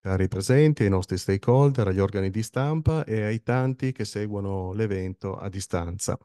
cari presenti, ai nostri stakeholder, agli organi di stampa e ai tanti che seguono l'evento a distanza.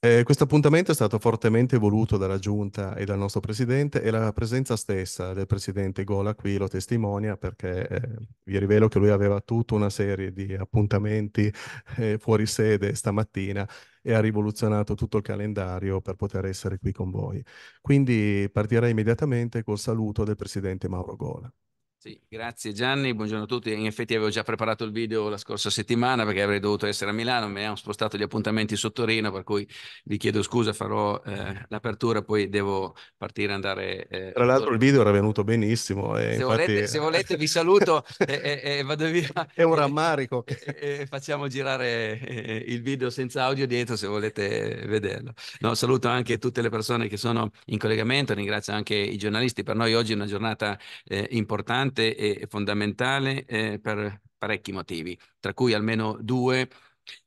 Eh, questo appuntamento è stato fortemente voluto dalla Giunta e dal nostro Presidente e la presenza stessa del Presidente Gola qui lo testimonia perché eh, vi rivelo che lui aveva tutta una serie di appuntamenti eh, fuori sede stamattina e ha rivoluzionato tutto il calendario per poter essere qui con voi. Quindi partirei immediatamente col saluto del Presidente Mauro Gola. Sì, grazie Gianni, buongiorno a tutti. In effetti avevo già preparato il video la scorsa settimana perché avrei dovuto essere a Milano, mi hanno spostato gli appuntamenti su Torino, per cui vi chiedo scusa, farò eh, l'apertura, poi devo partire e andare. Eh, Tra l'altro il video era venuto benissimo. Eh, se, infatti... volete, se, volete, vi saluto e, e, e, vado via. È un rammarico. E, facciamo girare eh, il video senza audio dietro se volete vederlo. No, saluto anche tutte le persone che sono in collegamento, ringrazio anche i giornalisti. Per noi oggi è una giornata eh, importante importante e fondamentale eh, per parecchi motivi, tra cui almeno due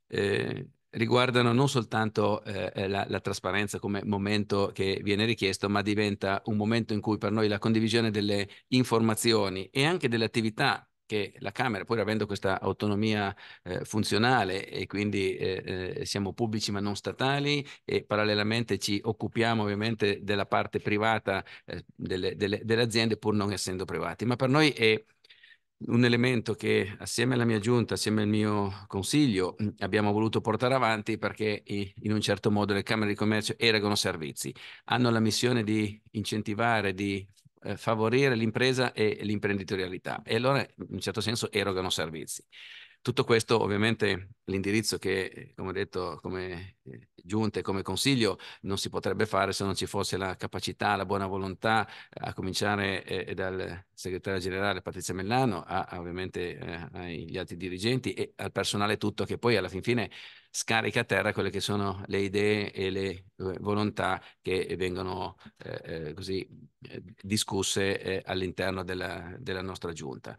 eh, riguardano non soltanto eh, la, la, trasparenza come momento che viene richiesto, ma diventa un momento in cui per noi la condivisione delle informazioni e anche delle attività che la Camera, pur avendo questa autonomia eh, funzionale e quindi eh, eh, siamo pubblici ma non statali e parallelamente ci occupiamo ovviamente della parte privata eh, delle, delle, delle aziende pur non essendo privati, ma per noi è un elemento che assieme alla mia giunta, assieme al mio consiglio, mm, abbiamo voluto portare avanti perché in un certo modo le Camere di Commercio erogano servizi, hanno la missione di incentivare, di eh, favorire l'impresa e l'imprenditorialità e allora in un certo senso erogano servizi. Tutto questo ovviamente l'indirizzo che, eh, come detto, come eh, giunta e come consiglio non si potrebbe fare se non ci fosse la capacità, la buona volontà, eh, a cominciare eh, dal segretario generale Patrizia Mellano, a, a ovviamente eh, agli altri dirigenti e al personale tutto che poi alla fin fine scarica a terra quelle che sono le idee e le eh, volontà che vengono così discusse all'interno della, della nostra giunta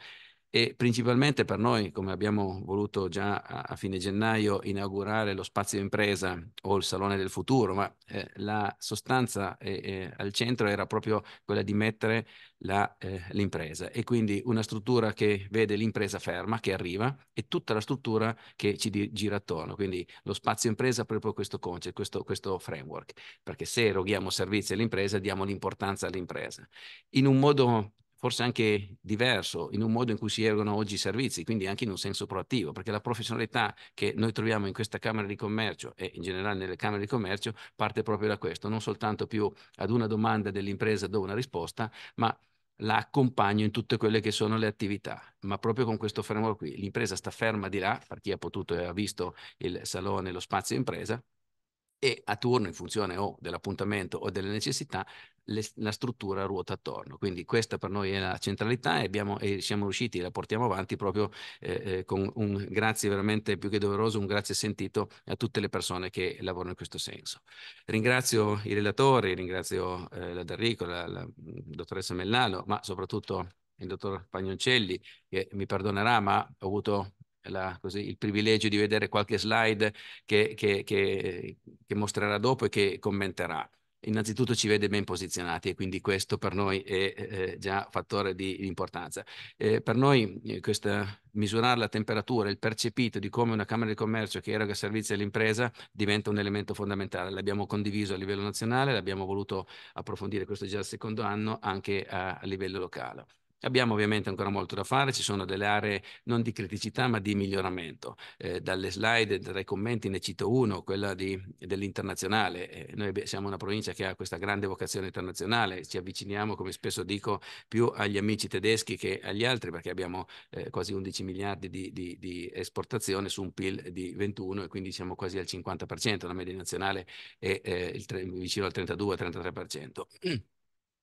e principalmente per noi, come abbiamo voluto già a, fine gennaio inaugurare lo spazio impresa o il Salone del Futuro, ma eh, la sostanza eh, eh, al centro era proprio quella di mettere la, eh, l'impresa e quindi una struttura che vede l'impresa ferma, che arriva, e tutta la struttura che ci di- gira attorno. Quindi lo spazio impresa è proprio questo concept, questo, questo framework, perché se eroghiamo servizi all'impresa diamo l'importanza all'impresa. In un modo forse anche diverso in un modo in cui si erogano oggi i servizi, quindi anche in un senso proattivo, perché la professionalità che noi troviamo in questa Camera di Commercio e in generale nelle Camere di Commercio parte proprio da questo, non soltanto più ad una domanda dell'impresa do una risposta, ma la accompagno in tutte quelle che sono le attività, ma proprio con questo framework qui. L'impresa sta ferma di là, per chi ha potuto e ha visto il salone, lo spazio impresa, e a turno, in funzione o dell'appuntamento o delle necessità, le, la struttura ruota attorno. Quindi questa per noi è la centralità e, abbiamo, e siamo riusciti, la portiamo avanti proprio eh, eh, con un grazie veramente più che doveroso, un grazie sentito a tutte le persone che lavorano in questo senso. Ringrazio i relatori, ringrazio eh, la D'Arrico, la, la, mm, la dottoressa Mellano, ma soprattutto il dottor Pagnoncelli, che mi perdonerà, ma ho avuto la, così, il privilegio di vedere qualche slide che, che, che, che mostrerà dopo e che commenterà innanzitutto ci vede ben posizionati e quindi questo per noi è eh, già fattore di importanza. Eh, per noi eh, questa, misurare la temperatura, il percepito di come una Camera di Commercio che eroga servizi all'impresa diventa un elemento fondamentale. L'abbiamo condiviso a livello nazionale, l'abbiamo voluto approfondire, questo è già il secondo anno, anche a, a livello locale. Abbiamo ovviamente ancora molto da fare, ci sono delle aree non di criticità ma di miglioramento. Eh, dalle slide, dai commenti ne cito uno, quella dell'internazionale. Eh, noi siamo una provincia che ha questa grande vocazione internazionale, ci avviciniamo, come spesso dico, più agli amici tedeschi che agli altri perché abbiamo eh, quasi 11 miliardi di, di, di, esportazione su un PIL di 21 e quindi siamo quasi al 50%, la media nazionale è eh, vicino al 32-33%.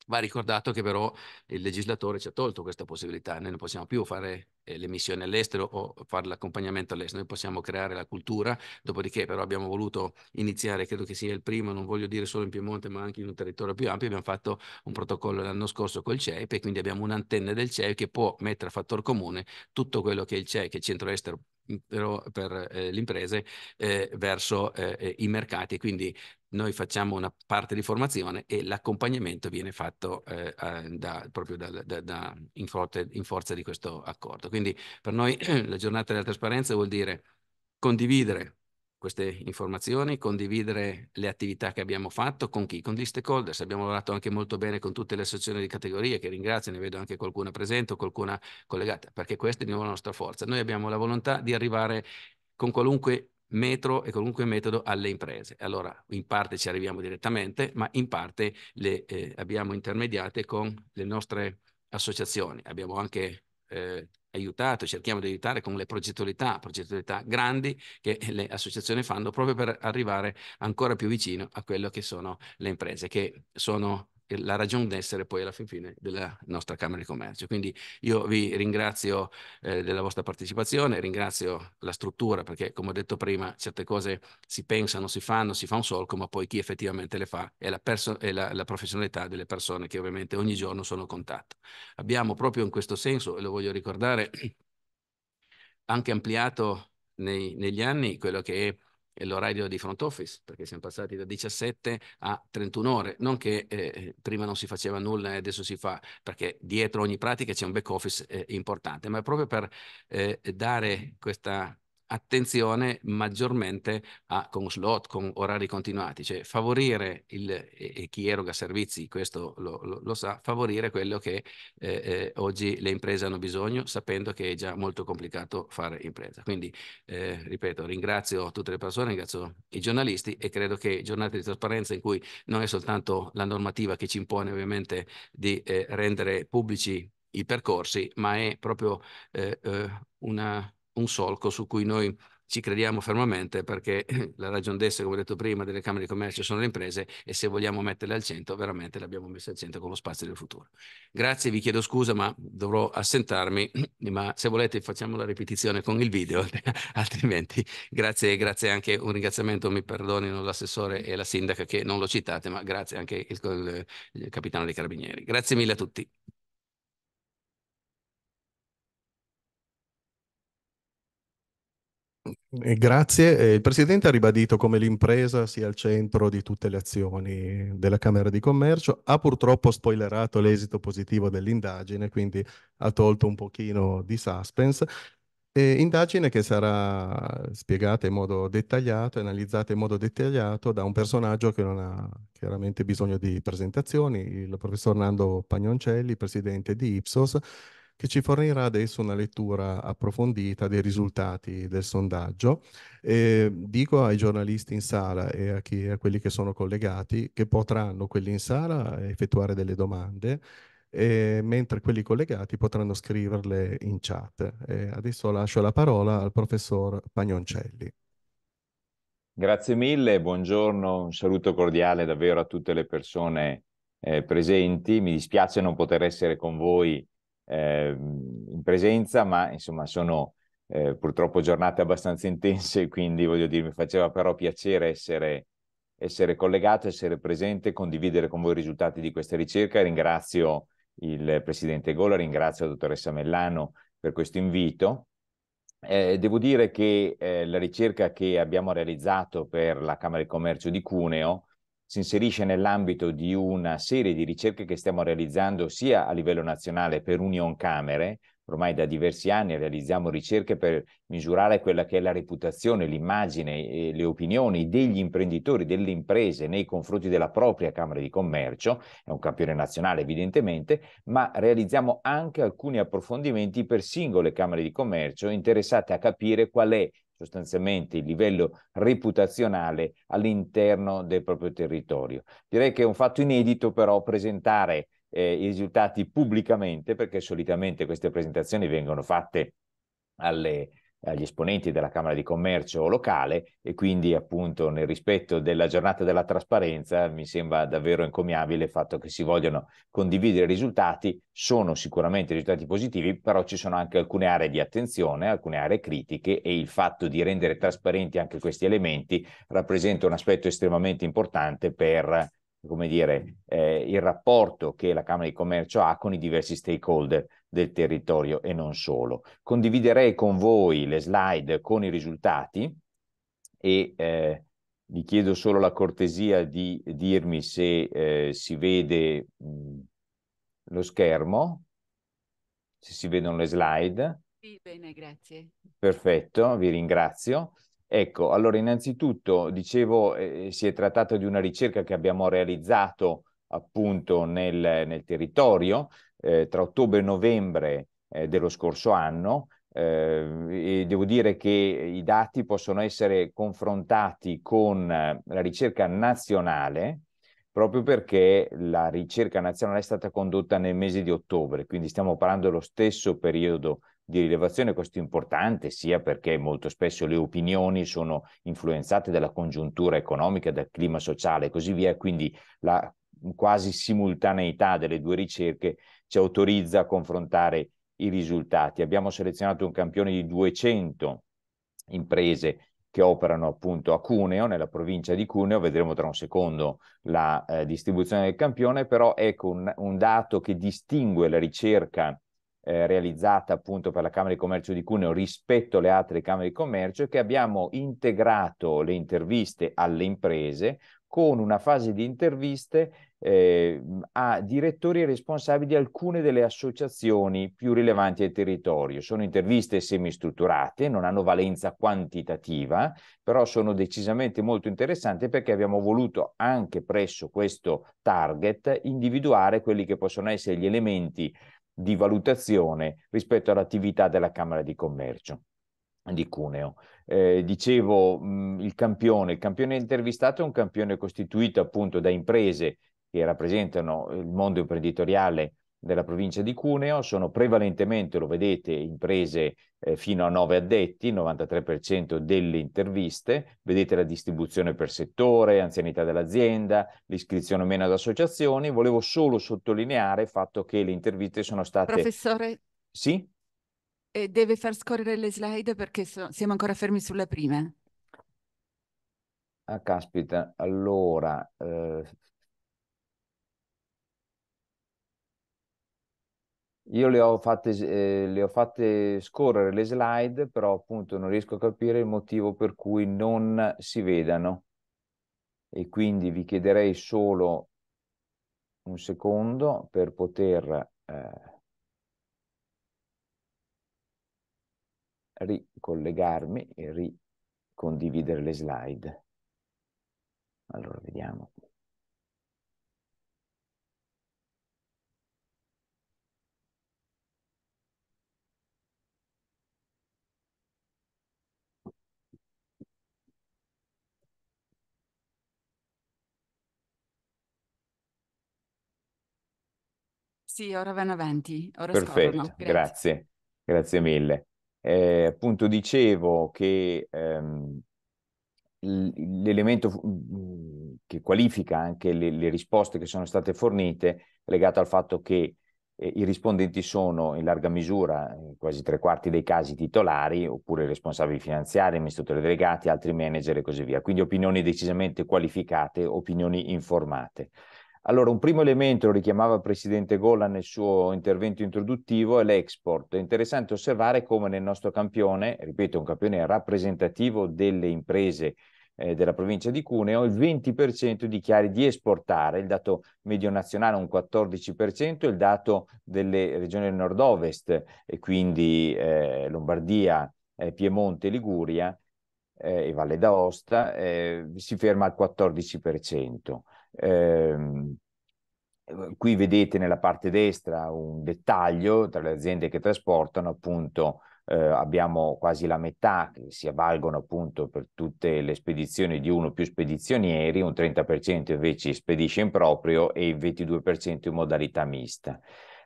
Va ricordato che però il legislatore ci ha tolto questa possibilità, noi non possiamo più fare eh, le missioni all'estero o fare l'accompagnamento all'estero, noi possiamo creare la cultura, dopodiché però abbiamo voluto iniziare, credo che sia il primo, non voglio dire solo in Piemonte ma anche in un territorio più ampio, abbiamo fatto un protocollo l'anno scorso col CEIP e quindi abbiamo un'antenna del CEIP che può mettere a fattor comune tutto quello che è il CEIP, che il centro estero per, per eh, le imprese eh, verso eh, eh i mercati. Quindi noi facciamo una parte di formazione e l'accompagnamento viene fatto eh, da, proprio da, da, in, forte, in, forza di questo accordo. Quindi per noi la giornata della trasparenza vuol dire condividere queste informazioni, condividere le attività che abbiamo fatto con chi? Con gli stakeholders. Abbiamo lavorato anche molto bene con tutte le associazioni di categoria che ringrazio, ne vedo anche qualcuna presente o qualcuna collegata, perché questa è di nuovo la nostra forza. Noi abbiamo la volontà di arrivare con qualunque metro e qualunque metodo alle imprese. Allora, in parte ci arriviamo direttamente, ma in parte le eh, abbiamo intermediate con le nostre associazioni. Abbiamo anche eh, aiutato, cerchiamo di aiutare con le progettualità, progettualità grandi che le associazioni fanno proprio per arrivare ancora più vicino a quello che sono le imprese, che sono la ragione d'essere poi alla fin fine della nostra Camera di Commercio. Quindi io vi ringrazio eh, della vostra partecipazione, ringrazio la struttura perché come ho detto prima certe cose si pensano, si fanno, si fa un solco, ma poi chi effettivamente le fa è la, è la, la professionalità delle persone che ovviamente ogni giorno sono in contatto. Abbiamo proprio in questo senso, e lo voglio ricordare, anche ampliato nei, negli anni quello che è l'orario di front office, perché siamo passati da 17 a 31 ore, non che eh, eh, prima non si faceva nulla e adesso si fa, perché dietro ogni pratica c'è un back office eh, importante, ma proprio per eh, dare questa attenzione maggiormente a, con slot, con orari continuati, cioè favorire il, e chi eroga servizi, questo lo, lo, lo sa, favorire quello che eh, eh, oggi le imprese hanno bisogno, sapendo che è già molto complicato fare impresa. Quindi, eh, ripeto, ringrazio tutte le persone, ringrazio i giornalisti e credo che giornate di trasparenza in cui non è soltanto la normativa che ci impone ovviamente di eh, rendere pubblici i percorsi, ma è proprio eh, eh, una un solco su cui noi ci crediamo fermamente perché la ragion d'essere, come ho detto prima, delle Camere di Commercio sono le imprese e se vogliamo metterle al centro, veramente le abbiamo messe al centro con lo spazio del futuro. Grazie, vi chiedo scusa ma dovrò assentarmi, ma se volete facciamo la ripetizione con il video, altrimenti grazie, grazie anche un ringraziamento, mi perdonino l'assessore e la sindaca che non lo citate, ma grazie anche il, il, il capitano dei Carabinieri. Grazie mille a tutti. Eh, grazie. Eh, il Presidente ha ribadito come l'impresa sia al centro di tutte le azioni della Camera di Commercio. Ha purtroppo spoilerato l'esito positivo dell'indagine, quindi ha tolto un pochino di suspense. E eh, indagine che sarà spiegata in modo dettagliato, analizzata in modo dettagliato da un personaggio che non ha chiaramente bisogno di presentazioni, il professor Nando Pagnoncelli, presidente di Ipsos, che ci fornirà adesso una lettura approfondita dei risultati del sondaggio. E dico ai giornalisti in sala e a, chi, a quelli che sono collegati che potranno quelli in sala effettuare delle domande e, mentre quelli collegati potranno scriverle in chat. E adesso lascio la parola al professor Pagnoncelli. Grazie mille, buongiorno, un saluto cordiale davvero a tutte le persone eh, presenti. Mi dispiace non poter essere con voi eh, in presenza, ma insomma sono eh, purtroppo giornate abbastanza intense, quindi voglio dire, mi faceva però piacere essere, essere collegato, essere presente, condividere con voi i risultati di questa ricerca. Ringrazio il Presidente Gola, ringrazio la dottoressa Mellano per questo invito. Eh, devo dire che eh, la ricerca che abbiamo realizzato per la Camera di Commercio di Cuneo si inserisce nell'ambito di una serie di ricerche che stiamo realizzando sia a livello nazionale per Union Camere, ormai da diversi anni realizziamo ricerche per misurare quella che è la reputazione, l'immagine e le opinioni degli imprenditori, delle imprese nei confronti della propria Camera di Commercio, è un campione nazionale evidentemente, ma realizziamo anche alcuni approfondimenti per singole Camere di Commercio interessate a capire qual è sostanzialmente il livello reputazionale all'interno del proprio territorio. Direi che è un fatto inedito però presentare eh, i risultati pubblicamente perché solitamente queste presentazioni vengono fatte alle, agli esponenti della Camera di Commercio locale e quindi appunto nel rispetto della giornata della trasparenza mi sembra davvero encomiabile il fatto che si vogliono condividere i risultati, sono sicuramente risultati positivi, però ci sono anche alcune aree di attenzione, alcune aree critiche e il fatto di rendere trasparenti anche questi elementi rappresenta un aspetto estremamente importante per come dire, eh, il rapporto che la Camera di Commercio ha con i diversi stakeholder del territorio e non solo. Condividerei con voi le slide con i risultati e eh, vi chiedo solo la cortesia di dirmi se eh, si vede lo schermo, se si vedono le slide. Sì, bene, grazie. Perfetto, vi ringrazio. Ecco, allora innanzitutto dicevo, eh, si è trattato di una ricerca che abbiamo realizzato appunto nel, nel territorio eh, tra ottobre e novembre eh, dello scorso anno ehm, e devo dire che i dati possono essere confrontati con eh, la ricerca nazionale proprio perché la ricerca nazionale è stata condotta nel mese di ottobre, quindi stiamo parlando dello stesso periodo di rilevazione, questo è importante sia perché molto spesso le opinioni sono influenzate dalla congiuntura economica, dal clima sociale e così via, quindi la quasi simultaneità delle due ricerche ci autorizza a confrontare i risultati. Abbiamo selezionato un campione di 200 imprese che operano appunto a Cuneo, nella provincia di Cuneo, vedremo tra un secondo la eh, distribuzione del campione, però ecco un, un dato che distingue la ricerca eh, realizzata appunto per la Camera di Commercio di Cuneo rispetto alle altre Camere di Commercio, che abbiamo integrato le interviste alle imprese con una fase di interviste eh, a direttori e responsabili di alcune delle associazioni più rilevanti del territorio. Sono interviste semistrutturate, non hanno valenza quantitativa, però sono decisamente molto interessanti perché abbiamo voluto anche presso questo target individuare quelli che possono essere gli elementi di valutazione rispetto all'attività della Camera di Commercio di Cuneo. Eh, dicevo, mh, il campione, il campione intervistato è un campione costituito appunto da imprese che rappresentano il mondo imprenditoriale della provincia di Cuneo sono prevalentemente, lo vedete, imprese eh, fino a 9 addetti, il 93% delle interviste, vedete la distribuzione per settore, anzianità dell'azienda, l'iscrizione o meno ad associazioni, volevo solo sottolineare il fatto che le interviste sono state... Professore? Sì? Eh, deve far scorrere le slide perché so... siamo ancora fermi sulla prima. Ah, caspita, allora... Eh Io le ho, fatte, eh, le ho fatte scorrere le slide, però appunto non riesco a capire il motivo per cui non si vedano. E quindi vi chiederei solo un secondo per poter eh, ricollegarmi e ricondividere le slide. Allora, vediamo. Sì, ora vanno avanti. Ora Perfetto, scorrono. grazie. grazie, mille. Eh, appunto dicevo che ehm, l'elemento mm, che qualifica anche le, le, risposte che sono state fornite è legato al fatto che eh, i rispondenti sono in larga misura, eh, quasi tre quarti dei casi, titolari oppure responsabili finanziari, amministratori delegati, altri manager e così via. Quindi opinioni decisamente qualificate, opinioni informate. Allora, un primo elemento, lo richiamava il Presidente Gola nel suo intervento introduttivo, è l'export. È interessante osservare come nel nostro campione, ripeto, un campione rappresentativo delle imprese eh, della provincia di Cuneo, il 20% dichiari di esportare, il dato medio nazionale un 14%, il dato delle regioni del nord-ovest, e quindi eh, Lombardia, eh, Piemonte, Liguria eh, e Valle d'Aosta, eh, si ferma al 14%. Ehm, qui vedete nella parte destra un dettaglio tra le aziende che trasportano, appunto eh, abbiamo quasi la metà che si avvalgono appunto per tutte le spedizioni di uno o più spedizionieri, un 30% invece spedisce in proprio e il 22% in modalità mista.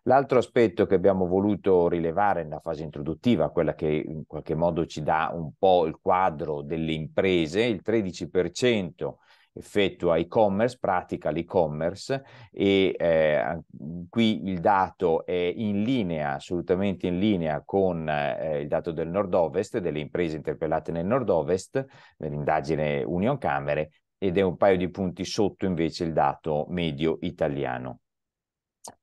L'altro aspetto che abbiamo voluto rilevare nella fase introduttiva, quella che in qualche modo ci dà un po' il quadro delle imprese, il 13% effettua e-commerce, pratica l'e-commerce e eh, qui il dato è in linea, assolutamente in linea con eh, il dato del nord-ovest, delle imprese interpellate nel nord-ovest, nell'indagine Union Camere, ed è un paio di punti sotto invece il dato medio italiano.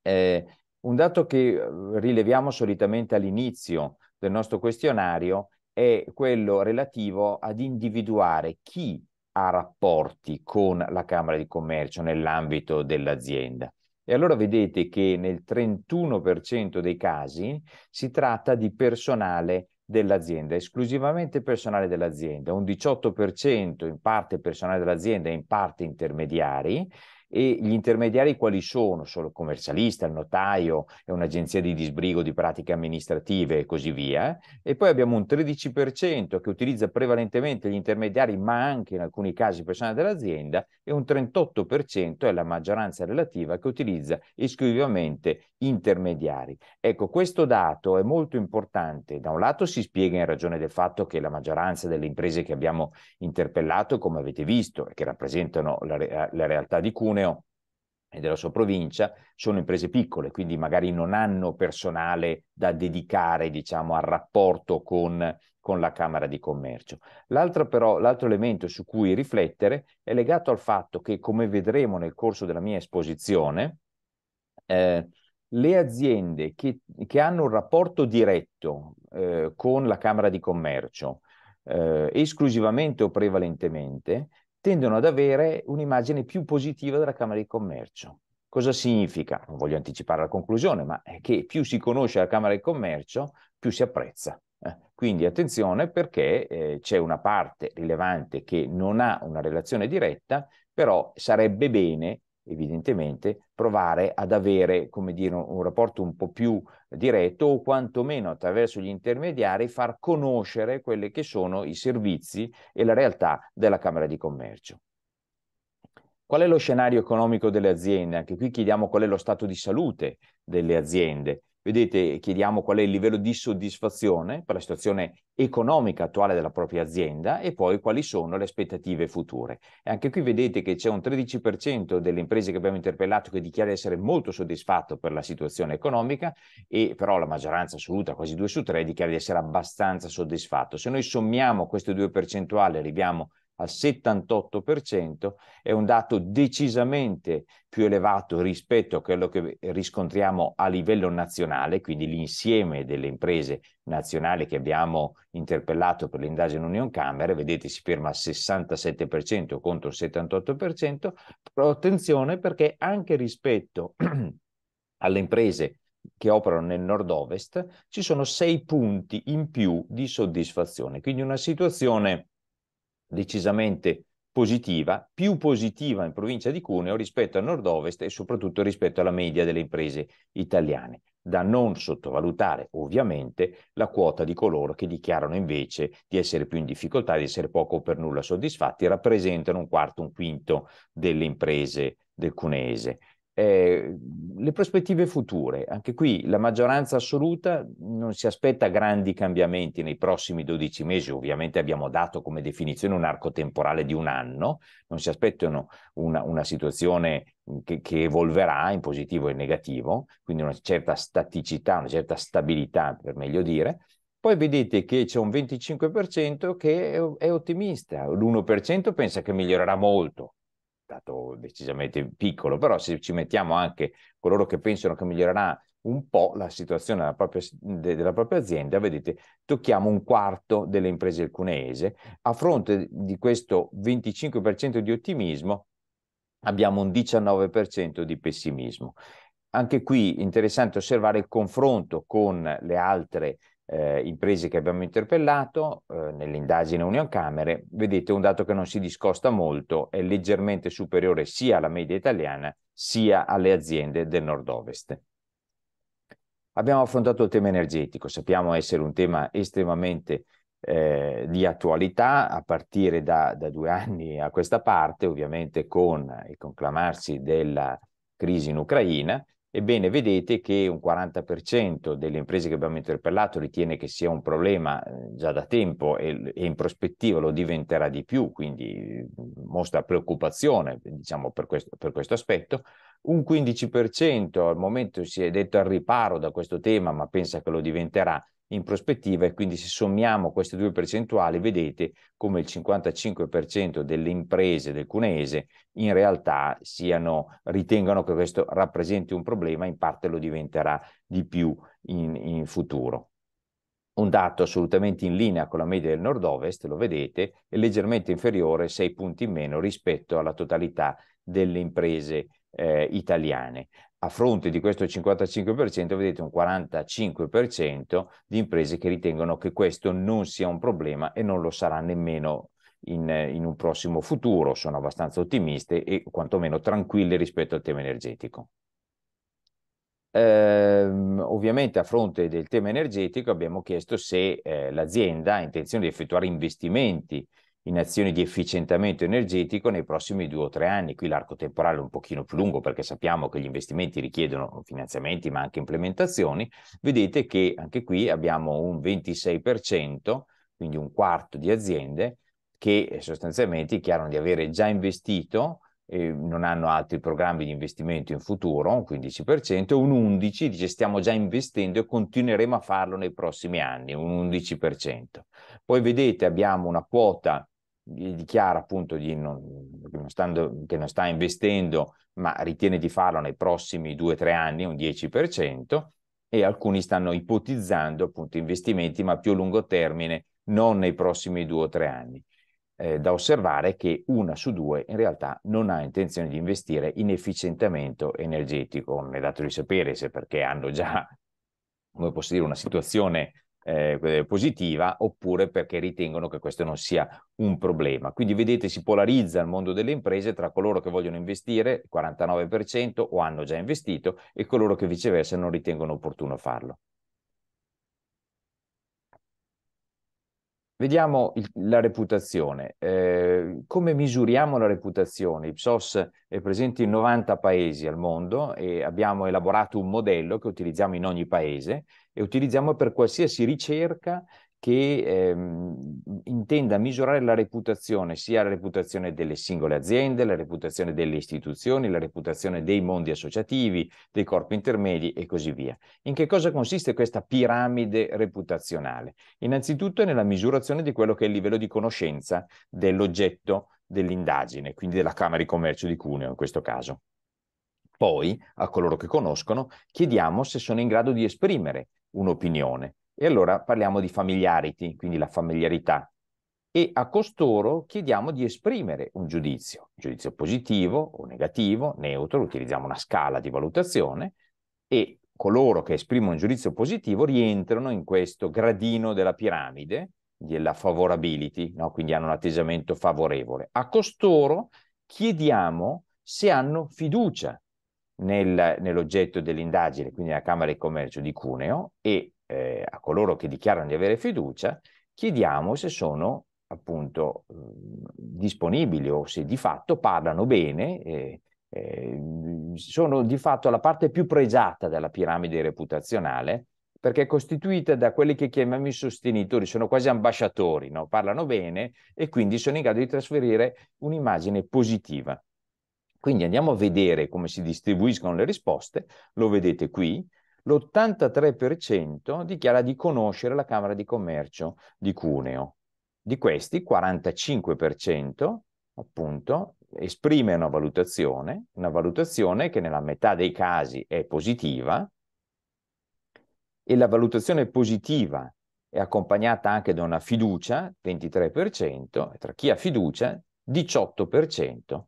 Eh, un dato che eh, rileviamo solitamente all'inizio del nostro questionario è quello relativo ad individuare chi ha rapporti con la Camera di Commercio nell'ambito dell'azienda. E allora vedete che nel 31% dei casi si tratta di personale dell'azienda, esclusivamente personale dell'azienda, un 18% in parte personale dell'azienda e in parte intermediari, e gli intermediari quali sono? Solo il commercialista, il notaio, è un'agenzia di disbrigo di pratiche amministrative e così via. Eh? E poi abbiamo un 13% che utilizza prevalentemente gli intermediari, ma anche in alcuni casi personale dell'azienda, e un 38% è la maggioranza relativa che utilizza esclusivamente intermediari. Ecco, questo dato è molto importante. Da un lato si spiega in ragione del fatto che la maggioranza delle imprese che abbiamo interpellato, come avete visto, e che rappresentano la, la realtà di Cuneo, Cuneo e della sua provincia sono imprese piccole, quindi magari non hanno personale da dedicare diciamo, al rapporto con, con la Camera di Commercio. L'altro, però, l'altro elemento su cui riflettere è legato al fatto che, come vedremo nel corso della mia esposizione, eh, le aziende che, che, hanno un rapporto diretto eh, con la Camera di Commercio, eh, esclusivamente o prevalentemente, tendono ad avere un'immagine più positiva della Camera di Commercio. Cosa significa? Non voglio anticipare la conclusione, ma è che più si conosce la Camera di Commercio, più si apprezza. Eh. Quindi attenzione perché eh, c'è una parte rilevante che non ha una relazione diretta, però sarebbe bene evidentemente, provare ad avere, come dire, un, un rapporto un po' più diretto o quantomeno attraverso gli intermediari far conoscere quelli che sono i servizi e la realtà della Camera di Commercio. Qual è lo scenario economico delle aziende? Anche qui chiediamo qual è lo stato di salute delle aziende. Vedete, chiediamo qual è il livello di soddisfazione per la situazione economica attuale della propria azienda e poi quali sono le aspettative future. E anche qui vedete che c'è un 13% delle imprese che abbiamo interpellato che dichiara di essere molto soddisfatto per la situazione economica e però la maggioranza assoluta, quasi 2 su 3, dichiara di essere abbastanza soddisfatto. Se noi sommiamo queste due percentuali arriviamo al 78%, è un dato decisamente più elevato rispetto a quello che riscontriamo a livello nazionale, quindi l'insieme delle imprese nazionali che abbiamo interpellato per l'indagine Union Camera, vedete si ferma al 67% contro il 78%, però attenzione perché anche rispetto alle imprese che operano nel nord-ovest ci sono sei punti in più di soddisfazione, quindi una situazione decisamente positiva, più positiva in provincia di Cuneo rispetto al nord-ovest e soprattutto rispetto alla media delle imprese italiane. Da non sottovalutare ovviamente la quota di coloro che dichiarano invece di essere più in difficoltà, di essere poco o per nulla soddisfatti, rappresentano un quarto, un quinto delle imprese del cuneese. Ehm, le prospettive future, anche qui la maggioranza assoluta non si aspetta grandi cambiamenti nei prossimi 12 mesi, ovviamente abbiamo dato come definizione un arco temporale di un anno, non si aspettano una, una situazione che, che, evolverà in positivo e in negativo, quindi una certa staticità, una certa stabilità per meglio dire. Poi vedete che c'è un 25% che è ottimista, l'1% pensa che migliorerà molto, dato decisamente piccolo, però se ci mettiamo anche coloro che pensano che migliorerà un po' la situazione della propria, della propria, azienda, vedete, tocchiamo un quarto delle imprese del alcunese. A fronte di questo 25% di ottimismo, abbiamo un 19% di pessimismo. Anche qui interessante osservare il confronto con le altre eh, imprese che abbiamo interpellato eh, nell'indagine Union Camere, vedete un dato che non si discosta molto, è leggermente superiore sia alla media italiana sia alle aziende del nord-ovest. Abbiamo affrontato il tema energetico, sappiamo essere un tema estremamente eh, di attualità a partire da, da, due anni a questa parte, ovviamente con il conclamarsi della crisi in Ucraina, Ebbene, vedete che un 40% delle imprese che abbiamo interpellato ritiene che sia un problema eh, già da tempo e, e in prospettiva lo diventerà di più, quindi mm, mostra preoccupazione diciamo, per, questo, per questo aspetto. Un 15% al momento si è detto al riparo da questo tema, ma pensa che lo diventerà in prospettiva e quindi se sommiamo queste due percentuali vedete come il 55% delle imprese del cuneese in realtà siano, ritengano che questo rappresenti un problema, in parte lo diventerà di più in, in futuro. Un dato assolutamente in linea con la media del nord-ovest, lo vedete, è leggermente inferiore, 6 punti in meno rispetto alla totalità delle imprese eh, italiane a fronte di questo 55% vedete un 45% di imprese che ritengono che questo non sia un problema e non lo sarà nemmeno in, in, un prossimo futuro. Sono abbastanza ottimiste e quantomeno tranquille rispetto al tema energetico. Ehm, ovviamente a fronte del tema energetico abbiamo chiesto se eh, l'azienda ha intenzione di effettuare investimenti in azioni di efficientamento energetico nei prossimi due o tre anni. Qui l'arco temporale è un pochino più lungo perché sappiamo che gli investimenti richiedono finanziamenti ma anche implementazioni. Vedete che anche qui abbiamo un 26%, quindi un quarto di aziende che eh, sostanzialmente dichiarano di avere già investito e non hanno altri programmi di investimento in futuro, un 15%, un 11% dice stiamo già investendo e continueremo a farlo nei prossimi anni, un 11%. Poi vedete abbiamo una quota dichiara appunto di non, che, non stando, che, non sta investendo, ma ritiene di farlo nei prossimi 2-3 anni un 10%, e alcuni stanno ipotizzando appunto investimenti, ma più a lungo termine, non nei prossimi 2-3 anni. Eh, da osservare che una su due in realtà non ha intenzione di investire in efficientamento energetico, non è dato di sapere se perché hanno già, come posso dire, una situazione eh, positiva oppure perché ritengono che questo non sia un problema. Quindi vedete si polarizza il mondo delle imprese tra coloro che vogliono investire, il 49% o hanno già investito, e coloro che viceversa non ritengono opportuno farlo. Vediamo il, la reputazione. Eh, come misuriamo la reputazione? Ipsos è presente in 90 paesi al mondo e abbiamo elaborato un modello che utilizziamo in ogni paese e utilizziamo per qualsiasi ricerca che ehm, intenda misurare la reputazione, sia la reputazione delle singole aziende, la reputazione delle istituzioni, la reputazione dei mondi associativi, dei corpi intermedi e così via. In che cosa consiste questa piramide reputazionale? Innanzitutto nella misurazione di quello che è il livello di conoscenza dell'oggetto dell'indagine, quindi della Camera di Commercio di Cuneo in questo caso. Poi, a coloro che conoscono, chiediamo se sono in grado di esprimere un'opinione. E allora parliamo di familiarity, quindi la familiarità. E a costoro chiediamo di esprimere un giudizio, un giudizio positivo o negativo, neutro, utilizziamo una scala di valutazione e coloro che esprimono un giudizio positivo rientrano in questo gradino della piramide della favorability, no? quindi hanno un atteggiamento favorevole. A costoro chiediamo se hanno fiducia nel, nell'oggetto dell'indagine, quindi nella Camera di Commercio di Cuneo, e eh, a coloro che dichiarano di avere fiducia, chiediamo se sono appunto eh, disponibili o se di fatto parlano bene, eh, sono di fatto la parte più pregiata della piramide reputazionale perché è costituita da quelli che chiamiamo i sostenitori, sono quasi ambasciatori, no? parlano bene e quindi sono in grado di trasferire un'immagine positiva. Quindi andiamo a vedere come si distribuiscono le risposte, lo vedete qui, l'83% dichiara di conoscere la Camera di Commercio di Cuneo. Di questi 45% appunto esprime una valutazione, una valutazione che nella metà dei casi è positiva e la valutazione positiva è accompagnata anche da una fiducia, 23%, e tra chi ha fiducia, 18%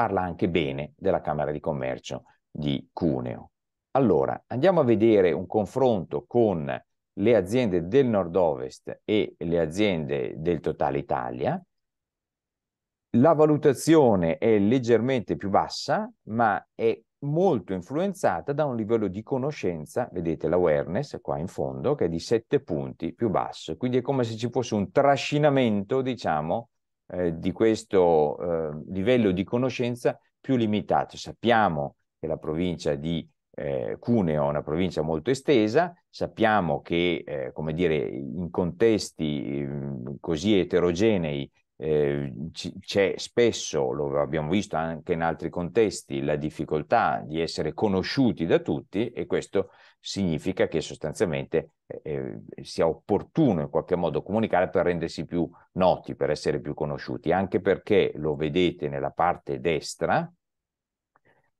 parla anche bene della Camera di Commercio di Cuneo. Allora, andiamo a vedere un confronto con le aziende del nord-ovest e le aziende del totale Italia. La valutazione è leggermente più bassa, ma è molto influenzata da un livello di conoscenza, vedete l'awareness qua in fondo, che è di 7 punti più basso. Quindi è come se ci fosse un trascinamento, diciamo, eh, di questo eh, livello di conoscenza più limitato. Sappiamo che la provincia di eh, Cuneo è una provincia molto estesa, sappiamo che, eh, come dire, in contesti mm, così eterogenei eh, c'è spesso, lo abbiamo visto anche in altri contesti, la difficoltà di essere conosciuti da tutti e questo significa che sostanzialmente eh, eh, sia opportuno in qualche modo comunicare per rendersi più noti, per essere più conosciuti, anche perché lo vedete nella parte destra,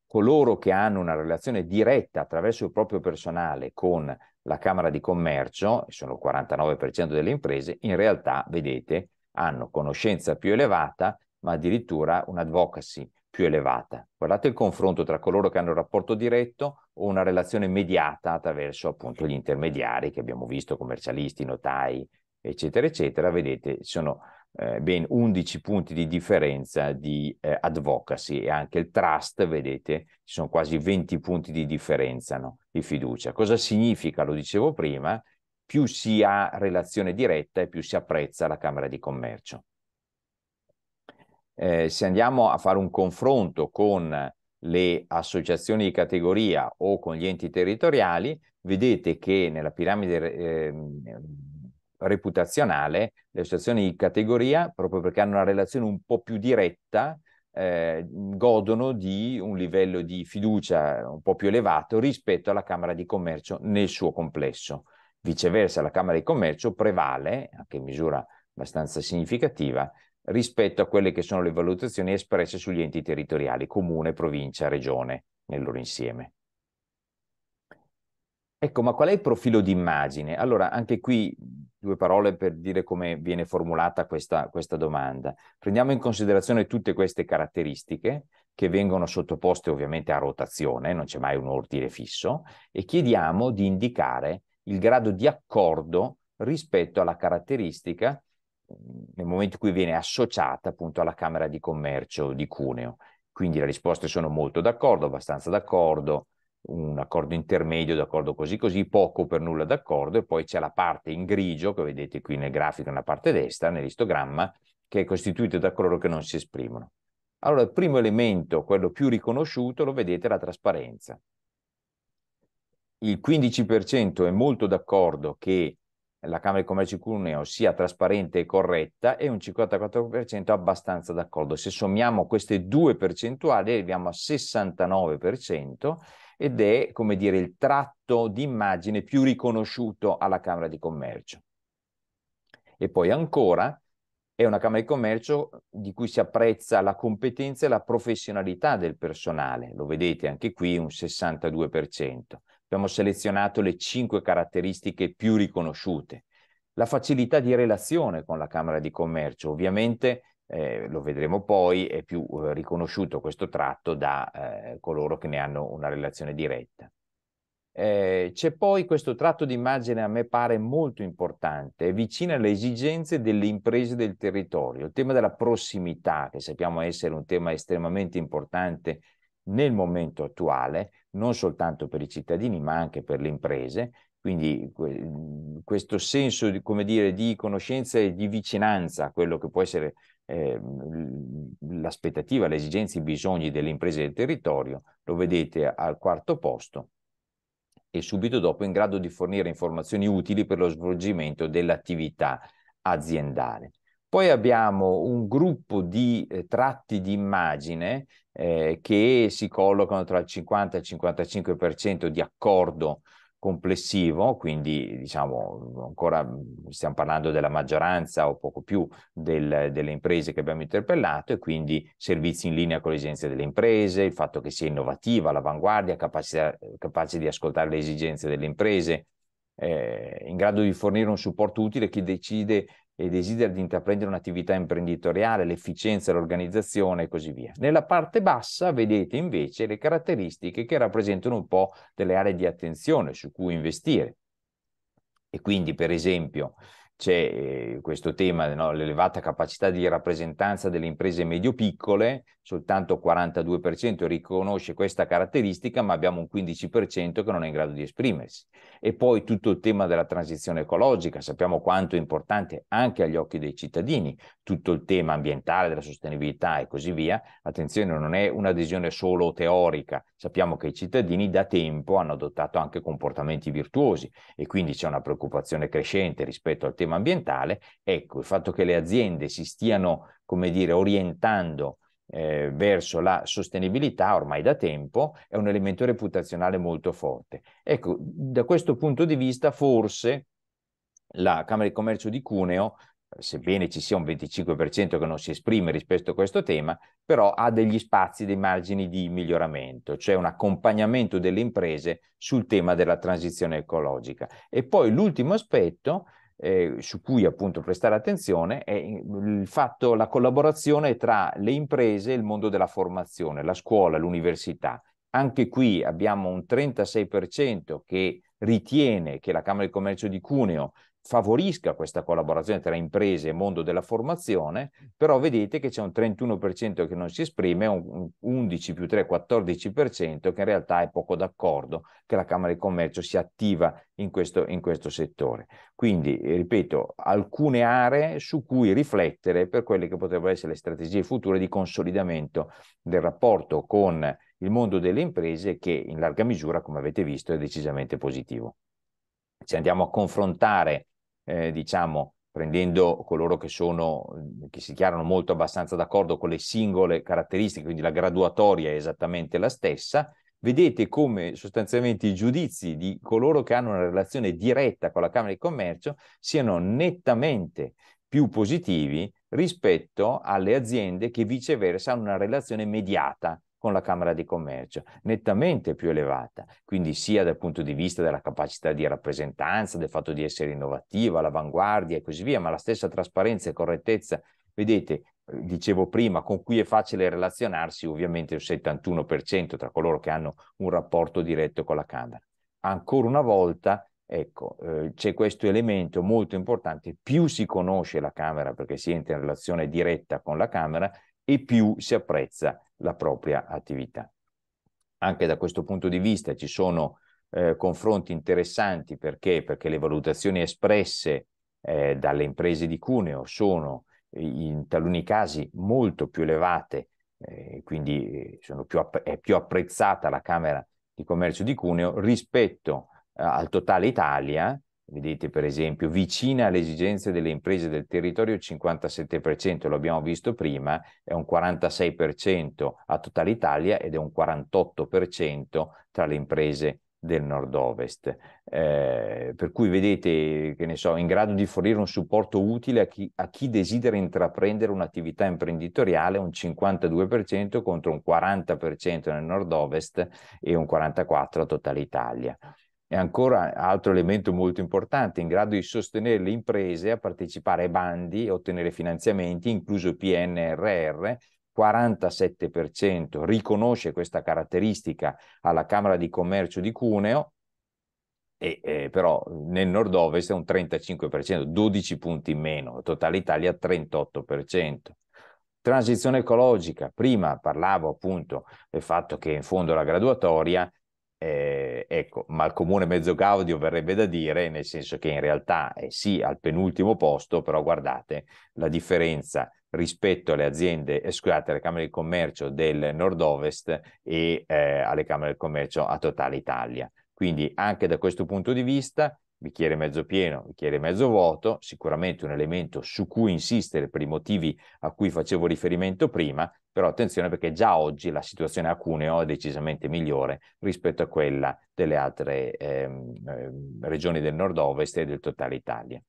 coloro che hanno una relazione diretta attraverso il proprio personale con la Camera di Commercio, sono il 49% delle imprese, in realtà, vedete, hanno conoscenza più elevata, ma addirittura un'advocacy più elevata. Guardate il confronto tra coloro che hanno un rapporto diretto o una relazione mediata attraverso appunto gli intermediari che abbiamo visto, commercialisti, notai, eccetera, eccetera. Vedete, sono eh, ben 11 punti di differenza di eh, advocacy e anche il trust, vedete, ci sono quasi 20 punti di differenza no? di fiducia. Cosa significa? Lo dicevo prima, più si ha relazione diretta e più si apprezza la Camera di Commercio. Eh, se andiamo a fare un confronto con le associazioni di categoria o con gli enti territoriali, vedete che nella piramide eh, reputazionale le associazioni di categoria, proprio perché hanno una relazione un po' più diretta, eh, godono di un livello di fiducia un po' più elevato rispetto alla Camera di Commercio nel suo complesso. Viceversa, la Camera di Commercio prevale, anche in misura abbastanza significativa, rispetto a quelle che sono le valutazioni espresse sugli enti territoriali, comune, provincia, regione, nel loro insieme. Ecco, ma qual è il profilo d'immagine? Allora, anche qui due parole per dire come viene formulata questa, questa domanda. Prendiamo in considerazione tutte queste caratteristiche che vengono sottoposte ovviamente a rotazione, non c'è mai un ordine fisso, e chiediamo di indicare il grado di accordo rispetto alla caratteristica mm, nel momento in cui viene associata appunto alla Camera di Commercio di Cuneo. Quindi le risposte sono molto d'accordo, abbastanza d'accordo, un accordo intermedio, d'accordo così così, poco per nulla d'accordo e poi c'è la parte in grigio che vedete qui nel grafico nella parte destra, nell'istogramma, che è costituita da coloro che non si esprimono. Allora il primo elemento, quello più riconosciuto, lo vedete la trasparenza il 15% è molto d'accordo che la Camera di Commercio di Cuneo sia trasparente e corretta e un 54% abbastanza d'accordo. Se sommiamo queste due percentuali arriviamo al 69% ed è, come dire, il tratto d'immagine più riconosciuto alla Camera di Commercio. E poi ancora è una Camera di Commercio di cui si apprezza la competenza e la professionalità del personale, lo vedete anche qui un 62% abbiamo selezionato le cinque caratteristiche più riconosciute. La facilità di relazione con la Camera di Commercio, ovviamente eh, lo vedremo poi, è più eh, riconosciuto questo tratto da eh, coloro che ne hanno una relazione diretta. Eh, c'è poi questo tratto d'immagine a me pare molto importante, è vicino alle esigenze delle imprese del territorio, il tema della prossimità, che sappiamo essere un tema estremamente importante nel momento attuale, non soltanto per i cittadini, ma anche per le imprese. Quindi mhmm, questo senso di, dire, di conoscenza e di vicinanza a quello che può essere eh, l'aspettativa, le esigenze, i bisogni delle imprese del territorio, lo vedete al quarto posto e subito dopo in grado di fornire informazioni utili per lo svolgimento dell'attività aziendale. Poi abbiamo un gruppo di eh, tratti di immagine eh, che si collocano tra il 50 e il 55% di accordo complessivo, quindi diciamo ancora stiamo parlando della maggioranza o poco più del, delle imprese che abbiamo interpellato e quindi servizi in linea con le esigenze delle imprese, il fatto che sia innovativa, all'avanguardia, capace, capace di ascoltare le esigenze delle imprese, eh, in grado di fornire un supporto utile a chi decide e desiderio di intraprendere un'attività imprenditoriale, l'efficienza l'organizzazione e così via. Nella parte bassa vedete invece le caratteristiche che rappresentano un po' delle aree di attenzione su cui investire. E quindi, per esempio, c'è eh, questo tema, no? l'elevata capacità di rappresentanza delle imprese medio-piccole, soltanto il 42% riconosce questa caratteristica, ma abbiamo un 15% che non è in grado di esprimersi. E poi tutto il tema della transizione ecologica, sappiamo quanto è importante anche agli occhi dei cittadini, tutto il tema ambientale, della sostenibilità e così via. Attenzione, non è un'adesione solo teorica, Sappiamo che i cittadini da tempo hanno adottato anche comportamenti virtuosi e quindi c'è una preoccupazione crescente rispetto al tema ambientale. Ecco, il fatto che le aziende si stiano, come dire, orientando eh, verso la sostenibilità ormai da tempo è un elemento reputazionale molto forte. Ecco, da questo punto di vista forse la Camera di Commercio di Cuneo sebbene ci sia un 25% che non si esprime rispetto a questo tema, però ha degli spazi, dei margini di miglioramento, cioè un accompagnamento delle imprese sul tema della transizione ecologica. E poi l'ultimo aspetto eh, su cui appunto prestare attenzione è il fatto, la collaborazione tra le imprese e il mondo della formazione, la scuola, l'università. Anche qui abbiamo un 36% che ritiene che la Camera di Commercio di Cuneo favorisca questa collaborazione tra imprese e mondo della formazione, però vedete che c'è un 31% che non si esprime, un 11 più 3, 14% che in realtà è poco d'accordo che la Camera di Commercio si attiva in questo, in questo settore. Quindi, eh, ripeto, alcune aree su cui riflettere per quelle che potrebbero essere le strategie future di consolidamento del rapporto con il mondo delle imprese che in larga misura, come avete visto, è decisamente positivo ci andiamo a confrontare, eh, diciamo, prendendo coloro che, sono, che si dichiarano molto abbastanza d'accordo con le singole caratteristiche, quindi la graduatoria è esattamente la stessa, vedete come sostanzialmente i giudizi di coloro che hanno una relazione diretta con la Camera di Commercio siano nettamente più positivi rispetto alle aziende che viceversa hanno una relazione mediata con la Camera di Commercio, nettamente più elevata, quindi sia dal punto di vista della capacità di rappresentanza, del fatto di essere innovativa, all'avanguardia e così via, ma la stessa trasparenza e correttezza, vedete, eh, dicevo prima, con cui è facile relazionarsi ovviamente il 71% tra coloro che hanno un rapporto diretto con la Camera. Ancora una volta, ecco, eh, c'è questo elemento molto importante, più si conosce la Camera perché si entra in relazione diretta con la Camera, e più si apprezza la propria attività. Anche da questo punto di vista ci sono eh, confronti interessanti perché? perché? le valutazioni espresse eh, dalle imprese di Cuneo sono eh, in taluni casi molto più elevate, eh, quindi eh, più app- è più apprezzata la Camera di Commercio di Cuneo rispetto eh, al totale Italia Vedete per esempio, vicina alle esigenze delle imprese del territorio il 57%, lo abbiamo visto prima, è un 46% a tutta l'Italia ed è un 48% tra le imprese del nord-ovest. Eh, per cui vedete, che ne so, in grado di fornire un supporto utile a chi, a chi desidera intraprendere un'attività imprenditoriale un 52% contro un 40% nel nord-ovest e un 44% a tutta l'Italia è ancora altro elemento molto importante, in grado di sostenere le imprese a partecipare ai bandi e ottenere finanziamenti, incluso PNRR. 47% riconosce questa caratteristica alla Camera di Commercio di Cuneo, e, eh, però nel nord-ovest è un 35%, 12 punti in meno, totale Italia 38%. Transizione ecologica, prima parlavo appunto del fatto che in fondo alla graduatoria eh, ecco, ma il comune mezzo gaudio verrebbe da dire, nel senso che in realtà è eh, sì al penultimo posto, però guardate la differenza rispetto alle aziende, eh, scusate, alle Camere di Commercio del Nord-Ovest e eh, alle Camere di Commercio a totale Italia. Quindi anche da questo punto di vista bicchiere mezzo pieno, bicchiere mezzo vuoto, sicuramente un elemento su cui insistere per i motivi a cui facevo riferimento prima, però attenzione perché già oggi la situazione a Cuneo è decisamente migliore rispetto a quella delle altre eh, regioni del nord-ovest e del totale Italia.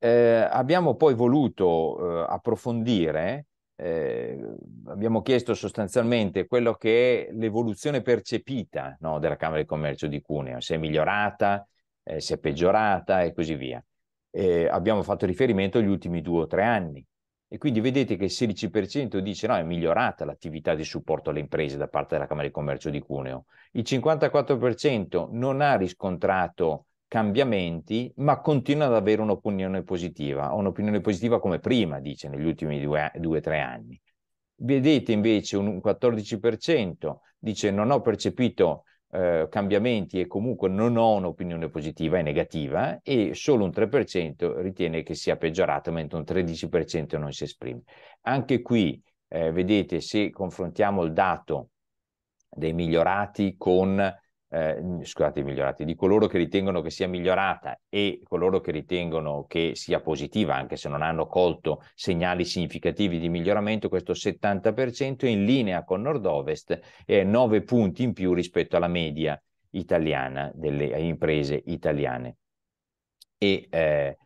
Eh, abbiamo poi voluto eh, approfondire eh, abbiamo chiesto sostanzialmente quello che è l'evoluzione percepita no, della Camera di Commercio di Cuneo, se è migliorata, eh, se è peggiorata e così via. Eh, abbiamo fatto riferimento agli ultimi due o tre anni e quindi vedete che il 16% dice no, è migliorata l'attività di supporto alle imprese da parte della Camera di Commercio di Cuneo, il 54% non ha riscontrato cambiamenti, ma continua ad avere un'opinione positiva, un'opinione positiva come prima, dice, negli ultimi due o tre anni. Vedete invece un 14% dice non ho percepito eh, cambiamenti e comunque non ho un'opinione positiva, è negativa, e solo un 3% ritiene che sia peggiorato, mentre un 13% non si esprime. Anche qui, eh, vedete, se confrontiamo il dato dei migliorati con eh, scusate, migliorati, di coloro che ritengono che sia migliorata e coloro che ritengono che sia positiva, anche se non hanno colto segnali significativi di miglioramento, questo 70% è in linea con Nord-Ovest e 9 punti in più rispetto alla media italiana delle eh, imprese italiane. E eh,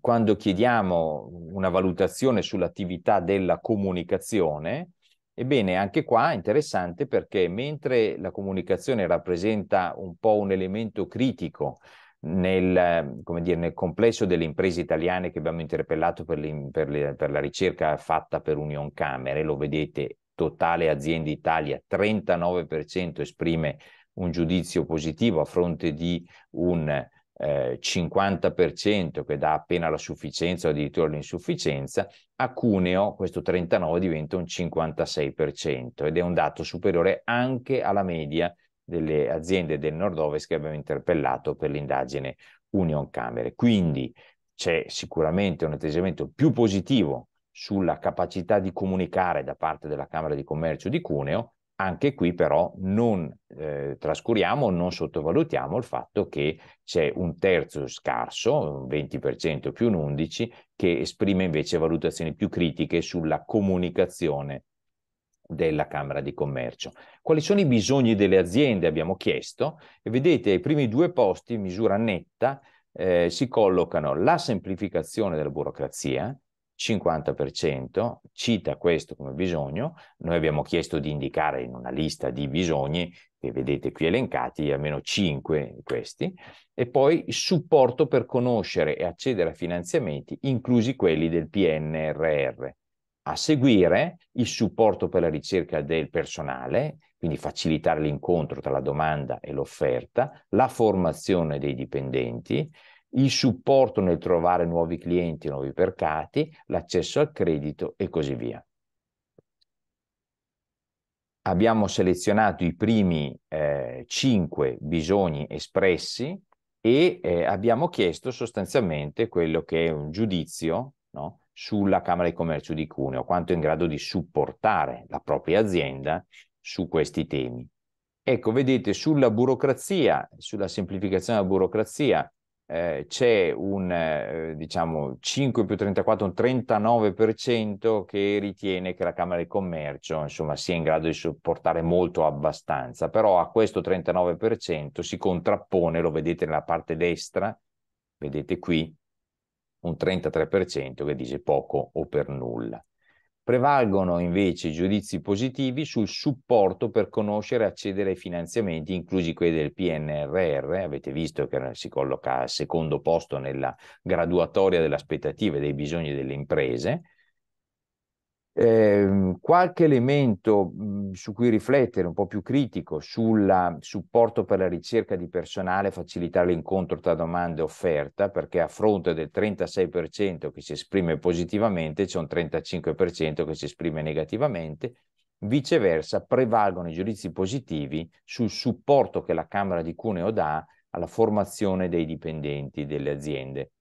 quando chiediamo una valutazione sull'attività della comunicazione, Ebbene, anche qua è interessante perché mentre la comunicazione rappresenta un po' un elemento critico nel, dire, nel complesso delle imprese italiane che abbiamo interpellato per, le, per, le, per la ricerca fatta per Union Camere, lo vedete, totale aziende Italia, 39% esprime un giudizio positivo a fronte di un eh, 50% che dà appena la sufficienza o addirittura l'insufficienza, a Cuneo questo 39 diventa un 56% ed è un dato superiore anche alla media delle aziende del nord-ovest che abbiamo interpellato per l'indagine Union Camere. Quindi c'è sicuramente un atteggiamento più positivo sulla capacità di comunicare da parte della Camera di Commercio di Cuneo, anche qui però non eh, trascuriamo, non sottovalutiamo il fatto che c'è un terzo scarso, un 20% più un 11%, che esprime invece valutazioni più critiche sulla comunicazione della Camera di Commercio. Quali sono i bisogni delle aziende? Abbiamo chiesto e vedete ai primi due posti misura netta eh, si collocano la semplificazione della burocrazia 50%, cita questo come bisogno, noi abbiamo chiesto di indicare in una lista di bisogni che vedete qui elencati almeno 5 di questi e poi supporto per conoscere e accedere a finanziamenti inclusi quelli del PNRR. A seguire il supporto per la ricerca del personale, quindi facilitare l'incontro tra la domanda e l'offerta, la formazione dei dipendenti, il supporto nel trovare nuovi clienti, nuovi mercati, l'accesso al credito e così via. Abbiamo selezionato i primi eh, bisogni espressi e eh, abbiamo chiesto sostanzialmente quello che è un giudizio no, sulla Camera di Commercio di Cuneo, quanto è in grado di supportare la propria azienda su questi temi. Ecco, vedete, sulla burocrazia, sulla semplificazione della burocrazia, eh, c'è un eh, diciamo 5 più 34, un 39% che ritiene che la Camera di Commercio insomma, sia in grado di sopportare molto abbastanza, però a questo 39% si contrappone, lo vedete nella parte destra, vedete qui, un 33% che dice poco o per nulla. Prevalgono invece giudizi positivi sul supporto per conoscere e accedere ai finanziamenti, inclusi quelli del PNRR. Avete visto che si colloca al secondo posto nella graduatoria delle aspettative e dei bisogni delle imprese. Eh, qualche elemento mh, mhmm, su cui riflettere, un po' più critico, sul supporto per la ricerca di personale, facilitare l'incontro tra domanda e offerta, perché a fronte del 36% che si esprime positivamente c'è un 35% che si esprime negativamente. Viceversa, prevalgono i giudizi positivi sul supporto che la Camera di Cuneo dà alla formazione dei dipendenti delle aziende.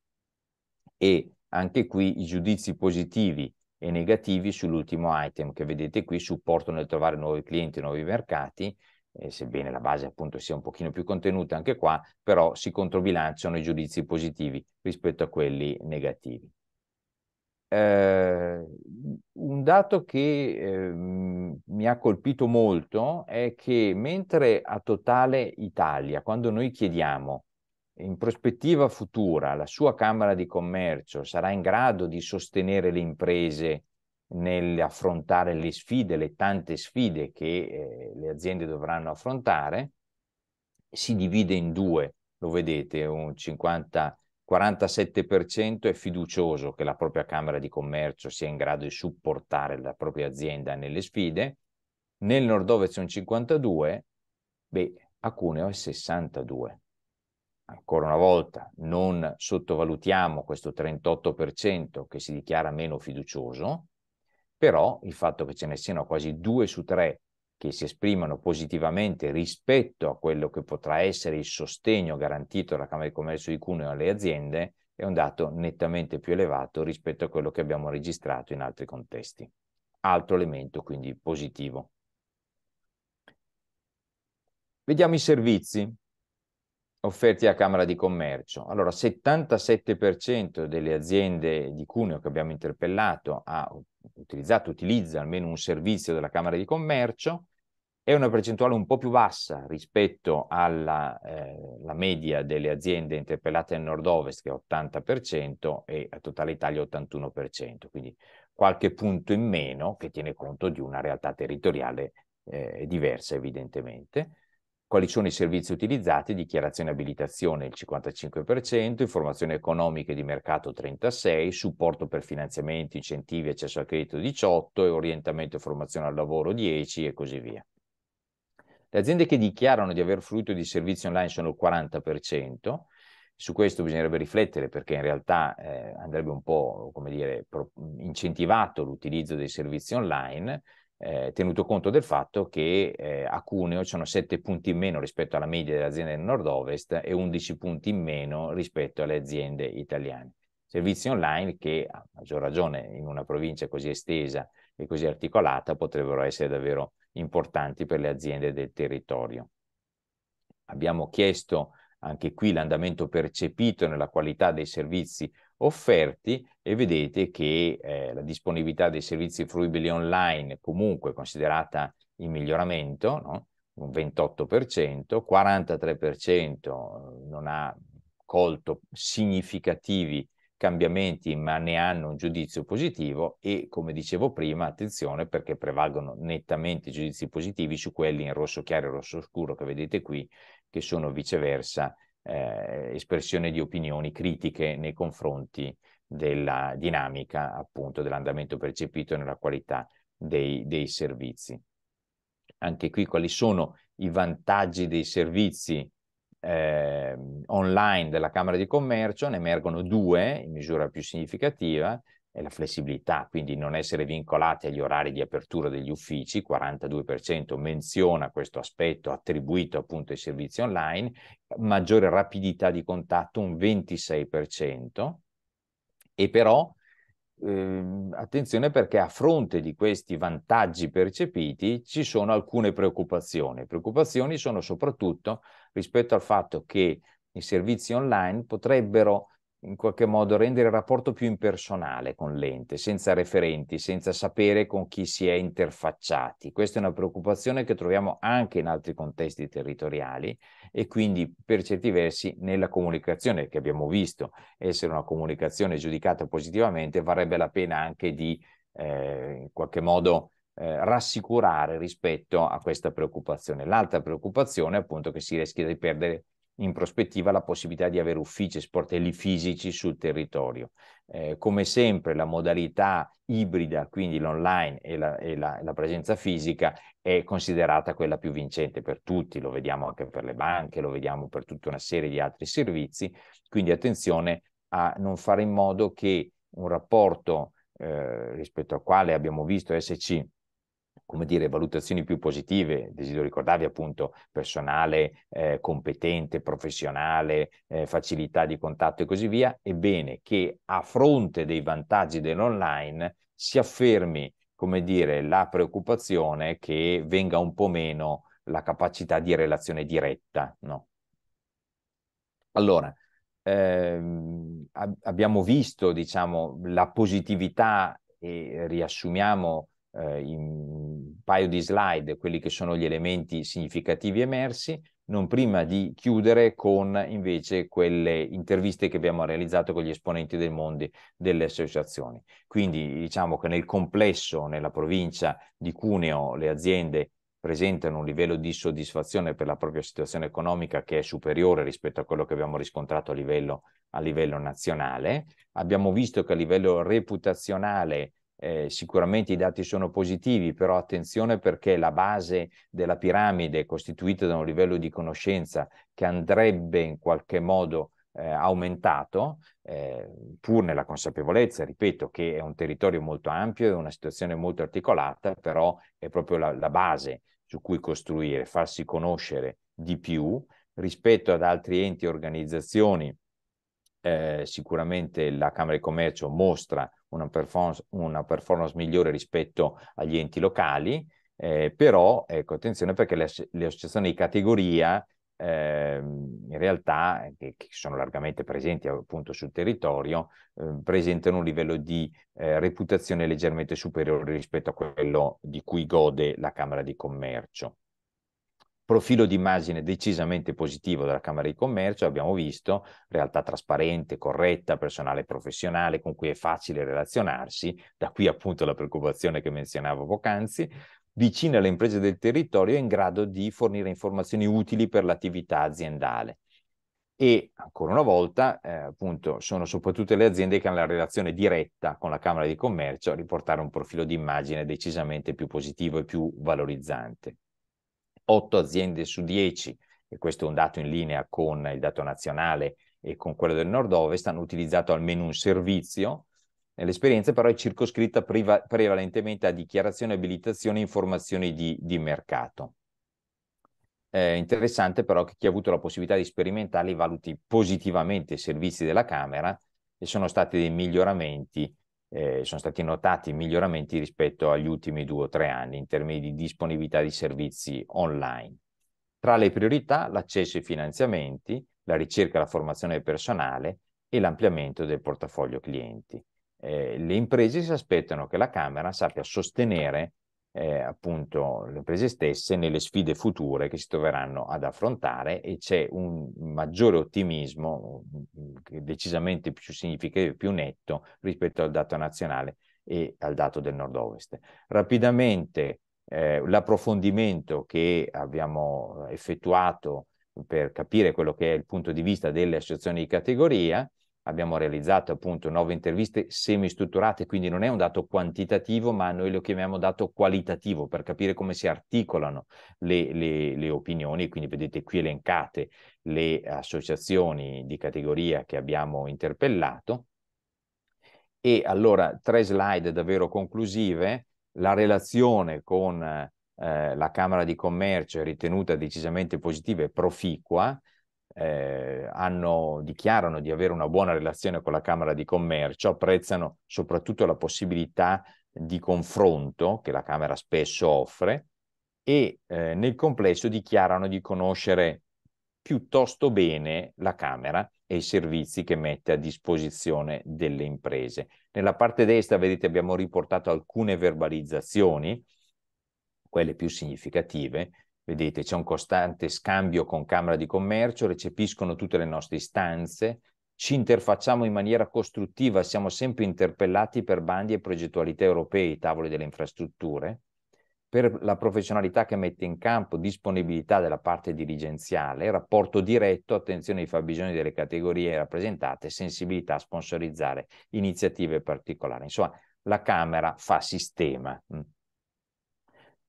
E anche qui i giudizi positivi e negativi sull'ultimo item che vedete qui, supporto nel trovare nuovi clienti, nuovi mercati, e sebbene la base appunto sia un pochino più contenuta anche qua, però si controbilanciano i giudizi positivi rispetto a quelli negativi. Eh, un dato che eh, mi ha colpito molto è che mentre a Totale Italia, quando noi chiediamo in prospettiva futura la sua Camera di Commercio sarà in grado di sostenere le imprese nell'affrontare le sfide, le tante sfide che eh, le aziende dovranno affrontare, si divide in due, lo vedete, un 50, 47% è fiducioso che la propria Camera di Commercio sia in grado di supportare la propria azienda nelle sfide, nel nord-ovest un 52, beh, a Cuneo è 62 ancora una volta, non sottovalutiamo questo 38% che si dichiara meno fiducioso, però il fatto che ce ne siano quasi due su tre che si esprimano positivamente rispetto a quello che potrà essere il sostegno garantito dalla Camera di Commercio di Cuneo alle aziende è un dato nettamente più elevato rispetto a quello che abbiamo registrato in altri contesti. Altro elemento quindi positivo. Vediamo i servizi offerti a Camera di Commercio. Allora, 77% delle aziende di Cuneo che abbiamo interpellato ha utilizzato, utilizza almeno un servizio della Camera di Commercio, è una percentuale un po' più bassa rispetto alla eh, media delle aziende interpellate nel nord-ovest che è 80% e a totale Italia 81%, quindi qualche punto in meno che tiene conto di una realtà territoriale eh, diversa evidentemente quali sono i servizi utilizzati, dichiarazione e abilitazione il 55%, informazioni economiche di mercato 36%, supporto per finanziamenti, incentivi, accesso al credito 18% e orientamento e formazione al lavoro 10% e così via. Le aziende che dichiarano di aver fruito di servizi online sono il 40%, su questo bisognerebbe riflettere perché in realtà eh, andrebbe un po' come dire, pro- incentivato l'utilizzo dei servizi online, eh, tenuto conto del fatto che eh, a Cuneo ci sono 7 punti in meno rispetto alla media delle aziende del nord-ovest e 11 punti in meno rispetto alle aziende italiane. Servizi online che, a maggior ragione, in una provincia così estesa e così articolata, potrebbero essere davvero importanti per le aziende del territorio. Abbiamo chiesto anche qui l'andamento percepito nella qualità dei servizi offerti e vedete che eh, la disponibilità dei servizi fruibili online comunque considerata in miglioramento, no? un 28%, 43% eh, non ha colto significativi cambiamenti ma ne hanno un giudizio positivo e come dicevo prima attenzione perché prevalgono nettamente i giudizi positivi su quelli in rosso chiaro e rosso scuro che vedete qui che sono viceversa eh, espressione di opinioni critiche nei confronti della dinamica appunto dell'andamento percepito e nella qualità dei, dei servizi. Anche qui quali sono i vantaggi dei servizi eh, online della Camera di Commercio, ne emergono due in misura più significativa e la flessibilità, quindi non essere vincolati agli orari di apertura degli uffici, 42% menziona questo aspetto attribuito appunto ai servizi online, maggiore rapidità di contatto, un 26%, e però eh, attenzione perché a fronte di questi vantaggi percepiti ci sono alcune preoccupazioni. Preoccupazioni sono soprattutto rispetto al fatto che i servizi online potrebbero in qualche modo rendere il rapporto più impersonale con l'ente, senza referenti, senza sapere con chi si è interfacciati. Questa è una preoccupazione che troviamo anche in altri contesti territoriali e quindi per certi versi nella comunicazione che abbiamo visto essere una comunicazione giudicata positivamente, varrebbe la pena anche di eh, in qualche modo eh, rassicurare rispetto a questa preoccupazione. L'altra preoccupazione è appunto che si rischia di perdere in prospettiva la possibilità di avere uffici e sportelli fisici sul territorio. Eh, come sempre la modalità ibrida, quindi l'online e, la, e la, la, presenza fisica, è considerata quella più vincente per tutti, lo vediamo anche per le banche, lo vediamo per tutta una serie di altri servizi, quindi attenzione a non fare in modo che un rapporto eh, rispetto al quale abbiamo visto SC come dire, valutazioni più positive, desidero ricordarvi appunto personale eh, competente, professionale, eh, facilità di contatto e così via, ebbene che a fronte dei vantaggi dell'online si affermi, come dire, la preoccupazione che venga un po' meno la capacità di relazione diretta, no? Allora, ehm, ab abbiamo visto, diciamo, la positività e riassumiamo eh, in un paio di slide quelli che sono gli elementi significativi emersi, non prima di chiudere con invece quelle interviste che abbiamo realizzato con gli esponenti del mondo delle associazioni. Quindi diciamo che nel complesso, nella provincia di Cuneo, le aziende presentano un livello di soddisfazione per la propria situazione economica che è superiore rispetto a quello che abbiamo riscontrato a livello, a livello nazionale. Abbiamo visto che a livello reputazionale eh, sicuramente i dati sono positivi, però attenzione perché la base della piramide è costituita da un livello di conoscenza che andrebbe in qualche modo eh, aumentato, eh, pur nella consapevolezza, ripeto, che è un territorio molto ampio, è una situazione molto articolata, però è proprio la, la base su cui costruire, farsi conoscere di più rispetto ad altri enti e organizzazioni. Eh, sicuramente la Camera di Commercio mostra una performance, una performance migliore rispetto agli enti locali, eh, però ecco, attenzione perché le, le associazioni di categoria eh, in realtà, eh, che, che, sono largamente presenti appunto sul territorio, eh, presentano un livello di eh, reputazione leggermente superiore rispetto a quello di cui gode la Camera di Commercio profilo di immagine decisamente positivo della Camera di Commercio, abbiamo visto, realtà trasparente, corretta, personale professionale con cui è facile relazionarsi, da qui appunto la preoccupazione che menzionavo poc'anzi, vicina alle imprese del territorio e in grado di fornire informazioni utili per l'attività aziendale. E ancora una volta, eh, appunto, sono soprattutto le aziende che hanno la relazione diretta con la Camera di Commercio a riportare un profilo di immagine decisamente più positivo e più valorizzante. 8 aziende su 10, e questo è un dato in linea con il dato nazionale e con quello del nord-ovest, hanno utilizzato almeno un servizio. L'esperienza però è circoscritta priva- prevalentemente a dichiarazione, abilitazione e informazioni di, di mercato. È interessante però che chi ha avuto la possibilità di sperimentarli valuti positivamente i servizi della Camera e sono stati dei miglioramenti eh, sono stati notati miglioramenti rispetto agli ultimi due o tre anni in termini di disponibilità di servizi online. Tra le priorità l'accesso ai finanziamenti, la ricerca e la formazione personale e l'ampliamento del portafoglio clienti. Eh, le imprese si aspettano che la Camera sappia sostenere eh, appunto le imprese stesse nelle sfide future che si troveranno ad affrontare e c'è un maggiore ottimismo decisamente più significativo, più netto rispetto al dato nazionale e al dato del nord-ovest. Rapidamente eh, l'approfondimento che abbiamo effettuato per capire quello che è il punto di vista delle associazioni di categoria abbiamo realizzato appunto nove interviste semistrutturate, quindi non è un dato quantitativo, ma noi lo chiamiamo dato qualitativo per capire come si articolano le, le, le opinioni. Quindi vedete qui elencate le associazioni di categoria che abbiamo interpellato. E allora tre slide davvero conclusive, la relazione con eh, la Camera di Commercio è ritenuta decisamente positiva e proficua, eh, hanno, dichiarano di avere una buona relazione con la Camera di Commercio, apprezzano soprattutto la possibilità di confronto che la Camera spesso offre e eh, nel complesso dichiarano di conoscere piuttosto bene la Camera e i servizi che mette a disposizione delle imprese. Nella parte destra, vedete, abbiamo riportato alcune verbalizzazioni, quelle più significative, Vedete, c'è un costante scambio con Camera di Commercio, recepiscono tutte le nostre istanze, ci interfacciamo in maniera costruttiva, siamo sempre interpellati per bandi e progettualità europei, tavoli delle infrastrutture, per la professionalità che mette in campo, disponibilità della parte dirigenziale, rapporto diretto, attenzione ai fabbisogni delle categorie rappresentate, sensibilità a sponsorizzare iniziative particolari. Insomma, la Camera fa sistema.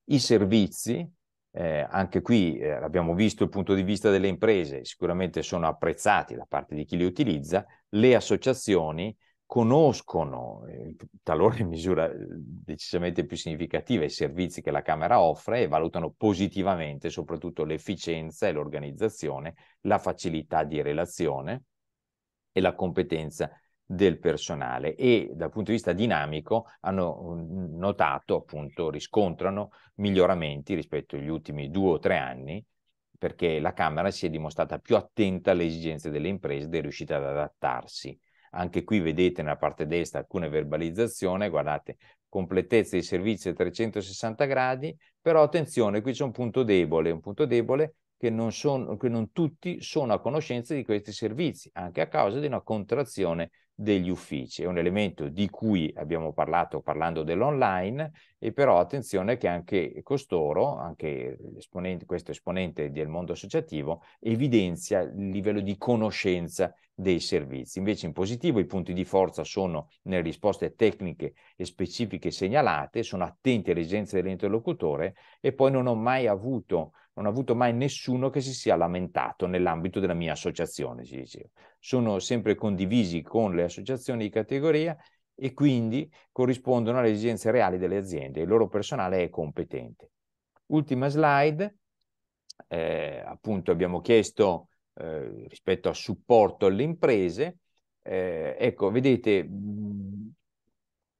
I servizi, eh, anche qui eh, abbiamo visto il punto di vista delle imprese, sicuramente sono apprezzati da parte di chi li utilizza, le associazioni conoscono eh, talora in misura eh, decisamente più significativa i servizi che la Camera offre e valutano positivamente soprattutto l'efficienza e l'organizzazione, la facilità di relazione e la competenza del personale e dal punto di vista dinamico hanno mm, notato, appunto, riscontrano miglioramenti rispetto agli ultimi due o tre anni perché la Camera si è dimostrata più attenta alle esigenze delle imprese ed è riuscita ad adattarsi. Anche qui vedete nella parte destra alcune verbalizzazioni, guardate, completezza dei servizi a 360 gradi, però attenzione, qui c'è un punto debole, un punto debole che non, sono, che non tutti sono a conoscenza di questi servizi, anche a causa di una contrazione degli uffici, è un elemento di cui abbiamo parlato parlando dell'online e però attenzione che anche costoro, anche questo esponente del mondo associativo, evidenzia il livello di conoscenza dei servizi. Invece in positivo i punti di forza sono nelle risposte tecniche e specifiche segnalate, sono attenti alle esigenze dell'interlocutore e poi non ho mai avuto non ho avuto mai nessuno che si sia lamentato nell'ambito della mia associazione, si diceva. Sono sempre condivisi con le associazioni di categoria e quindi corrispondono alle esigenze reali delle aziende. Il loro personale è competente. Ultima slide, eh, appunto abbiamo chiesto eh, rispetto al supporto alle imprese. Eh, ecco, vedete, mm,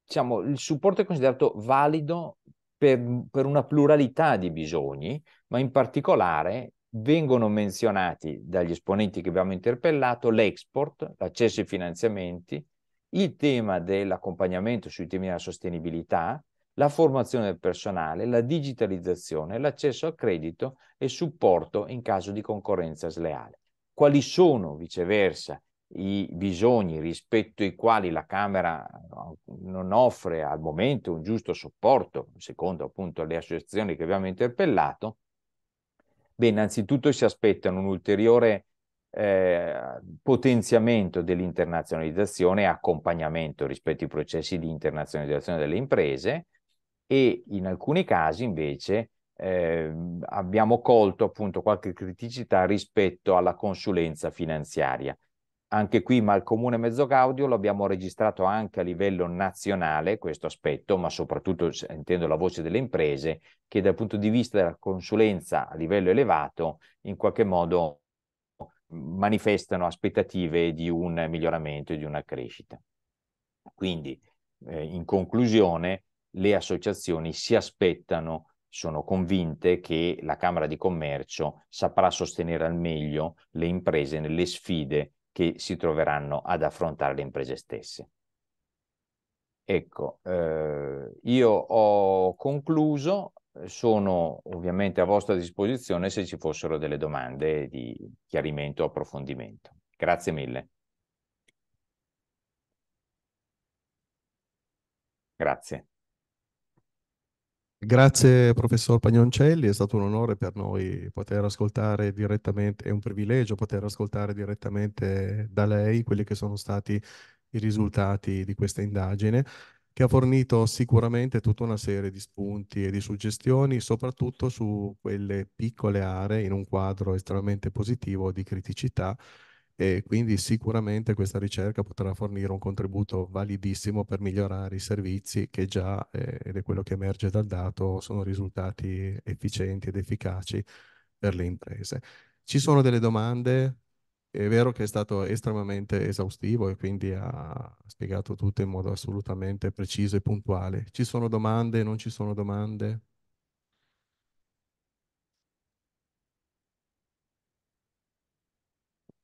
diciamo, il supporto è considerato valido per, per una pluralità di bisogni, ma in particolare vengono menzionati dagli esponenti che abbiamo interpellato l'export, l'accesso ai finanziamenti, il tema dell'accompagnamento sui temi della sostenibilità, la formazione del personale, la digitalizzazione, l'accesso al credito e supporto in caso di concorrenza sleale. Quali sono viceversa i bisogni rispetto ai quali la Camera non offre al momento un giusto supporto, secondo appunto le associazioni che abbiamo interpellato, beh, innanzitutto si aspettano un ulteriore eh, potenziamento dell'internazionalizzazione e accompagnamento rispetto ai processi di internazionalizzazione delle imprese e in alcuni casi invece eh, abbiamo colto appunto qualche criticità rispetto alla consulenza finanziaria. Anche qui, ma il comune Mezzogaudio l'abbiamo registrato anche a livello nazionale, questo aspetto, ma soprattutto sentendo la voce delle imprese, che dal punto di vista della consulenza a livello elevato, in qualche modo manifestano aspettative di un miglioramento e di una crescita. Quindi, eh, in conclusione, le associazioni si aspettano sono convinte che la Camera di Commercio saprà sostenere al meglio le imprese nelle sfide che si troveranno ad affrontare le imprese stesse. Ecco, eh, io ho concluso, sono ovviamente a vostra disposizione se ci fossero delle domande di chiarimento o approfondimento. Grazie mille. Grazie. Grazie professor Pagnoncelli, è stato un onore per noi poter ascoltare direttamente, è un privilegio poter ascoltare direttamente da lei quelli che sono stati i risultati di questa indagine che ha fornito sicuramente tutta una serie di spunti e di suggestioni, soprattutto su quelle piccole aree in un quadro estremamente positivo di criticità e quindi sicuramente questa ricerca potrà fornire un contributo validissimo per migliorare i servizi che già, eh, ed è quello che emerge dal dato, sono risultati efficienti ed efficaci per le imprese. Ci sono delle domande? È vero che è stato estremamente esaustivo e quindi ha spiegato tutto in modo assolutamente preciso e puntuale. Ci sono domande? Non ci sono domande?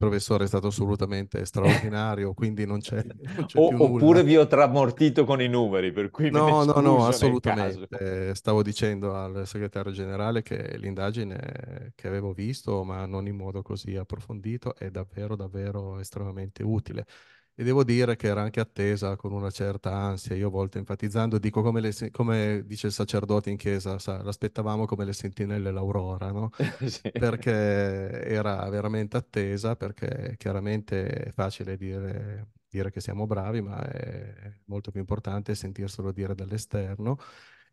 professore è stato assolutamente straordinario, quindi non c'è, non c'è o, Oppure nulla. vi ho tramortito con i numeri, per cui No, no, no, assolutamente. Eh, stavo dicendo al segretario generale che l'indagine che avevo visto, ma non in modo così approfondito, è davvero, davvero estremamente utile e devo dire che era anche attesa con una certa ansia. Io a volte enfatizzando dico come, le, come dice il sacerdote in chiesa, sa, l'aspettavamo come le sentinelle l'aurora, no? sì. perché era veramente attesa, perché chiaramente è facile dire, dire che siamo bravi, ma è molto più importante sentirselo dire dall'esterno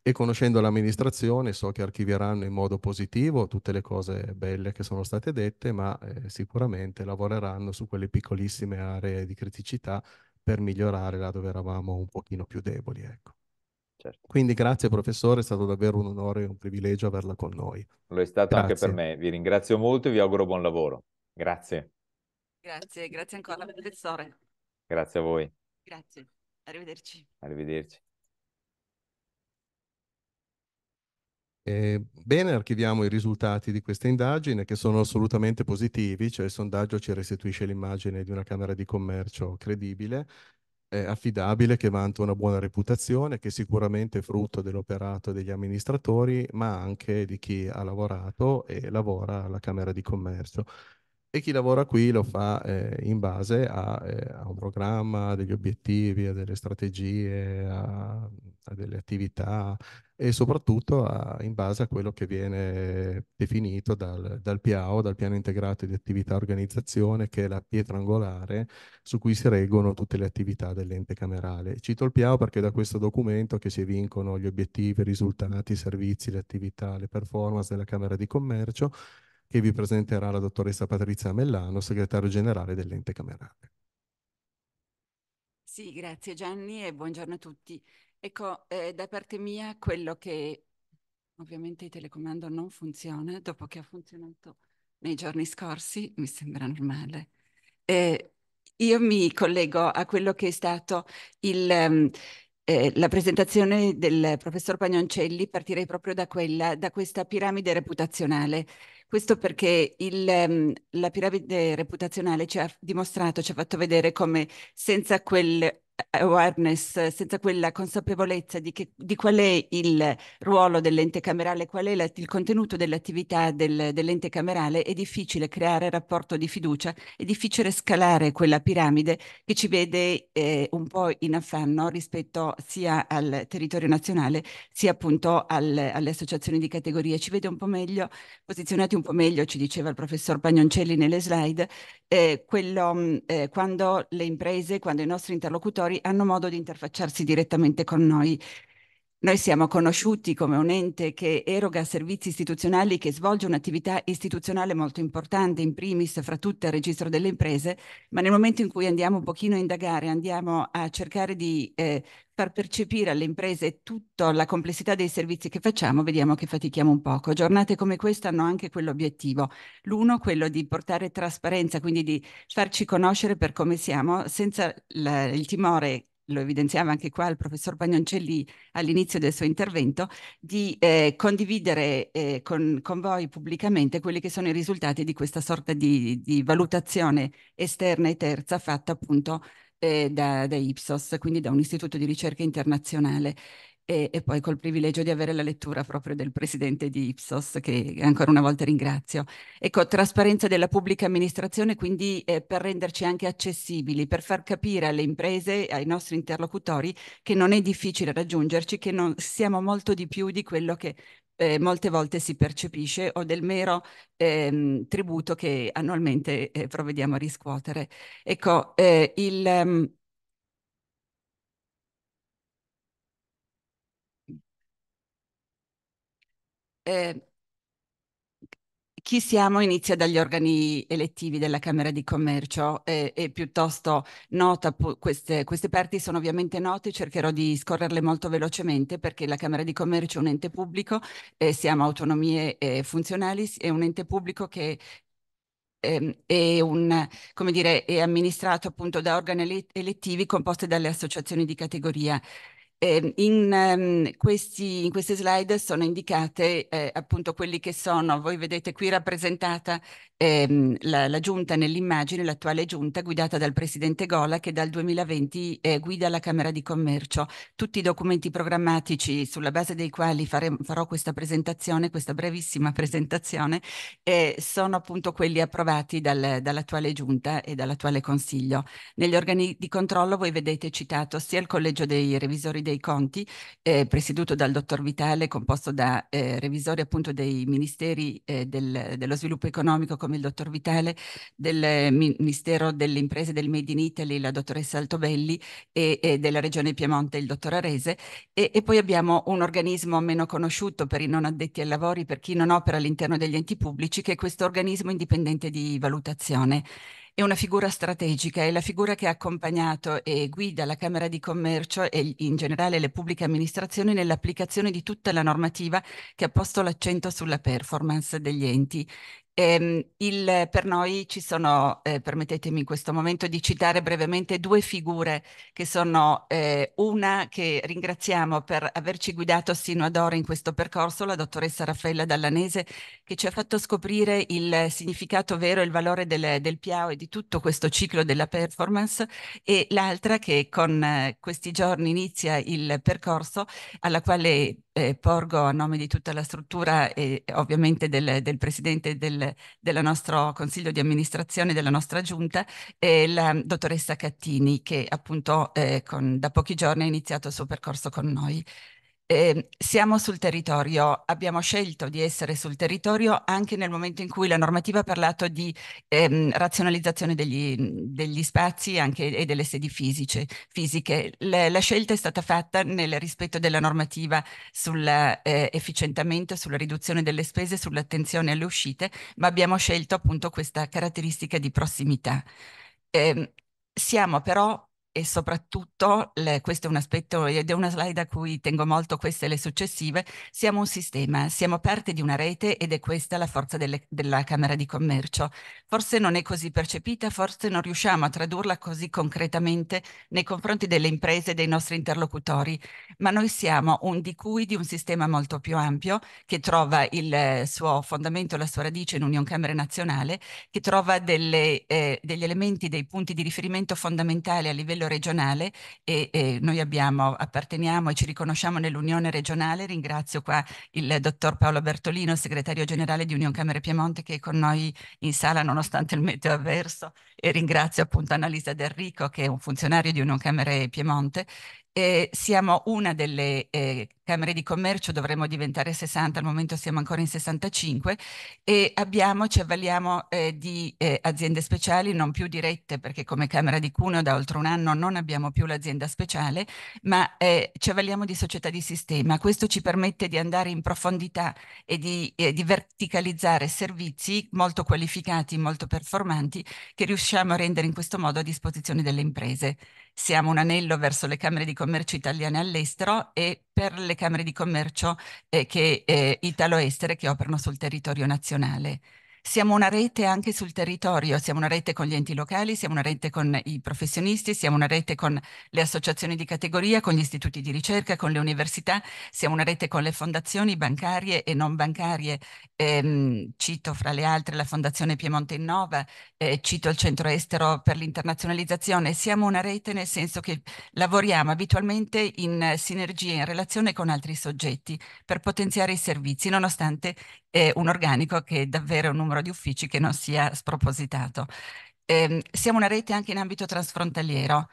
e conoscendo l'amministrazione so che archivieranno in modo positivo tutte le cose belle che sono state dette, ma eh, sicuramente lavoreranno su quelle piccolissime aree di criticità per migliorare là dove eravamo un pochino più deboli. Ecco. Certo. Quindi grazie professore, è stato davvero un onore e un privilegio averla con noi. Lo è stato grazie. anche per me, vi ringrazio molto e vi auguro buon lavoro. Grazie. Grazie, grazie ancora professore. Grazie a voi. Grazie, arrivederci. Arrivederci. Eh, bene, archiviamo i risultati di questa indagine che sono assolutamente positivi, cioè il sondaggio ci restituisce l'immagine di una Camera di Commercio credibile, eh, affidabile, che vanta una buona reputazione, che è sicuramente è frutto dell'operato degli amministratori, ma anche di chi ha lavorato e lavora alla Camera di Commercio e chi lavora qui lo fa eh, in base a, eh, a, un programma, a degli obiettivi, a delle strategie, a, a delle attività e soprattutto a, in base a quello che viene definito dal, dal, PAO, dal piano integrato di attività organizzazione, che è la pietra angolare su cui si reggono tutte le attività dell'ente camerale. Cito il PAO perché da questo documento che si evincono gli obiettivi, i risultati, i servizi, le attività, le performance della Camera di Commercio, che vi presenterà la dottoressa Patrizia Mellano, segretario generale dell'ente camerale. Sì, grazie Gianni e buongiorno a tutti. Ecco, eh, da parte mia quello che ovviamente il telecomando non funziona, dopo che ha funzionato nei giorni scorsi, mi sembra normale. Eh, io mi collego a quello che è stato il, um, eh, la presentazione del professor Pagnoncelli partirei proprio da, quella, da questa piramide reputazionale. Questo perché il, ehm, la piramide reputazionale ci ha dimostrato, ci ha fatto vedere come senza quel eh, awareness, senza quella consapevolezza di, che, di, qual è il ruolo dell'ente camerale, qual è la, il contenuto dell'attività del, dell'ente camerale, è difficile creare rapporto di fiducia, è difficile scalare quella piramide che ci vede eh, un po' in affanno rispetto sia al territorio nazionale sia appunto al, alle associazioni di categoria. Ci vede un po' meglio, posizionati un po' meglio, ci diceva il professor Pagnoncelli nelle slide, eh, quello, mm, eh, quando le imprese, quando i nostri interlocutori laboratori hanno modo di interfacciarsi direttamente con noi noi siamo conosciuti come un ente che eroga servizi istituzionali che svolge un'attività istituzionale molto importante, in primis fra tutte il registro delle imprese, ma nel momento in cui andiamo un pochino a indagare, andiamo a cercare di eh, far percepire alle imprese tutta la complessità dei servizi che facciamo, vediamo che fatichiamo un poco. Giornate come questa hanno anche quell'obiettivo. L'uno, quello di portare trasparenza, quindi di farci conoscere per come siamo, senza la, il timore lo evidenziava anche qua il professor Bagnoncelli all'inizio del suo intervento, di eh, condividere eh, con, con, voi pubblicamente quelli che sono i risultati di questa sorta di, di valutazione esterna e terza fatta appunto eh, da, da Ipsos, quindi da un istituto di ricerca internazionale e, e, poi col privilegio di avere la lettura proprio del presidente di Ipsos, che ancora una volta ringrazio. Ecco, trasparenza della pubblica amministrazione, quindi eh, per renderci anche accessibili, per far capire alle imprese, ai nostri interlocutori, che non è difficile raggiungerci, che non, siamo molto di più di quello che eh, molte volte si percepisce o del mero ehm, tributo che annualmente eh, provvediamo a riscuotere. Ecco, eh, il, ehm, Ehm, chi siamo inizia dagli organi elettivi della Camera di Commercio eh, piuttosto nota queste, queste parti sono ovviamente note, cercherò di scorrerle molto velocemente perché la Camera di Commercio è un ente pubblico, eh, siamo autonomie eh, funzionali, è un ente pubblico che ehm, è, un, dire, è amministrato appunto da organi elettivi composti dalle associazioni di categoria. Eh, in, um, questi, in, queste slide sono indicate eh, appunto quelli che sono, voi vedete qui rappresentata ehm, la, la, giunta nell'immagine, l'attuale giunta guidata dal presidente Gola che dal 2020 eh, guida la Camera di Commercio. Tutti i documenti programmatici sulla base dei quali fare, farò questa presentazione, questa brevissima presentazione, eh, sono appunto quelli approvati dal, dall'attuale giunta e dall'attuale consiglio. Negli organi di controllo voi vedete citato sia il collegio dei revisori dei Conti, eh, presieduto dal dottor Vitale, composto da eh, revisori appunto dei ministeri eh, del, dello sviluppo economico come il dottor Vitale, del Ministero delle Imprese del Made in Italy, la dottoressa Altobelli e, e della Regione Piemonte, il dottor Arese. E, e poi abbiamo un organismo meno conosciuto per i non addetti ai lavori, per chi non opera all'interno degli enti pubblici, che è questo organismo indipendente di valutazione è una figura strategica, è la figura che ha accompagnato e guida la Camera di Commercio e in generale le pubbliche amministrazioni nell'applicazione di tutta la normativa che ha posto l'accento sulla performance degli enti eh, il, per noi ci sono, eh, permettetemi in questo momento di citare brevemente due figure che sono eh, una che ringraziamo per averci guidato sino ad ora in questo percorso, la dottoressa Raffaella Dallanese, che ci ha fatto scoprire il significato vero e il valore del, del Piao e di tutto questo ciclo della performance, e l'altra che con eh, questi giorni inizia il percorso alla quale eh, porgo a nome di tutta la struttura e ovviamente del, del presidente del, del, nostro consiglio di amministrazione, della nostra giunta, eh, la dottoressa Cattini che appunto eh, con, da pochi giorni ha iniziato il suo percorso con noi eh, siamo sul territorio, abbiamo scelto di essere sul territorio anche nel momento in cui la normativa ha parlato di ehm, razionalizzazione degli, degli spazi e delle sedi fisiche. fisiche. La, la, scelta è stata fatta nel rispetto della normativa sull'efficientamento, eh, sulla riduzione delle spese, sull'attenzione alle uscite, ma abbiamo scelto appunto questa caratteristica di prossimità. Eh, siamo però e soprattutto, le, questo è un aspetto ed è una slide a cui tengo molto, queste e le successive, siamo un sistema, siamo parte di una rete ed è questa la forza delle, della Camera di Commercio. Forse non è così percepita, forse non riusciamo a tradurla così concretamente nei confronti delle imprese e dei nostri interlocutori, ma noi siamo un di cui di un sistema molto più ampio che trova il suo fondamento, la sua radice in Unione Camere Nazionale, che trova delle, eh, degli elementi, dei punti di riferimento fondamentali a livello regionale e, e noi abbiamo, apparteniamo e ci riconosciamo nell'Unione regionale. Ringrazio qua il dottor Paolo Bertolino, segretario generale di Union Camere Piemonte che è con noi in sala nonostante il meteo avverso e ringrazio appunto Annalisa Del Rico che è un funzionario di Union Camere Piemonte. E siamo una delle eh, Camere di Commercio, dovremmo diventare 60, al momento siamo ancora in 65 e abbiamo, ci avvaliamo eh, di eh, aziende speciali non più dirette perché come Camera di Cuneo da oltre un anno non abbiamo più l'azienda speciale, ma eh, ci avvaliamo di società di sistema. Questo ci permette di andare in profondità e di, di verticalizzare servizi molto qualificati, molto performanti che riusciamo a rendere in questo modo a disposizione delle imprese. Siamo un anello verso le Camere di Commercio italiane all'estero e per le camere di commercio eh, che, eh, italo-estere che operano sul territorio nazionale. Siamo una rete anche sul territorio, siamo una rete con gli enti locali, siamo una rete con i professionisti, siamo una rete con le associazioni di categoria, con gli istituti di ricerca, con le università, siamo una rete con le fondazioni bancarie e non bancarie. Ehm, cito fra le altre la Fondazione Piemonte Innova, eh, cito il Centro Estero per l'Internazionalizzazione. Siamo una rete nel senso che lavoriamo abitualmente in sinergia, in relazione con altri soggetti per potenziare i servizi, nonostante eh, un organico che è davvero un numero numero di uffici che non sia spropositato. Eh, siamo una rete anche in ambito trasfrontaliero,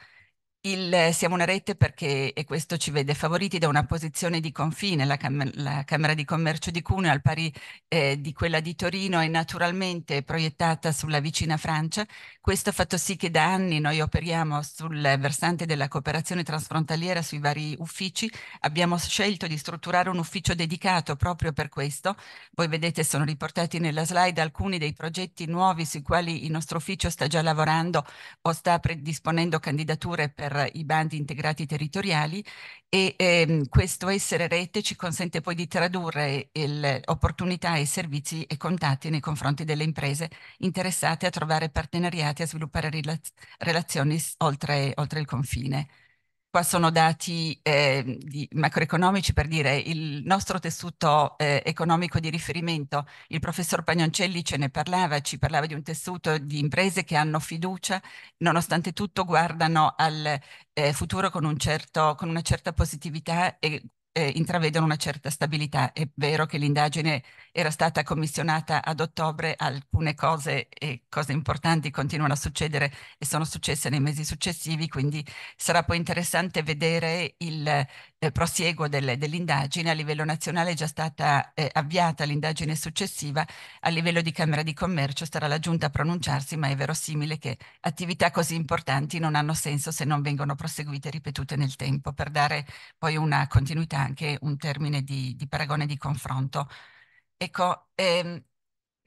il, siamo una rete perché, e questo ci vede favoriti da una posizione di confine, la, cam la Camera di Commercio di Cuneo al pari eh, di quella di Torino è naturalmente proiettata sulla vicina Francia. Questo ha fatto sì che da anni noi operiamo sul versante della cooperazione transfrontaliera sui vari uffici. Abbiamo scelto di strutturare un ufficio dedicato proprio per questo. Voi vedete sono riportati nella slide alcuni dei progetti nuovi sui quali il nostro ufficio sta già lavorando o sta predisponendo candidature per per i bandi integrati territoriali e ehm, questo essere rete ci consente poi di tradurre il, opportunità e servizi e contatti nei confronti delle imprese interessate a trovare partenariati e a sviluppare relaz relazioni oltre, oltre il confine qua sono dati eh, di, macroeconomici per dire il nostro tessuto eh, economico di riferimento. Il professor Pagnoncelli ce ne parlava, ci parlava di un tessuto di imprese che hanno fiducia, nonostante tutto guardano al eh, futuro con, un certo, con una certa positività e eh, intravedono una certa stabilità. È vero che l'indagine era stata commissionata ad ottobre, alcune cose, e cose importanti continuano a succedere e sono successe nei mesi successivi, quindi sarà poi interessante vedere il eh, prosieguo del, dell'indagine. A livello nazionale è già stata eh, avviata l'indagine successiva, a livello di Camera di Commercio sarà la Giunta a pronunciarsi, ma è verosimile che attività così importanti non hanno senso se non vengono proseguite e ripetute nel tempo per dare poi una continuità anche un termine di, di paragone di confronto. Ecco, ehm,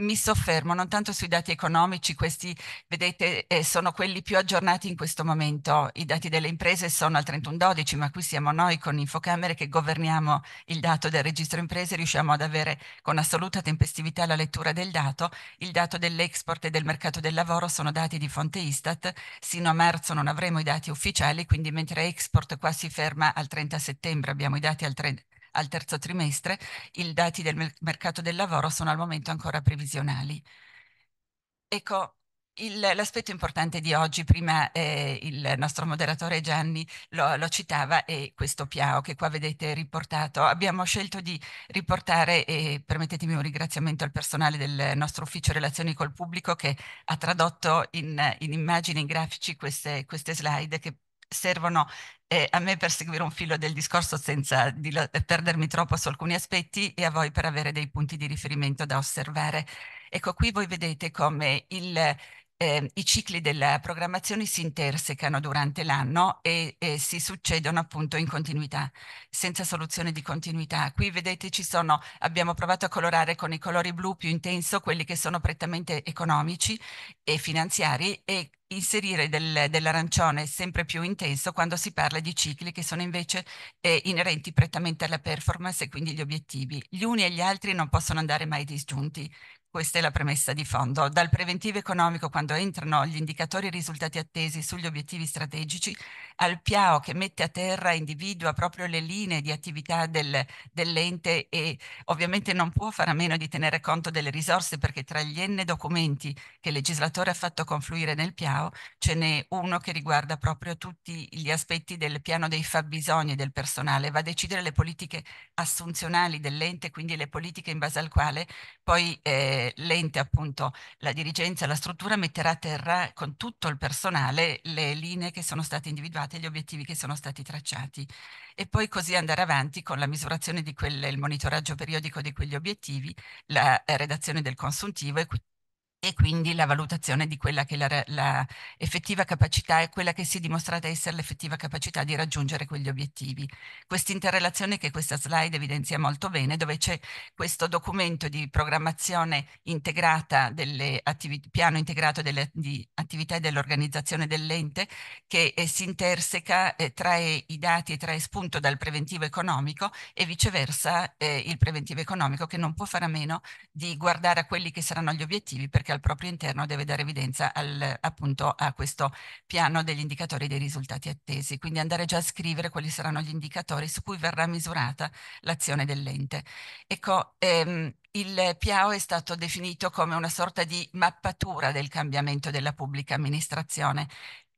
mi soffermo non tanto sui dati economici, questi vedete eh, sono quelli più aggiornati in questo momento, i dati delle imprese sono al 31-12, ma qui siamo noi con Infocamere che governiamo il dato del registro imprese, riusciamo ad avere con assoluta tempestività la lettura del dato, il dato dell'export e del mercato del lavoro sono dati di fonte Istat, sino a marzo non avremo i dati ufficiali, quindi mentre export qua si ferma al 30 settembre abbiamo i dati al 30 al terzo trimestre, i dati del mercato del lavoro sono al momento ancora previsionali. Ecco, l'aspetto importante di oggi, prima eh, il nostro moderatore Gianni lo, lo, citava, è questo piao che qua vedete riportato. Abbiamo scelto di riportare, e permettetemi un ringraziamento al personale del nostro ufficio relazioni col pubblico che ha tradotto in, in immagini, in grafici queste, queste slide che servono eh, a me per seguire un filo del discorso senza perdermi troppo su alcuni aspetti e a voi per avere dei punti di riferimento da osservare. Ecco, qui voi vedete come il, eh, i cicli della programmazione si intersecano durante l'anno e, e, si succedono appunto in continuità, senza soluzione di continuità. Qui vedete ci sono, abbiamo provato a colorare con i colori blu più intenso quelli che sono prettamente economici e finanziari e inserire del, dell'arancione sempre più intenso quando si parla di cicli che sono invece eh, inerenti prettamente alla performance e quindi agli obiettivi. Gli uni e gli altri non possono andare mai disgiunti, questa è la premessa di fondo. Dal preventivo economico, quando entrano gli indicatori e risultati attesi sugli obiettivi strategici, al PIAO che mette a terra, e individua proprio le linee di attività del, dell'ente e ovviamente non può fare a meno di tenere conto delle risorse perché tra gli N documenti che il legislatore ha fatto confluire nel PIAO ce n'è uno che riguarda proprio tutti gli aspetti del piano dei fabbisogni del personale, va a decidere le politiche assunzionali dell'ente, quindi le politiche in base al quale poi... Eh, eh, l'ente, appunto la dirigenza, la struttura metterà a terra con tutto il personale le linee che sono state individuate, gli obiettivi che sono stati tracciati e poi così andare avanti con la misurazione di quelle, il monitoraggio periodico di quegli obiettivi, la eh, redazione del consuntivo e e quindi la valutazione di quella che è l'effettiva capacità e quella che si è dimostrata essere l'effettiva capacità di raggiungere quegli obiettivi. Questa interrelazione che questa slide evidenzia molto bene, dove c'è questo documento di programmazione integrata delle piano integrato delle di attività e dell'organizzazione dell'ente che eh, si interseca, eh, trae i dati e trae spunto dal preventivo economico e viceversa eh, il preventivo economico che non può fare a meno di guardare a quelli che saranno gli obiettivi perché che al proprio interno deve dare evidenza al, appunto a questo piano degli indicatori dei risultati attesi, quindi andare già a scrivere quali saranno gli indicatori su cui verrà misurata l'azione dell'ente. Ecco, ehm, il PIAO è stato definito come una sorta di mappatura del cambiamento della pubblica amministrazione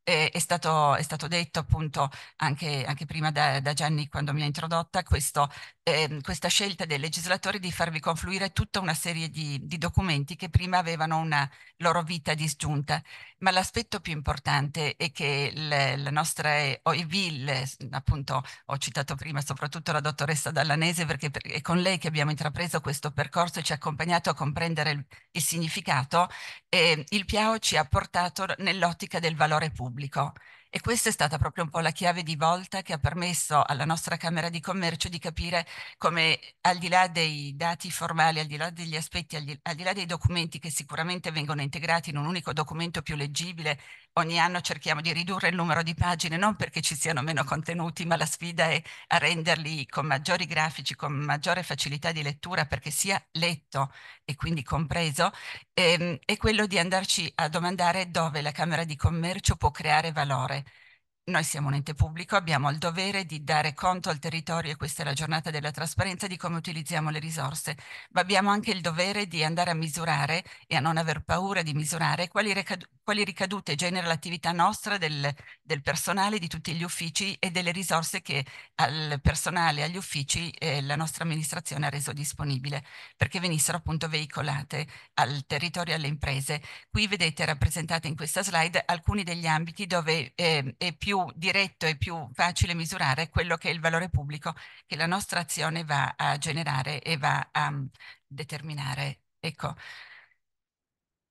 eh, è, stato, è, stato, detto appunto anche, anche prima da, da, Gianni quando mi ha introdotta questo, eh, questa scelta del legislatore di farvi confluire tutta una serie di, di documenti che prima avevano una loro vita disgiunta. Ma l'aspetto più importante è che le, le nostre OIV, le, appunto ho citato prima soprattutto la dottoressa Dallanese perché è con lei che abbiamo intrapreso questo percorso e ci ha accompagnato a comprendere il, il significato, eh, il PIAO ci ha portato nell'ottica del valore pubblico pubblico E questa è stata proprio un po' la chiave di volta che ha permesso alla nostra Camera di Commercio di capire come al di là dei dati formali, al di là degli aspetti, al di, al di là dei documenti che sicuramente vengono integrati in un unico documento più leggibile, ogni anno cerchiamo di ridurre il numero di pagine, non perché ci siano meno contenuti, ma la sfida è a renderli con maggiori grafici, con maggiore facilità di lettura, perché sia letto e quindi compreso, ehm, è quello di andarci a domandare dove la Camera di Commercio può creare valore noi siamo un ente pubblico, abbiamo il dovere di dare conto al territorio, e questa è la giornata della trasparenza, di come utilizziamo le risorse, ma abbiamo anche il dovere di andare a misurare e a non aver paura di misurare quali, ricadute, quali ricadute genera l'attività nostra del, del, personale, di tutti gli uffici e delle risorse che al personale, agli uffici eh, la nostra amministrazione ha reso disponibile perché venissero appunto veicolate al territorio e alle imprese. Qui vedete rappresentate in questa slide alcuni degli ambiti dove eh, è più più diretto e più facile misurare quello che è il valore pubblico che la nostra azione va a generare e va a mm, determinare. Ecco,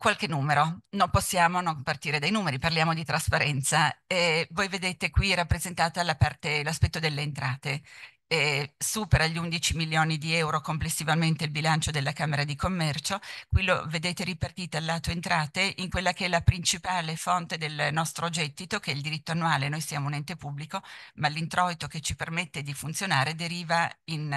qualche numero, non possiamo non partire dai numeri, parliamo di trasparenza. Eh, voi vedete qui rappresentata l'aspetto la delle entrate. Eh, supera gli 11 milioni di euro complessivamente il bilancio della Camera di Commercio, qui lo vedete ripartito al lato entrate in quella che è la principale fonte del nostro gettito che è il diritto annuale, noi siamo un ente pubblico ma l'introito che ci permette di funzionare deriva in,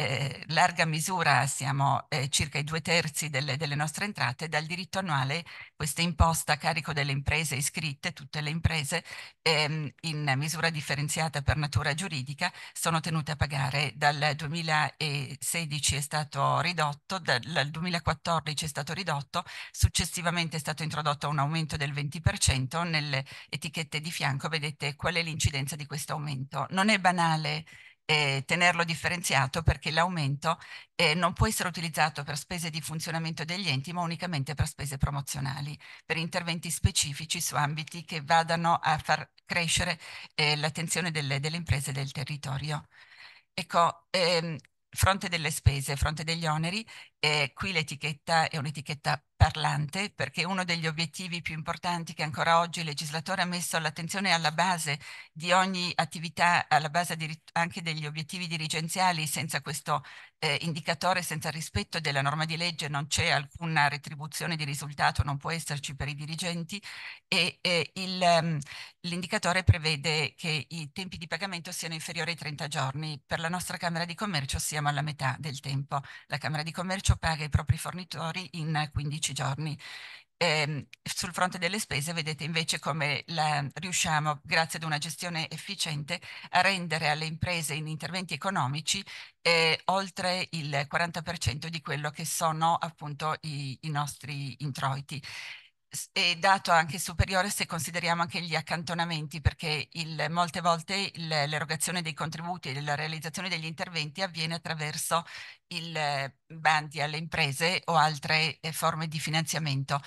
eh, larga misura siamo eh, circa i due terzi delle, delle, nostre entrate, dal diritto annuale questa imposta a carico delle imprese iscritte, tutte le imprese, ehm, in misura differenziata per natura giuridica, sono tenute a pagare. Dal 2016 è stato ridotto, dal 2014 è stato ridotto, successivamente è stato introdotto un aumento del 20%, nelle etichette di fianco vedete qual è l'incidenza di questo aumento. Non è banale eh, tenerlo differenziato perché l'aumento eh, non può essere utilizzato per spese di funzionamento degli enti ma unicamente per spese promozionali, per interventi specifici su ambiti che vadano a far crescere eh, l'attenzione delle, delle, imprese del territorio. Ecco, ehm, fronte delle spese, fronte degli oneri, eh, qui l'etichetta è un'etichetta parlante perché uno degli obiettivi più importanti che ancora oggi il legislatore ha messo all'attenzione alla base di ogni attività, alla base anche degli obiettivi dirigenziali, senza questo eh, indicatore, senza rispetto della norma di legge non c'è alcuna retribuzione di risultato, non può esserci per i dirigenti e eh, l'indicatore um, prevede che i tempi di pagamento siano inferiori ai 30 giorni. Per la nostra Camera di Commercio siamo alla metà del tempo. La Camera di Commercio commercio paga i propri fornitori in 15 giorni. E ehm, sul fronte delle spese vedete invece come la, riusciamo, grazie ad una gestione efficiente, a rendere alle imprese in interventi economici eh, oltre il 40% di quello che sono appunto i, i nostri introiti è dato anche superiore se consideriamo anche gli accantonamenti perché il, molte volte l'erogazione dei contributi e la realizzazione degli interventi avviene attraverso i bandi alle imprese o altre eh, forme di finanziamento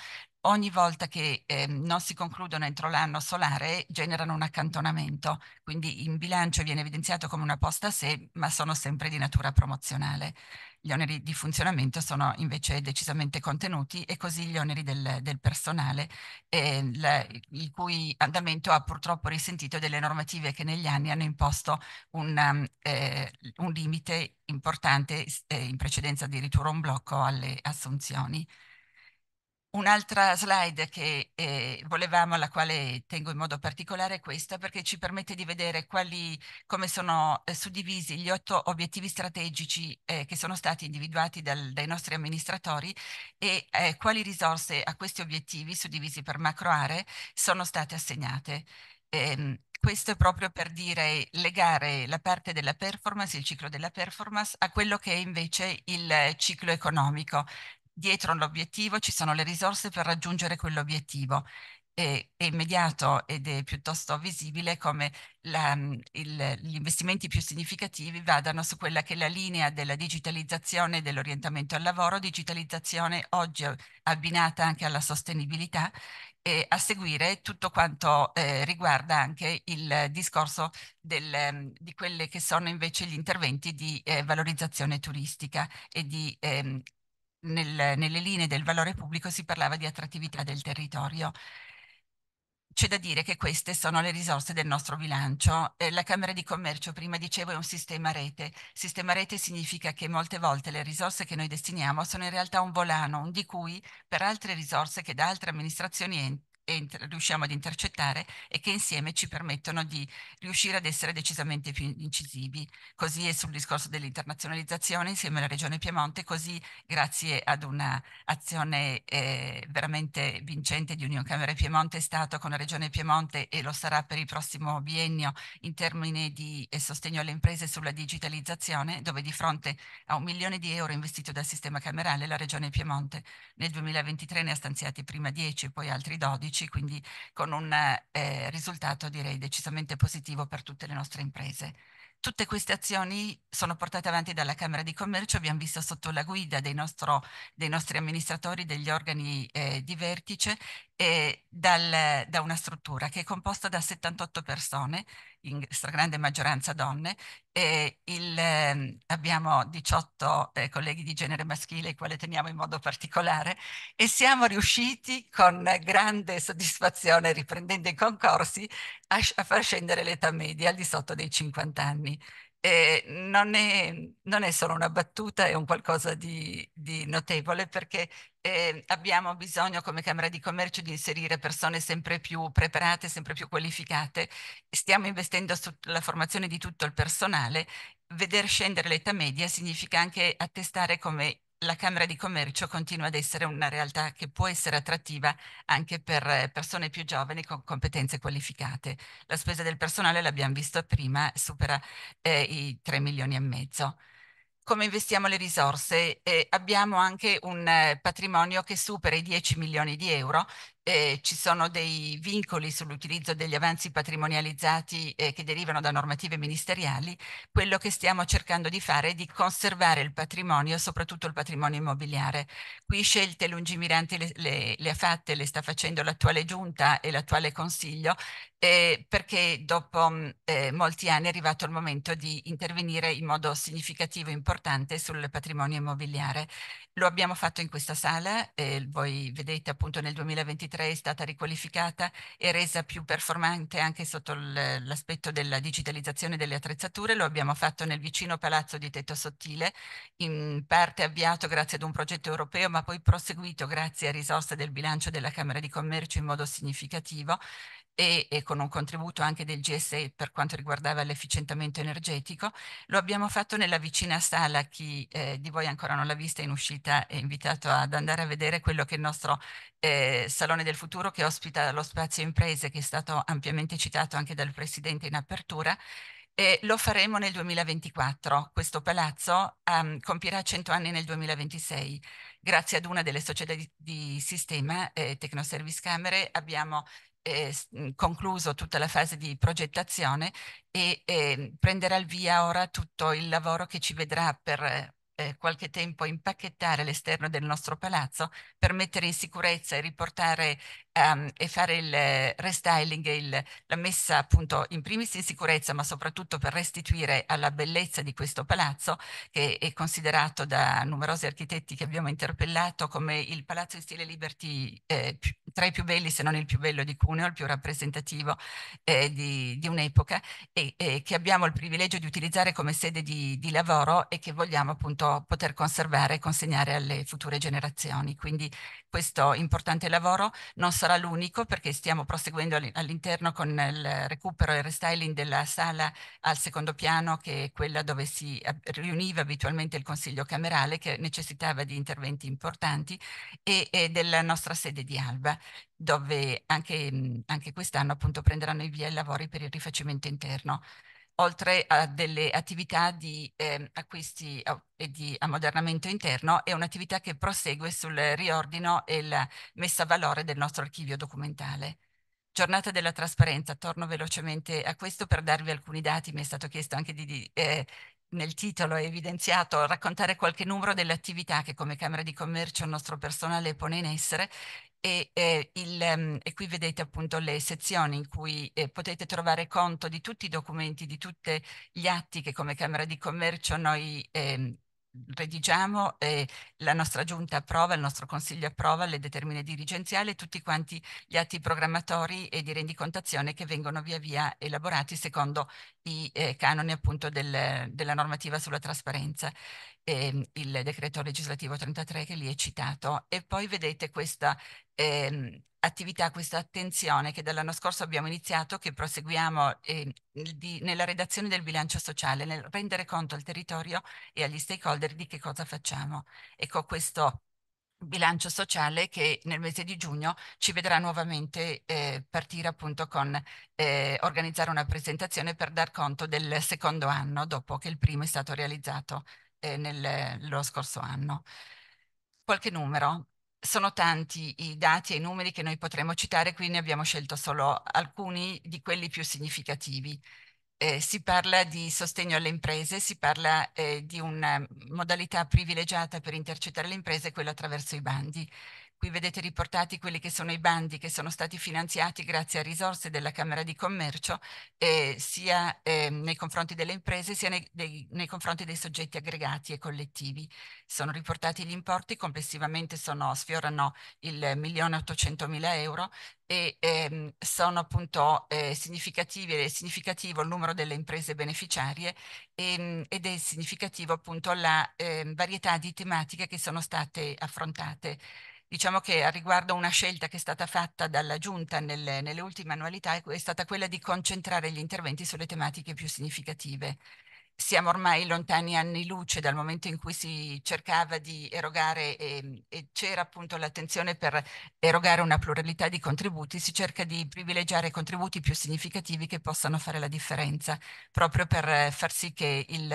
ogni volta che eh, non si concludono entro l'anno solare generano un accantonamento, quindi in bilancio viene evidenziato come una posta a sé, ma sono sempre di natura promozionale. Gli oneri di funzionamento sono invece decisamente contenuti e così gli oneri del, del personale, eh, la, il cui andamento ha purtroppo risentito delle normative che negli anni hanno imposto un, eh, un limite importante, eh, in precedenza addirittura un blocco alle assunzioni. Un'altra slide che eh, volevamo, alla quale tengo in modo particolare, è questa perché ci permette di vedere quali, come sono eh, suddivisi gli otto obiettivi strategici eh, che sono stati individuati dal, dai nostri amministratori e eh, quali risorse a questi obiettivi, suddivisi per macro aree, sono state assegnate. Ehm, questo è proprio per dire legare la parte della performance, il ciclo della performance, a quello che è invece il eh, ciclo economico, dietro l'obiettivo ci sono le risorse per raggiungere quell'obiettivo. È, è, immediato ed è piuttosto visibile come la, il, gli investimenti più significativi vadano su quella che è la linea della digitalizzazione dell'orientamento al lavoro, digitalizzazione oggi abbinata anche alla sostenibilità e a seguire tutto quanto eh, riguarda anche il discorso del, di quelli che sono invece gli interventi di eh, valorizzazione turistica e di eh, nel, nelle linee del valore pubblico si parlava di attrattività del territorio. C'è da dire che queste sono le risorse del nostro bilancio. Eh, la Camera di Commercio, prima dicevo, è un sistema rete. Sistema rete significa che molte volte le risorse che noi destiniamo sono in realtà un volano, un di cui per altre risorse che da altre amministrazioni riusciamo ad intercettare e che insieme ci permettono di riuscire ad essere decisamente più incisivi. Così è sul discorso dell'internazionalizzazione insieme alla Regione Piemonte, così grazie ad un'azione eh, veramente vincente di Unione Camere Piemonte è stato con la Regione Piemonte e lo sarà per il prossimo biennio in termini di eh, sostegno alle imprese sulla digitalizzazione, dove di fronte a un milione di euro investito dal sistema camerale la Regione Piemonte nel 2023 ne ha stanziati prima 10 e poi altri 12 economici, quindi con un eh, risultato direi decisamente positivo per tutte le nostre imprese. Tutte queste azioni sono portate avanti dalla Camera di Commercio, abbiamo visto sotto la guida dei, nostro, dei nostri amministratori, degli organi eh, di vertice e dal, da una struttura che è composta da 78 persone, in stragrande maggioranza donne, il, eh, abbiamo 18 eh, colleghi di genere maschile, i quali teniamo in modo particolare, e siamo riusciti con grande soddisfazione, riprendendo i concorsi, a, a far scendere l'età media al di sotto dei 50 anni non, è, non, è, solo una battuta, è un qualcosa di, di notevole perché eh, abbiamo bisogno come Camera di Commercio di inserire persone sempre più preparate, sempre più qualificate. Stiamo investendo sulla formazione di tutto il personale. Veder scendere l'età media significa anche attestare come la Camera di Commercio continua ad essere una realtà che può essere attrattiva anche per eh, persone più giovani con competenze qualificate. La spesa del personale, l'abbiamo visto prima, supera eh, i 3 milioni e mezzo. Come investiamo le risorse? Eh, abbiamo anche un eh, patrimonio che supera i 10 milioni di euro eh, ci sono dei vincoli sull'utilizzo degli avanzi patrimonializzati eh, che derivano da normative ministeriali, quello che stiamo cercando di fare è di conservare il patrimonio, soprattutto il patrimonio immobiliare. Qui scelte lungimiranti le, le, le ha fatte, le sta facendo l'attuale giunta e l'attuale consiglio, eh, perché dopo mh, mm, eh, molti anni è arrivato il momento di intervenire in modo significativo e importante sul patrimonio immobiliare. Lo abbiamo fatto in questa sala, eh, voi vedete appunto nel 2023 2023 è stata riqualificata e resa più performante anche sotto l'aspetto della digitalizzazione delle attrezzature. Lo abbiamo fatto nel vicino palazzo di Tetto Sottile, in parte avviato grazie ad un progetto europeo, ma poi proseguito grazie a risorse del bilancio della Camera di Commercio in modo significativo e, e, con un contributo anche del GSE per quanto riguardava l'efficientamento energetico. Lo abbiamo fatto nella vicina sala, chi eh, di voi ancora non l'ha vista in uscita è invitato ad andare a vedere quello che è il nostro eh, Salone del Futuro che ospita lo spazio imprese che è stato ampiamente citato anche dal Presidente in apertura. E lo faremo nel 2024. Questo palazzo um, compirà 100 anni nel 2026. Grazie ad una delle società di, di sistema, eh, Tecnoservice Camere, abbiamo eh, concluso tutta la fase di progettazione e eh, prenderà il via ora tutto il lavoro che ci vedrà per eh, eh, qualche tempo a impacchettare l'esterno del nostro palazzo per mettere in sicurezza e riportare um, e fare il restyling e il, la messa appunto in primis in sicurezza ma soprattutto per restituire alla bellezza di questo palazzo che è considerato da numerosi architetti che abbiamo interpellato come il palazzo in stile Liberty eh, tra i più belli se non il più bello di Cuneo, il più rappresentativo eh, di, di un'epoca e, e, eh, che abbiamo il privilegio di utilizzare come sede di, di lavoro e che vogliamo appunto appunto poter conservare e consegnare alle future generazioni. Quindi questo importante lavoro non sarà l'unico perché stiamo proseguendo all'interno con il recupero e il restyling della sala al secondo piano che è quella dove si riuniva abitualmente il Consiglio Camerale che necessitava di interventi importanti e, e della nostra sede di Alba dove anche, anche quest'anno appunto prenderanno il via i lavori per il rifacimento interno oltre a delle attività di eh, acquisti oh, e di ammodernamento interno, è un'attività che prosegue sul riordino e la messa a valore del nostro archivio documentale. Giornata della trasparenza, torno velocemente a questo per darvi alcuni dati, mi è stato chiesto anche di, di eh, nel titolo è evidenziato raccontare qualche numero delle attività che come Camera di Commercio il nostro personale pone in essere e, eh, il, um, e qui vedete appunto le sezioni in cui eh, potete trovare conto di tutti i documenti, di tutti gli atti che come Camera di Commercio noi ehm, redigiamo eh, la nostra giunta approva, il nostro consiglio approva le determine dirigenziali e tutti quanti gli atti programmatori e di rendicontazione che vengono via via elaborati secondo i eh, canoni appunto del, della normativa sulla trasparenza, eh, il decreto legislativo 33 che lì è citato e poi vedete questa ehm, attività, questa attenzione che dall'anno scorso abbiamo iniziato, che proseguiamo eh, di, nella redazione del bilancio sociale, nel rendere conto al territorio e agli stakeholder di che cosa facciamo. Ecco questo bilancio sociale che nel mese di giugno ci vedrà nuovamente eh, partire appunto con eh, organizzare una presentazione per dar conto del secondo anno dopo che il primo è stato realizzato eh, nello scorso anno. Qualche numero, sono tanti i dati e i numeri che noi potremmo citare, qui ne abbiamo scelto solo alcuni di quelli più significativi. Eh, si parla di sostegno alle imprese, si parla eh, di una modalità privilegiata per intercettare le imprese, quella attraverso i bandi. Qui vedete riportati quelli che sono i bandi che sono stati finanziati grazie a risorse della Camera di Commercio eh, sia eh, nei confronti delle imprese sia nei, dei, nei, confronti dei soggetti aggregati e collettivi. Sono riportati gli importi, complessivamente sono, sfiorano il 1.800.000 euro e ehm, sono appunto eh, significativi, è significativo il numero delle imprese beneficiarie e, ehm, ed è significativo appunto la eh, varietà di tematiche che sono state affrontate. Diciamo che a riguardo una scelta che è stata fatta dalla Giunta nelle, nelle ultime annualità è, è stata quella di concentrare gli interventi sulle tematiche più significative siamo ormai lontani anni luce dal momento in cui si cercava di erogare e, ehm, e c'era appunto l'attenzione per erogare una pluralità di contributi, si cerca di privilegiare contributi più significativi che possano fare la differenza, proprio per far sì che il,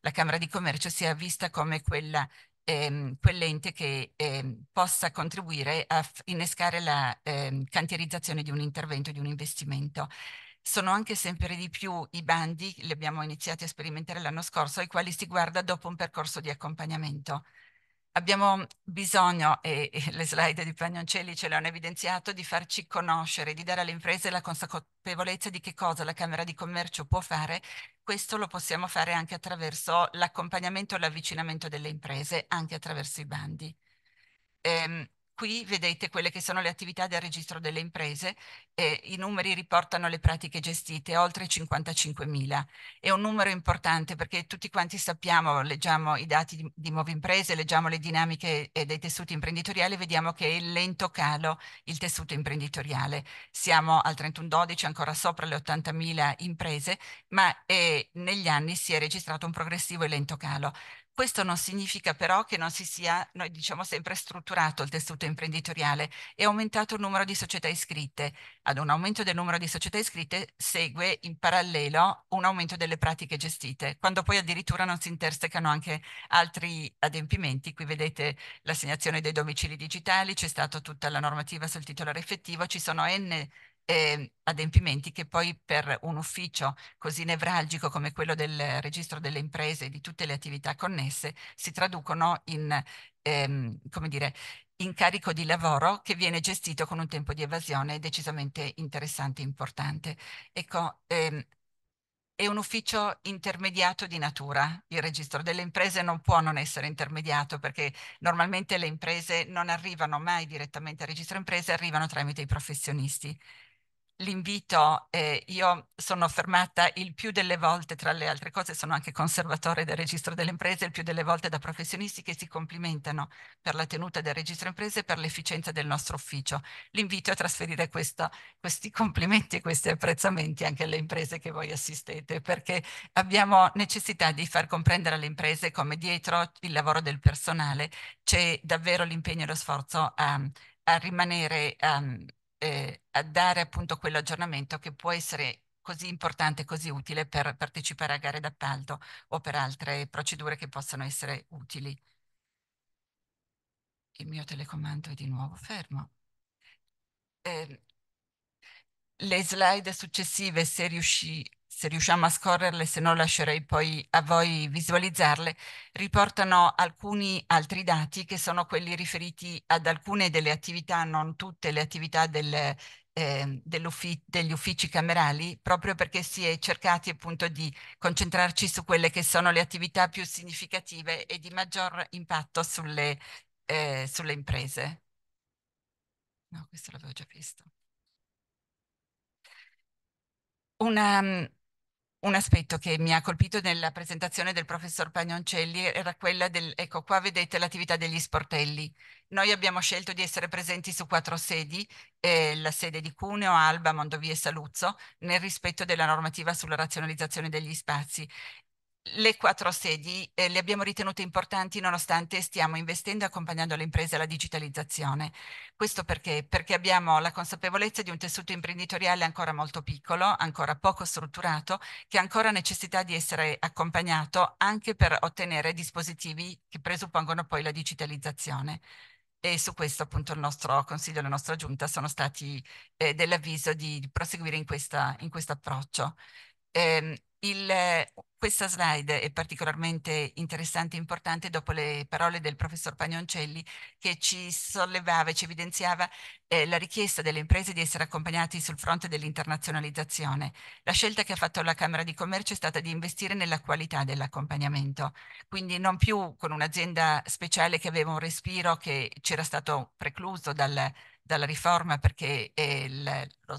la Camera di Commercio sia vista come quella ehm, quell'ente che ehm, possa contribuire a innescare la ehm, cantierizzazione di un intervento, di un investimento. Sono anche sempre di più i bandi, li abbiamo iniziati a sperimentare l'anno scorso, ai quali si guarda dopo un percorso di accompagnamento. Abbiamo bisogno, e, le slide di Pagnoncelli ce le hanno evidenziato, di farci conoscere, di dare alle imprese la consapevolezza di che cosa la Camera di Commercio può fare. Questo lo possiamo fare anche attraverso l'accompagnamento e l'avvicinamento delle imprese, anche attraverso i bandi. Ehm, Qui vedete quelle che sono le attività del registro delle imprese e i numeri riportano le pratiche gestite, oltre 55.000. È un numero importante perché tutti quanti sappiamo, leggiamo i dati di, di nuove imprese, leggiamo le dinamiche eh, dei tessuti imprenditoriali e vediamo che è in lento calo il tessuto imprenditoriale. Siamo al 31-12, ancora sopra le 80.000 imprese, ma è, eh, negli anni si è registrato un progressivo e lento calo. Questo non significa però che non si sia, noi diciamo sempre, strutturato il tessuto imprenditoriale e aumentato il numero di società iscritte. Ad un aumento del numero di società iscritte segue in parallelo un aumento delle pratiche gestite, quando poi addirittura non si intersecano anche altri adempimenti. Qui vedete l'assegnazione dei domicili digitali, c'è stata tutta la normativa sul titolare effettivo, ci sono n eh, adempimenti che poi per un ufficio così nevralgico come quello del registro delle imprese e di tutte le attività connesse si traducono in, ehm, come dire, in di lavoro che viene gestito con un tempo di evasione decisamente interessante e importante. Ecco, ehm, è un ufficio intermediato di natura. Il registro delle imprese non può non essere intermediato perché normalmente le imprese non arrivano mai direttamente al registro imprese, arrivano tramite i professionisti l'invito, eh, io sono fermata il più delle volte, tra le altre cose sono anche conservatore del registro delle imprese, il più delle volte da professionisti che si complimentano per la tenuta del registro imprese e per l'efficienza del nostro ufficio. L'invito è a trasferire questo, questi complimenti e questi apprezzamenti anche alle imprese che voi assistete, perché abbiamo necessità di far comprendere alle imprese come dietro il lavoro del personale c'è davvero l'impegno e lo sforzo a, a rimanere... Um, eh, a dare appunto quell'aggiornamento che può essere così importante, così utile per partecipare a gare d'appalto o per altre procedure che possano essere utili. Il mio telecomando è di nuovo fermo. Eh, le slide successive, se riuscite se riusciamo a scorrerle, se no lascerei poi a voi visualizzarle, riportano alcuni altri dati che sono quelli riferiti ad alcune delle attività, non tutte le attività del, eh, uffi degli uffici camerali, proprio perché si è cercati appunto di concentrarci su quelle che sono le attività più significative e di maggior impatto sulle, eh, sulle imprese. No, questo l'avevo già visto. Una, mm, un aspetto che mi ha colpito nella presentazione del professor Pagnoncelli era quella del, ecco qua vedete l'attività degli sportelli. Noi abbiamo scelto di essere presenti su quattro sedi, eh, la sede di Cuneo, Alba, Mondovì e Saluzzo, nel rispetto della normativa sulla razionalizzazione degli spazi. Le quattro sedi eh, le abbiamo ritenute importanti nonostante stiamo investendo e accompagnando le imprese alla digitalizzazione. Questo perché? Perché abbiamo la consapevolezza di un tessuto imprenditoriale ancora molto piccolo, ancora poco strutturato, che ha ancora necessità di essere accompagnato anche per ottenere dispositivi che presuppongono poi la digitalizzazione. E su questo appunto il nostro consiglio e la nostra giunta sono stati eh, dell'avviso di, proseguire in, questa, in questo approccio. Eh, il, eh, questa slide è particolarmente interessante e importante dopo le parole del professor Pagnoncelli che ci sollevava e ci evidenziava eh, la richiesta delle imprese di essere accompagnati sul fronte dell'internazionalizzazione. La scelta che ha fatto la Camera di Commercio è stata di investire nella qualità dell'accompagnamento, quindi non più con un'azienda speciale che aveva un respiro che c'era stato precluso dal, dalla riforma perché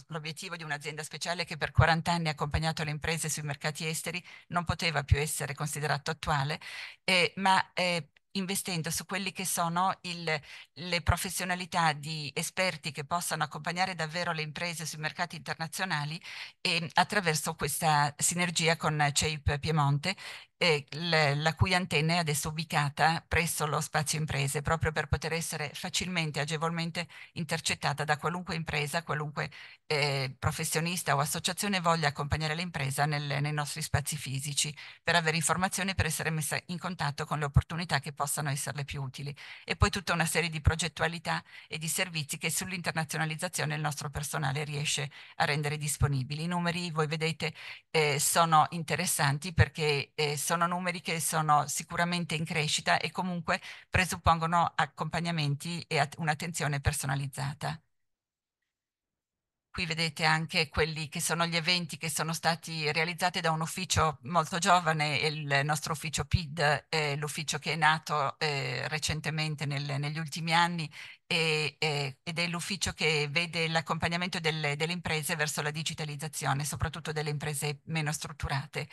l'obiettivo di un'azienda speciale che per 40 anni ha accompagnato le imprese sui mercati esteri non poteva più essere considerato attuale, eh, ma eh, investendo su quelli che sono il, le professionalità di esperti che possano accompagnare davvero le imprese sui mercati internazionali e attraverso questa sinergia con CEIP Piemonte, eh, la, cui antenna è adesso ubicata presso lo spazio imprese, proprio per poter essere facilmente, agevolmente intercettata da qualunque impresa, qualunque eh, professionista o associazione voglia accompagnare l'impresa nei nostri spazi fisici, per avere informazioni, per essere messa in contatto con le opportunità che possano esserle più utili. E poi tutta una serie di progettualità e di servizi che sull'internazionalizzazione il nostro personale riesce a rendere disponibili. I numeri, voi vedete, eh, sono interessanti perché eh, sono numeri che sono sicuramente in crescita e comunque presuppongono accompagnamenti e at un'attenzione personalizzata. Qui vedete anche quelli che sono gli eventi che sono stati realizzati da un ufficio molto giovane, il nostro ufficio PID, eh, l'ufficio che è nato eh, recentemente nel, negli ultimi anni e, eh, ed è l'ufficio che vede l'accompagnamento delle, delle imprese verso la digitalizzazione, soprattutto delle imprese meno strutturate.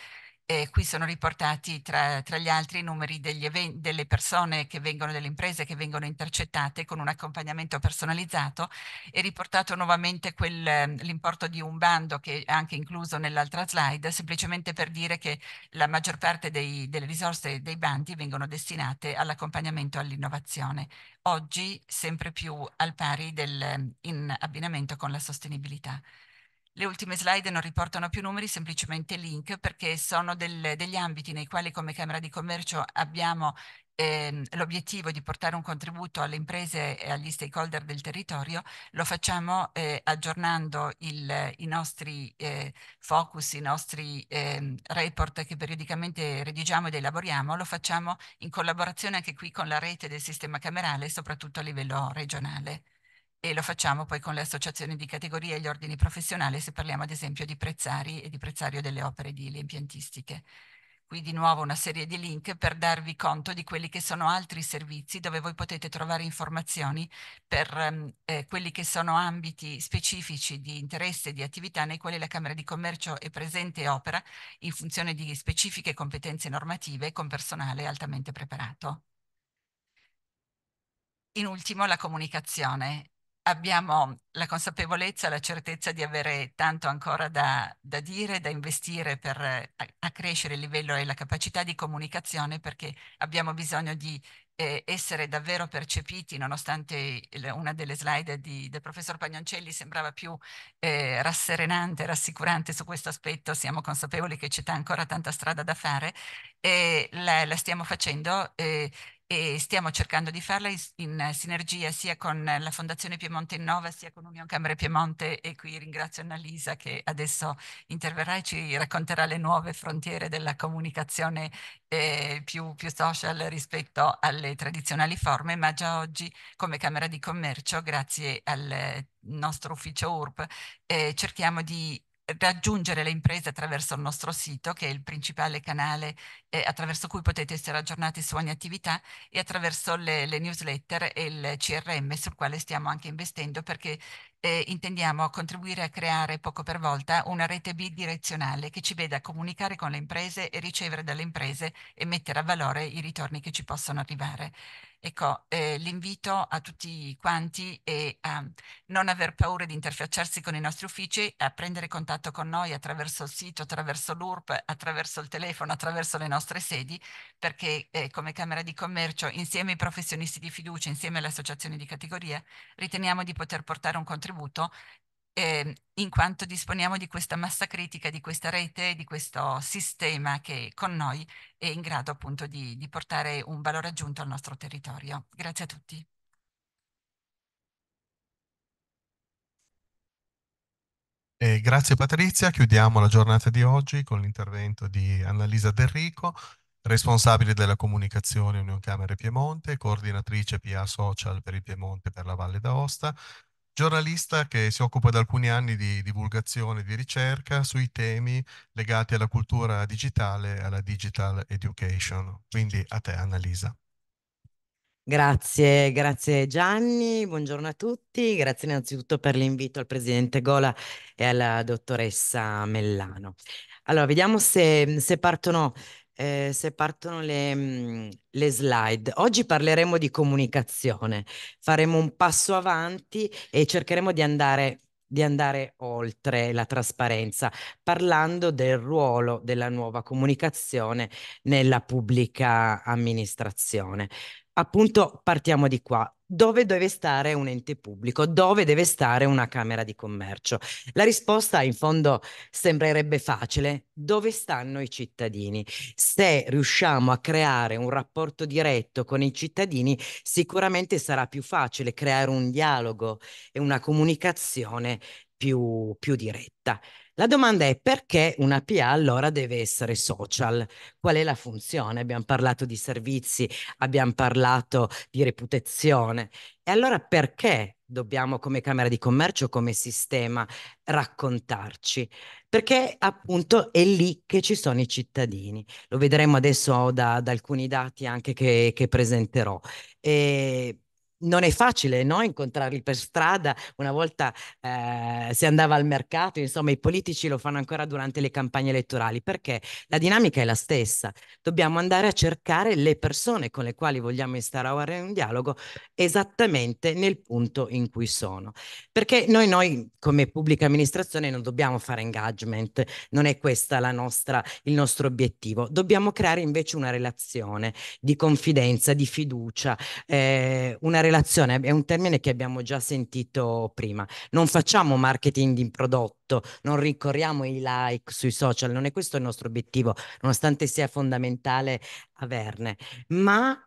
Eh, qui sono riportati tra, tra gli altri i numeri event, delle persone che vengono, delle imprese che vengono intercettate con un accompagnamento personalizzato e riportato nuovamente l'importo di un bando che è anche incluso nell'altra slide, semplicemente per dire che la maggior parte dei, delle risorse dei bandi vengono destinate all'accompagnamento all'innovazione, oggi sempre più al pari del, in abbinamento con la sostenibilità. Le ultime slide non riportano più numeri, semplicemente link, perché sono del, degli ambiti nei quali come Camera di Commercio abbiamo ehm, l'obiettivo di portare un contributo alle imprese e agli stakeholder del territorio. Lo facciamo eh, aggiornando il, i nostri eh, focus, i nostri eh, report che periodicamente redigiamo ed elaboriamo. Lo facciamo in collaborazione anche qui con la rete del sistema camerale, soprattutto a livello regionale e lo facciamo poi con le associazioni di categoria e gli ordini professionali se parliamo ad esempio di prezzari e di prezzario delle opere di e impiantistiche. Qui di nuovo una serie di link per darvi conto di quelli che sono altri servizi dove voi potete trovare informazioni per ehm, eh, quelli che sono ambiti specifici di interesse e di attività nei quali la Camera di Commercio è presente e opera in funzione di specifiche competenze normative con personale altamente preparato. In ultimo la comunicazione abbiamo la consapevolezza, la certezza di avere tanto ancora da, da dire, da investire per eh, accrescere il livello e la capacità di comunicazione perché abbiamo bisogno di eh, essere davvero percepiti, nonostante una delle slide di, del professor Pagnoncelli sembrava più eh, rasserenante, rassicurante su questo aspetto, siamo consapevoli che c'è ancora tanta strada da fare e la, la stiamo facendo. Eh, e stiamo cercando di farla in, in, sinergia sia con la Fondazione Piemonte Innova sia con Union Camere Piemonte e qui ringrazio Annalisa che adesso interverrà e ci racconterà le nuove frontiere della comunicazione eh, più, più, social rispetto alle tradizionali forme, ma già oggi come Camera di Commercio, grazie al eh, nostro ufficio URP, eh, cerchiamo di raggiungere le imprese attraverso il nostro sito, che è il principale canale eh, attraverso cui potete essere aggiornati su ogni attività e attraverso le, le newsletter e il CRM sul quale stiamo anche investendo perché eh, intendiamo contribuire a creare poco per volta una rete bidirezionale che ci veda comunicare con le imprese e ricevere dalle imprese e mettere a valore i ritorni che ci possono arrivare. Ecco, eh, l'invito a tutti quanti è a non aver paura di interfacciarsi con i nostri uffici, a prendere contatto con noi attraverso il sito, attraverso l'URP, attraverso il telefono, attraverso le nostre sedi, perché eh, come Camera di Commercio, insieme ai professionisti di fiducia, insieme alle associazioni di categoria, riteniamo di poter portare un contributo contributo eh, in quanto disponiamo di questa massa critica, di questa rete, di questo sistema che con noi è in grado appunto di, di portare un valore aggiunto al nostro territorio. Grazie a tutti. Eh, grazie Patrizia, chiudiamo la giornata di oggi con l'intervento di Annalisa Derrico, responsabile della comunicazione Unione Camere Piemonte, coordinatrice PA Social per il Piemonte per la Valle d'Aosta, giornalista che si occupa da alcuni anni di divulgazione e di ricerca sui temi legati alla cultura digitale e alla digital education. Quindi a te Annalisa. Grazie, grazie Gianni, buongiorno a tutti, grazie innanzitutto per l'invito al Presidente Gola e alla dottoressa Mellano. Allora, vediamo se, se partono eh, se partono le, mm, le, slide. Oggi parleremo di comunicazione, faremo un passo avanti e cercheremo di andare, di andare oltre la trasparenza, parlando del ruolo della nuova comunicazione nella pubblica amministrazione. Appunto, partiamo di qua dove deve stare un ente pubblico, dove deve stare una Camera di Commercio. La risposta in fondo sembrerebbe facile, dove stanno i cittadini? Se riusciamo a creare un rapporto diretto con i cittadini, sicuramente sarà più facile creare un dialogo e una comunicazione più, più diretta. La domanda è perché una PA allora deve essere social? Qual è la funzione? Abbiamo parlato di servizi, abbiamo parlato di reputazione. E allora perché dobbiamo come Camera di Commercio, come sistema, raccontarci? Perché appunto è lì che ci sono i cittadini. Lo vedremo adesso da, da alcuni dati anche che, che presenterò. E non è facile no? incontrarli per strada. Una volta eh, si andava al mercato, insomma, i politici lo fanno ancora durante le campagne elettorali perché la dinamica è la stessa. Dobbiamo andare a cercare le persone con le quali vogliamo instaurare un dialogo esattamente nel punto in cui sono. Perché noi, noi come pubblica amministrazione non dobbiamo fare engagement, non è questo il nostro obiettivo. Dobbiamo creare invece una relazione di confidenza, di fiducia, eh, una relazione relazione è un termine che abbiamo già sentito prima. Non facciamo marketing di prodotto, non rincorriamo i like sui social, non è questo il nostro obiettivo, nonostante sia fondamentale averne, ma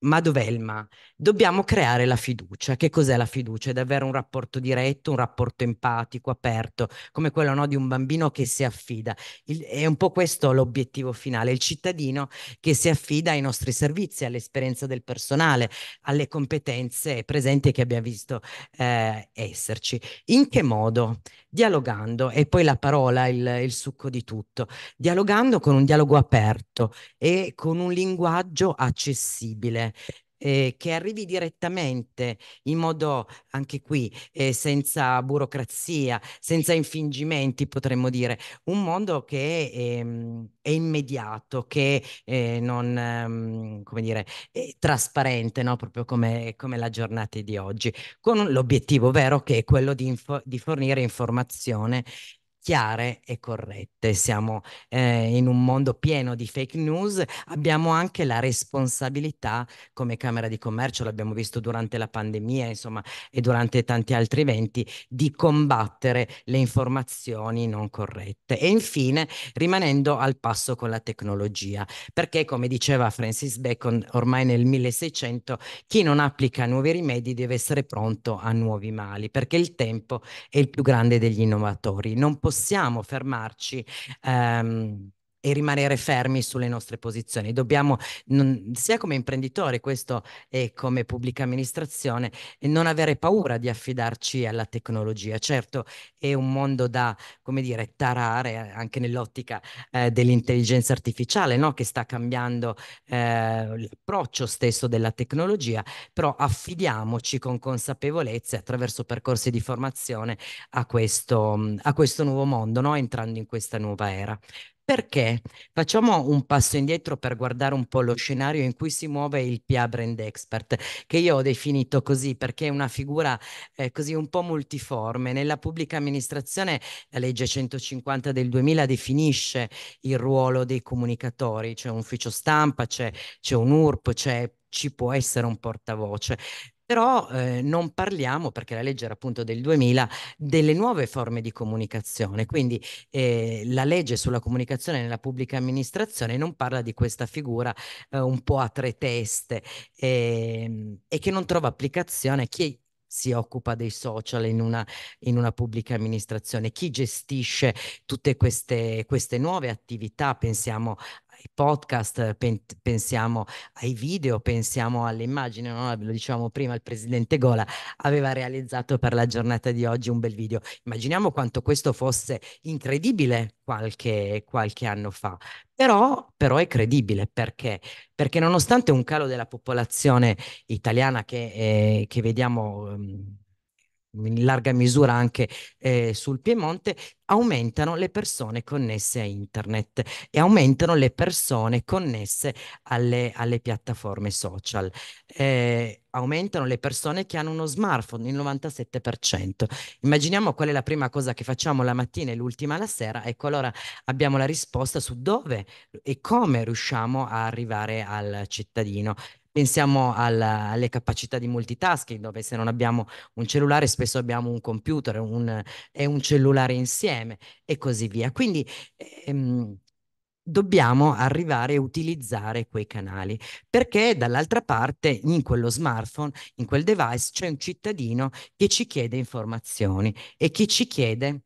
ma dov'è il ma? Dobbiamo creare la fiducia. Che cos'è la fiducia? È davvero un rapporto diretto, un rapporto empatico, aperto, come quello no, di un bambino che si affida. Il, è un po' questo l'obiettivo finale, il cittadino che si affida ai nostri servizi, all'esperienza del personale, alle competenze presenti che abbiamo visto eh, esserci. In che modo? dialogando, e poi la parola il, il, succo di tutto, dialogando con un dialogo aperto e con un linguaggio accessibile eh, che arrivi direttamente in modo anche qui eh, senza burocrazia, senza infingimenti potremmo dire, un mondo che ehm, è immediato, che eh, non, ehm, come dire, è trasparente, no? proprio come, come, la giornata di oggi, con l'obiettivo vero che è quello di, info- di fornire informazione chiare e corrette. Siamo eh, in un mondo pieno di fake news, abbiamo anche la responsabilità come Camera di Commercio, l'abbiamo visto durante la pandemia, insomma, e durante tanti altri eventi, di combattere le informazioni non corrette. E infine, rimanendo al passo con la tecnologia, perché come diceva Francis Bacon ormai nel 1600, chi non applica nuovi rimedi deve essere pronto a nuovi mali, perché il tempo è il più grande degli innovatori. Non possiamo possiamo fermarci. Um, e rimanere fermi sulle nostre posizioni. Dobbiamo, non, sia come imprenditori, questo e come pubblica amministrazione, non avere paura di affidarci alla tecnologia. Certo, è un mondo da, come dire, tarare anche nell'ottica eh, dell'intelligenza artificiale, no? che sta cambiando eh, l'approccio stesso della tecnologia, però affidiamoci con consapevolezza attraverso percorsi di formazione a questo, a questo nuovo mondo, no? entrando in questa nuova era. Perché? Facciamo un passo indietro per guardare un po' lo scenario in cui si muove il PA Brand Expert, che io ho definito così perché è una figura eh, così un po' multiforme. Nella pubblica amministrazione la legge 150 del 2000 definisce il ruolo dei comunicatori, c'è un ufficio stampa, c'è, c'è un URP, c'è ci può essere un portavoce però eh, non parliamo, perché la legge era appunto del 2000, delle nuove forme di comunicazione, quindi eh, la legge sulla comunicazione nella pubblica amministrazione non parla di questa figura eh, un po' a tre teste ehm, e che non trova applicazione. Chi si occupa dei social in una, in una pubblica amministrazione, chi gestisce tutte queste, queste nuove attività, pensiamo ai podcast, pen- pensiamo ai video, pensiamo alle immagini, no? lo dicevamo prima, il presidente Gola aveva realizzato per la giornata di oggi un bel video. Immaginiamo quanto questo fosse incredibile qualche, qualche anno fa, però, però, è credibile perché? Perché nonostante un calo della popolazione italiana che, eh, che vediamo... Ehm, in larga misura anche eh, sul Piemonte, aumentano le persone connesse a internet e aumentano le persone connesse alle, alle piattaforme social. Eh, aumentano le persone che hanno uno smartphone, il 97%. Immaginiamo qual è la prima cosa che facciamo la mattina e l'ultima la sera, ecco allora abbiamo la risposta su dove e come riusciamo a arrivare al cittadino. Pensiamo alla, alle capacità di multitasking, dove se non abbiamo un cellulare spesso abbiamo un computer un, e un cellulare insieme e così via. Quindi ehm, dobbiamo arrivare a utilizzare quei canali perché dall'altra parte in quello smartphone, in quel device c'è un cittadino che ci chiede informazioni e che ci chiede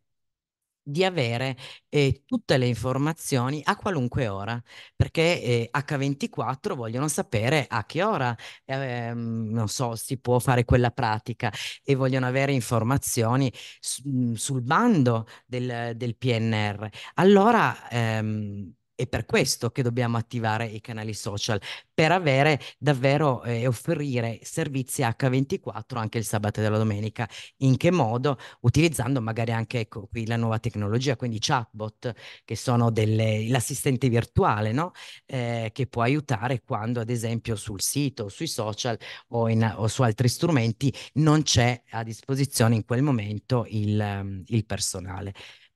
di avere eh, tutte le informazioni a qualunque ora, perché eh, H24 vogliono sapere a che ora, eh, non so, si può fare quella pratica e vogliono avere informazioni su, mhmm, sul bando del, del PNR. Allora, ehm, è per questo che dobbiamo attivare i canali social, per avere davvero e eh, offrire servizi H24 anche il sabato e la domenica. In che modo? Utilizzando magari anche ecco, qui la nuova tecnologia, quindi chatbot, che sono delle, l'assistente virtuale, no? eh, che può aiutare quando ad esempio sul sito, sui social o, in, o, su altri strumenti non c'è a disposizione in quel momento il, ehm, il personale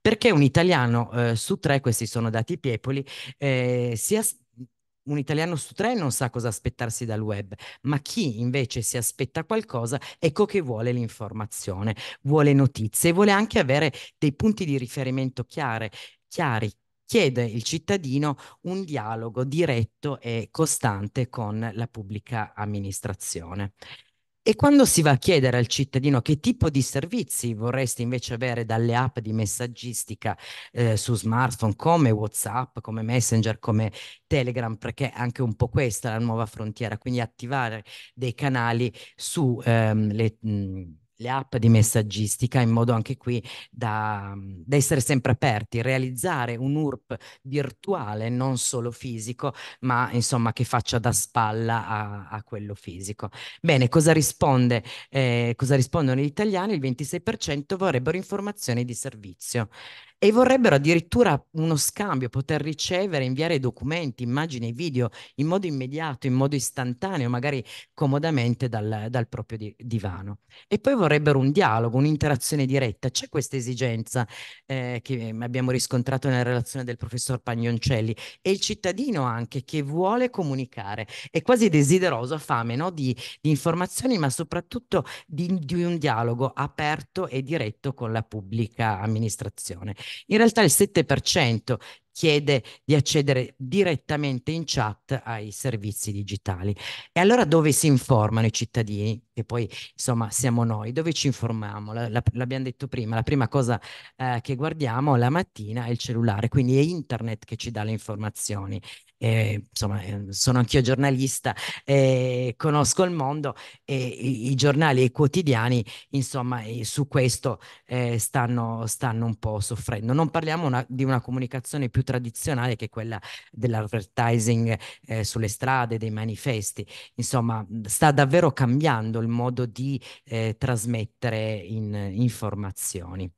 perché un italiano eh, su tre, questi sono dati Piepoli, eh, sia un italiano su tre non sa cosa aspettarsi dal web, ma chi invece si aspetta qualcosa, ecco che vuole l'informazione, vuole notizie, vuole anche avere dei punti di riferimento chiare, chiari. Chiede il cittadino un dialogo diretto e costante con la pubblica amministrazione. E quando si va a chiedere al cittadino che tipo di servizi vorresti invece avere dalle app di messaggistica eh, su smartphone come WhatsApp, come Messenger, come Telegram, perché è anche un po' questa la nuova frontiera, quindi attivare dei canali su ehm, le... Mh, le app di messaggistica in modo anche qui da, da, essere sempre aperti, realizzare un URP virtuale, non solo fisico, ma insomma che faccia da spalla a, a quello fisico. Bene, cosa, risponde, eh, cosa rispondono gli italiani? Il 26% vorrebbero informazioni di servizio e vorrebbero addirittura uno scambio, poter ricevere, inviare documenti, immagini, video in modo immediato, in modo istantaneo, magari comodamente dal, dal proprio di- divano. E poi vorrebbero un dialogo, un'interazione diretta. C'è questa esigenza eh, che abbiamo riscontrato nella relazione del professor Pagnoncelli e il cittadino anche che vuole comunicare, è quasi desideroso, ha fame no? di, di, informazioni, ma soprattutto di, di un dialogo aperto e diretto con la pubblica amministrazione in realtà il 7% chiede di accedere direttamente in chat ai servizi digitali. E allora dove si informano i cittadini? Che poi insomma siamo noi, dove ci informiamo? l'abbiamo detto prima, la prima cosa eh, che guardiamo la mattina è il cellulare, quindi è internet che ci dà le informazioni eh, insomma, sono anch'io giornalista, eh, conosco il mondo e i, i giornali e i quotidiani, insomma, su questo eh, stanno, stanno, un po' soffrendo. Non parliamo una, di una comunicazione più tradizionale che quella dell'advertising eh, sulle strade, dei manifesti, insomma, sta davvero cambiando il modo di eh, trasmettere in, informazioni.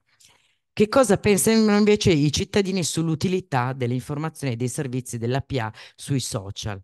Che cosa pensano invece i cittadini sull'utilità delle informazioni e dei servizi della PA sui social?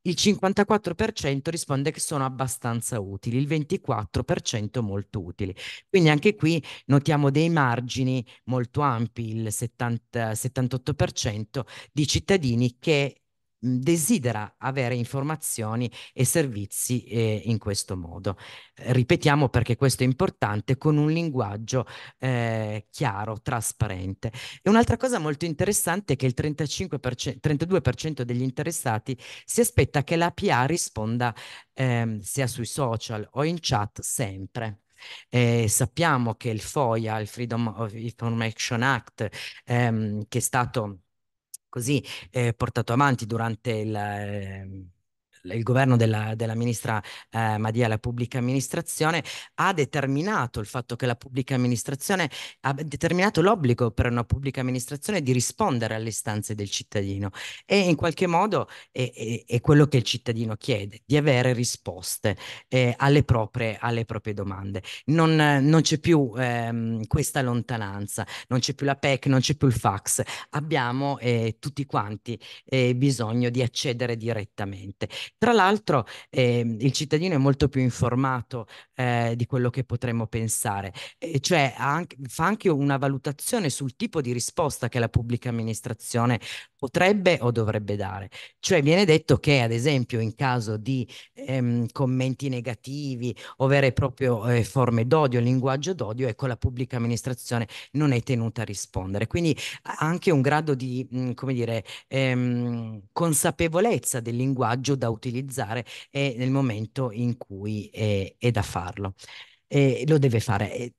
Il 54% risponde che sono abbastanza utili, il 24% molto utili. Quindi anche qui notiamo dei margini molto ampi, il 70, 78% di cittadini che Mhmm, desidera avere informazioni e servizi eh, in questo modo. Ripetiamo perché questo è importante con un linguaggio eh, chiaro, trasparente. E un'altra cosa molto interessante è che il 32% degli interessati si aspetta che la PA risponda eh, sia sui social o in chat sempre. Eh, sappiamo che il FOIA, il Freedom of Information Act, ehm, che è stato così eh, portato avanti durante il, ehm, il governo della, della ministra eh, Madia, la pubblica amministrazione, ha determinato il fatto che la pubblica amministrazione ha determinato l'obbligo per una pubblica amministrazione di rispondere alle istanze del cittadino e in qualche modo è, è, è quello che il cittadino chiede, di avere risposte eh, alle, proprie, alle, proprie, domande. Non, non c'è più ehm, questa lontananza, non c'è più la PEC, non c'è più il fax, abbiamo eh, tutti quanti eh, bisogno di accedere direttamente tra l'altro eh, il cittadino è molto più informato eh, di quello che potremmo pensare, e cioè anche, fa anche una valutazione sul tipo di risposta che la pubblica amministrazione potrebbe o dovrebbe dare. Cioè viene detto che ad esempio in caso di ehm, commenti negativi o vere e proprie eh, forme d'odio, linguaggio d'odio, ecco la pubblica amministrazione non è tenuta a rispondere. Quindi anche un grado di, mh, mm, come dire, ehm, consapevolezza del linguaggio da utilizzare è eh, nel momento in cui è, è da farlo. E lo deve fare.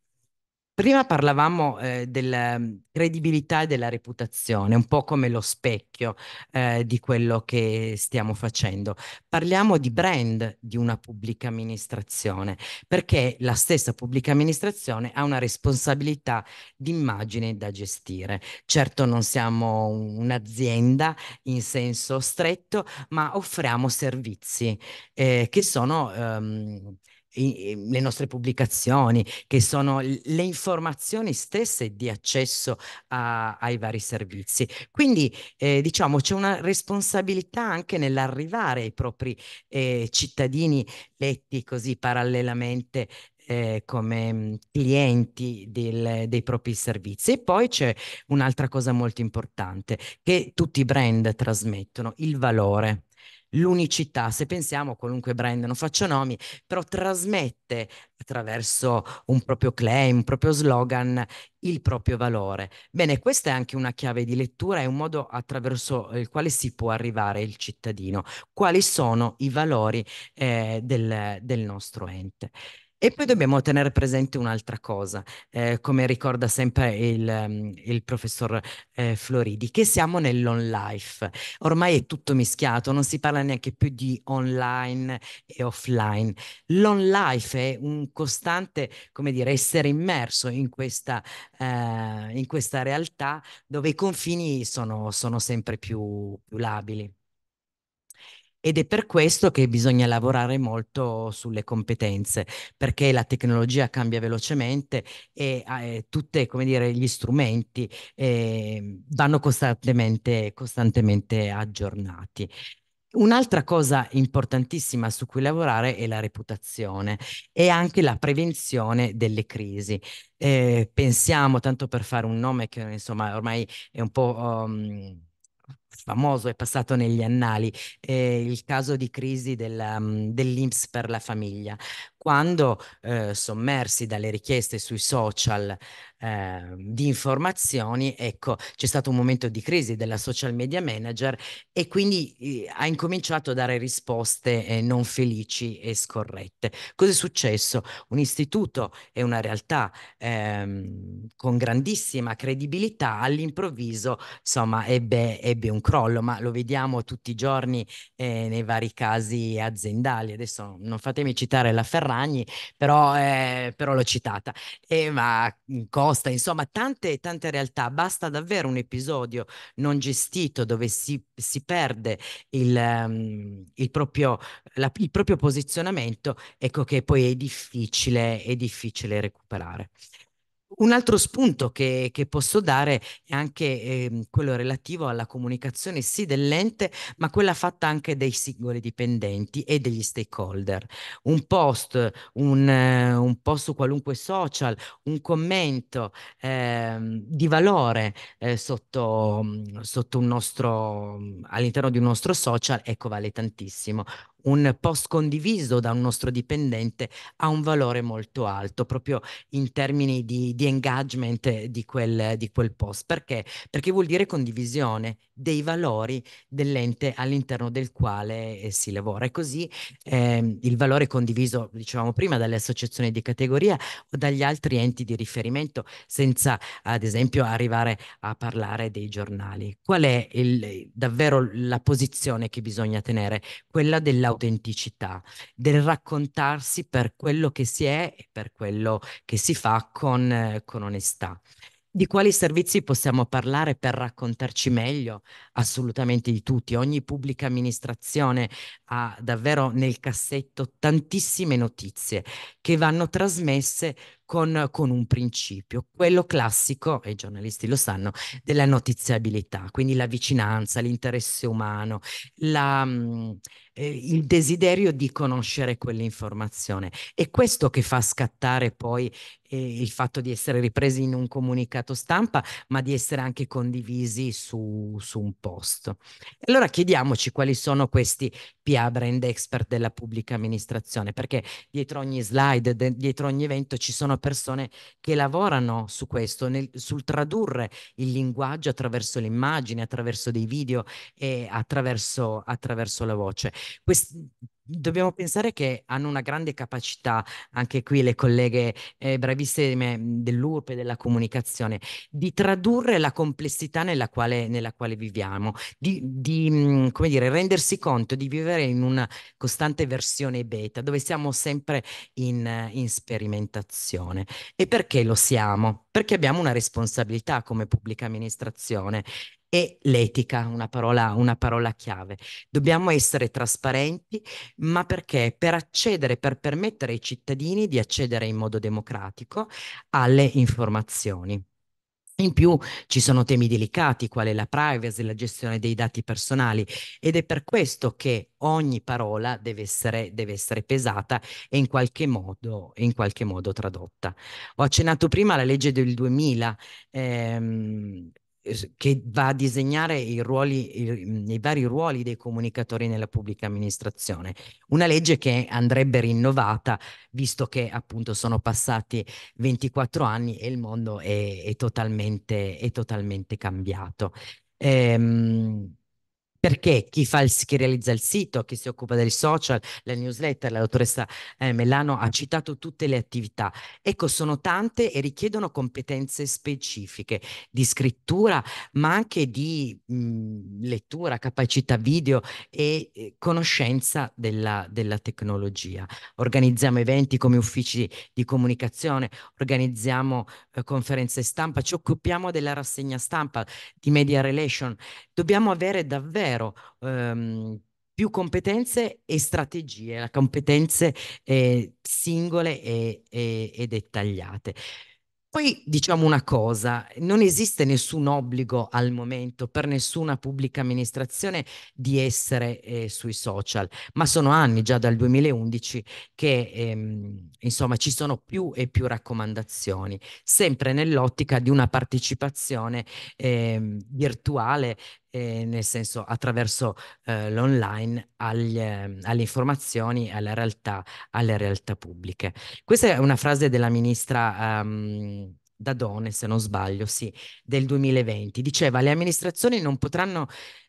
Prima parlavamo eh, della mm, credibilità e della reputazione, un po' come lo specchio eh, di quello che stiamo facendo. Parliamo di brand di una pubblica amministrazione, perché la stessa pubblica amministrazione ha una responsabilità d'immagine da gestire. Certo non siamo un'azienda in senso stretto, ma offriamo servizi eh, che sono... Ehm, i, i, le nostre pubblicazioni, che sono le informazioni stesse di accesso a, ai vari servizi. Quindi eh, diciamo c'è una responsabilità anche nell'arrivare ai propri eh, cittadini letti così parallelamente eh, come mm, clienti del, dei propri servizi. E poi c'è un'altra cosa molto importante che tutti i brand trasmettono, il valore l'unicità, se pensiamo a qualunque brand, non faccio nomi, però trasmette attraverso un proprio claim, un proprio slogan, il proprio valore. Bene, questa è anche una chiave di lettura, è un modo attraverso eh, il quale si può arrivare il cittadino, quali sono i valori eh, del, del nostro ente. E poi dobbiamo tenere presente un'altra cosa, eh, come ricorda sempre il, mm, il professor eh, Floridi, che siamo nell'on life. Ormai è tutto mischiato, non si parla neanche più di online e offline. L'on life è un costante, come dire, essere immerso in questa, eh, in questa realtà dove i confini sono, sono sempre più, più labili ed è per questo che bisogna lavorare molto sulle competenze, perché la tecnologia cambia velocemente e eh, tutti gli strumenti eh, vanno costantemente, costantemente aggiornati. Un'altra cosa importantissima su cui lavorare è la reputazione e anche la prevenzione delle crisi. Eh, pensiamo, tanto per fare un nome che insomma ormai è un po'... Um, famoso, è passato negli annali, eh, il caso di crisi della, mm, dell'Inps per la famiglia, quando eh, sommersi dalle richieste sui social eh, di informazioni, ecco, c'è stato un momento di crisi della social media manager e quindi eh, ha incominciato a dare risposte eh, non felici e scorrette. Cos'è successo? Un istituto e una realtà ehm, con grandissima credibilità all'improvviso, insomma, ebbe, ebbe un un crollo, ma lo vediamo tutti i giorni eh, nei vari casi aziendali. Adesso non fatemi citare la Ferragni, però, eh, però l'ho citata. Eh, ma mm, Costa, insomma, tante, tante realtà. Basta davvero un episodio non gestito dove si, si perde il, um, il, proprio, la, il proprio posizionamento, ecco che poi è difficile, è difficile recuperare. Un altro spunto che, che, posso dare è anche eh, quello relativo alla comunicazione, sì, dell'ente, ma quella fatta anche dei singoli dipendenti e degli stakeholder. Un post, un, eh, un post su qualunque social, un commento eh, di valore eh, sotto, mm, sotto, un nostro, all'interno di un nostro social, ecco, vale tantissimo un post condiviso da un nostro dipendente ha un valore molto alto proprio in termini di, di engagement di quel, di quel post. Perché? Perché vuol dire condivisione dei valori dell'ente all'interno del quale eh, si lavora. E così eh, il valore condiviso, dicevamo prima, dalle associazioni di categoria o dagli altri enti di riferimento, senza ad esempio arrivare a parlare dei giornali. Qual è il, davvero la posizione che bisogna tenere? Quella della dell'autenticità, del raccontarsi per quello che si è e per quello che si fa con, eh, con onestà. Di quali servizi possiamo parlare per raccontarci meglio? Assolutamente di tutti. Ogni pubblica amministrazione ha davvero nel cassetto tantissime notizie che vanno trasmesse con, con un principio, quello classico, e i giornalisti lo sanno, della notiziabilità, quindi la vicinanza, l'interesse umano, la, mm, eh, il desiderio di conoscere quell'informazione. È questo che fa scattare poi eh, il fatto di essere ripresi in un comunicato stampa, ma di essere anche condivisi su, su un post. Allora chiediamoci quali sono questi PA brand expert della pubblica amministrazione, perché dietro ogni slide, de- dietro ogni evento ci sono persone che lavorano su questo, nel, sul tradurre il linguaggio attraverso le immagini, attraverso dei video e attraverso, attraverso la voce. Quest- Dobbiamo pensare che hanno una grande capacità, anche qui le colleghe eh, bravissime mm, dell'URP e della comunicazione, di tradurre la complessità nella quale, nella quale viviamo, di, di mm, dire, rendersi conto di vivere in una costante versione beta, dove siamo sempre in, eh, in sperimentazione. E perché lo siamo? Perché abbiamo una responsabilità come pubblica amministrazione e l'etica, una parola, una parola chiave. Dobbiamo essere trasparenti, ma perché? Per accedere, per permettere ai cittadini di accedere in modo democratico alle informazioni. In più ci sono temi delicati, quale la privacy, la gestione dei dati personali ed è per questo che ogni parola deve essere, deve essere pesata e in qualche, modo, in qualche, modo, tradotta. Ho accennato prima alla legge del 2000, ehm, che va a disegnare i, ruoli, i, mhmm, i, vari ruoli dei comunicatori nella pubblica amministrazione. Una legge che andrebbe rinnovata, visto che appunto sono passati 24 anni e il mondo è, è, totalmente, è totalmente, cambiato. Ehm, perché chi, fa il, chi realizza il sito, chi si occupa dei social, la newsletter, la dottoressa eh, Melano ha citato tutte le attività. Ecco, sono tante e richiedono competenze specifiche di scrittura, ma anche di mh, lettura, capacità video e eh, conoscenza della, della tecnologia. Organizziamo eventi come uffici di comunicazione, organizziamo eh, conferenze stampa, ci occupiamo della rassegna stampa, di media relation. Dobbiamo avere davvero zero, ehm, più competenze e strategie, competenze eh, singole e, e, e dettagliate. Poi diciamo una cosa, non esiste nessun obbligo al momento per nessuna pubblica amministrazione di essere eh, sui social, ma sono anni già dal 2011 che ehm, insomma ci sono più e più raccomandazioni, sempre nell'ottica di una partecipazione ehm, virtuale eh, nel senso attraverso eh, l'online agli, eh, alle informazioni, alla realtà, alle realtà pubbliche. Questa è una frase della ministra um, Dadone, se non sbaglio, sì, del 2020. Diceva le amministrazioni non potranno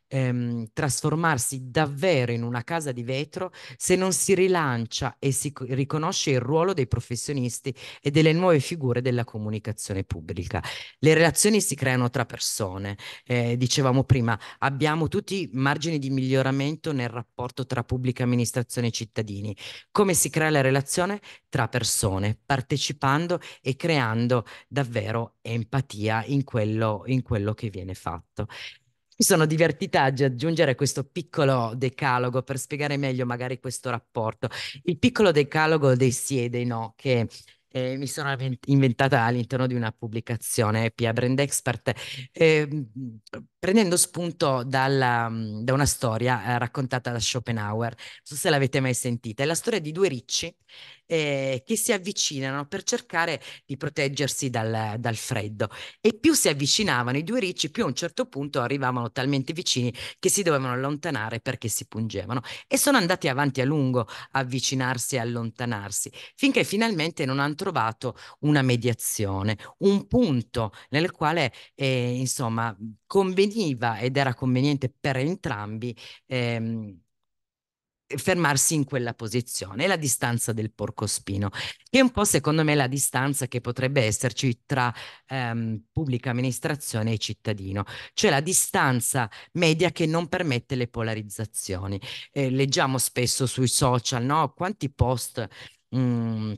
ehm, trasformarsi davvero in una casa di vetro se non si rilancia e si riconosce il ruolo dei professionisti e delle nuove figure della comunicazione pubblica. Le relazioni si creano tra persone, eh, dicevamo prima, abbiamo tutti margini di miglioramento nel rapporto tra pubblica amministrazione e cittadini. Come si crea la relazione? Tra persone, partecipando e creando davvero empatia in quello, in quello che viene fatto mi sono divertita ad aggiungere questo piccolo decalogo per spiegare meglio magari questo rapporto. Il piccolo decalogo dei sì e dei no, che eh, mi sono inventata all'interno di una pubblicazione Pia Brand Expert, eh, prendendo spunto dalla, da una storia eh, raccontata da Schopenhauer. Non so se l'avete mai sentita, è la storia di due ricci eh, che si avvicinano per cercare di proteggersi dal, dal, freddo. E più si avvicinavano i due ricci, più a un certo punto arrivavano talmente vicini che si dovevano allontanare perché si pungevano. E sono andati avanti a lungo, avvicinarsi e allontanarsi, finché finalmente non hanno trovato una mediazione, un punto nel quale, eh, insomma, conveniva ed era conveniente per entrambi. Ehm, fermarsi in quella posizione, la distanza del porcospino, che è un po' secondo me la distanza che potrebbe esserci tra ehm, pubblica amministrazione e cittadino, cioè la distanza media che non permette le polarizzazioni. Eh, leggiamo spesso sui social, no? Quanti post... Mh, mm,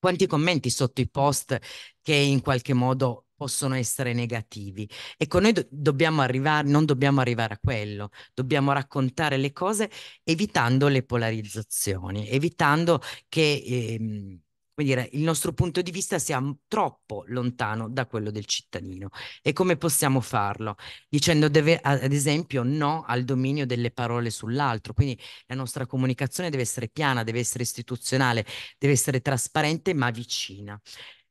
quanti commenti sotto i post che in qualche modo possono essere negativi. Ecco, noi do- dobbiamo arrivare, non dobbiamo arrivare a quello, dobbiamo raccontare le cose evitando le polarizzazioni, evitando che ehm, dire, il nostro punto di vista sia troppo lontano da quello del cittadino. E come possiamo farlo? Dicendo deve, ad esempio no al dominio delle parole sull'altro, quindi la nostra comunicazione deve essere piana, deve essere istituzionale, deve essere trasparente ma vicina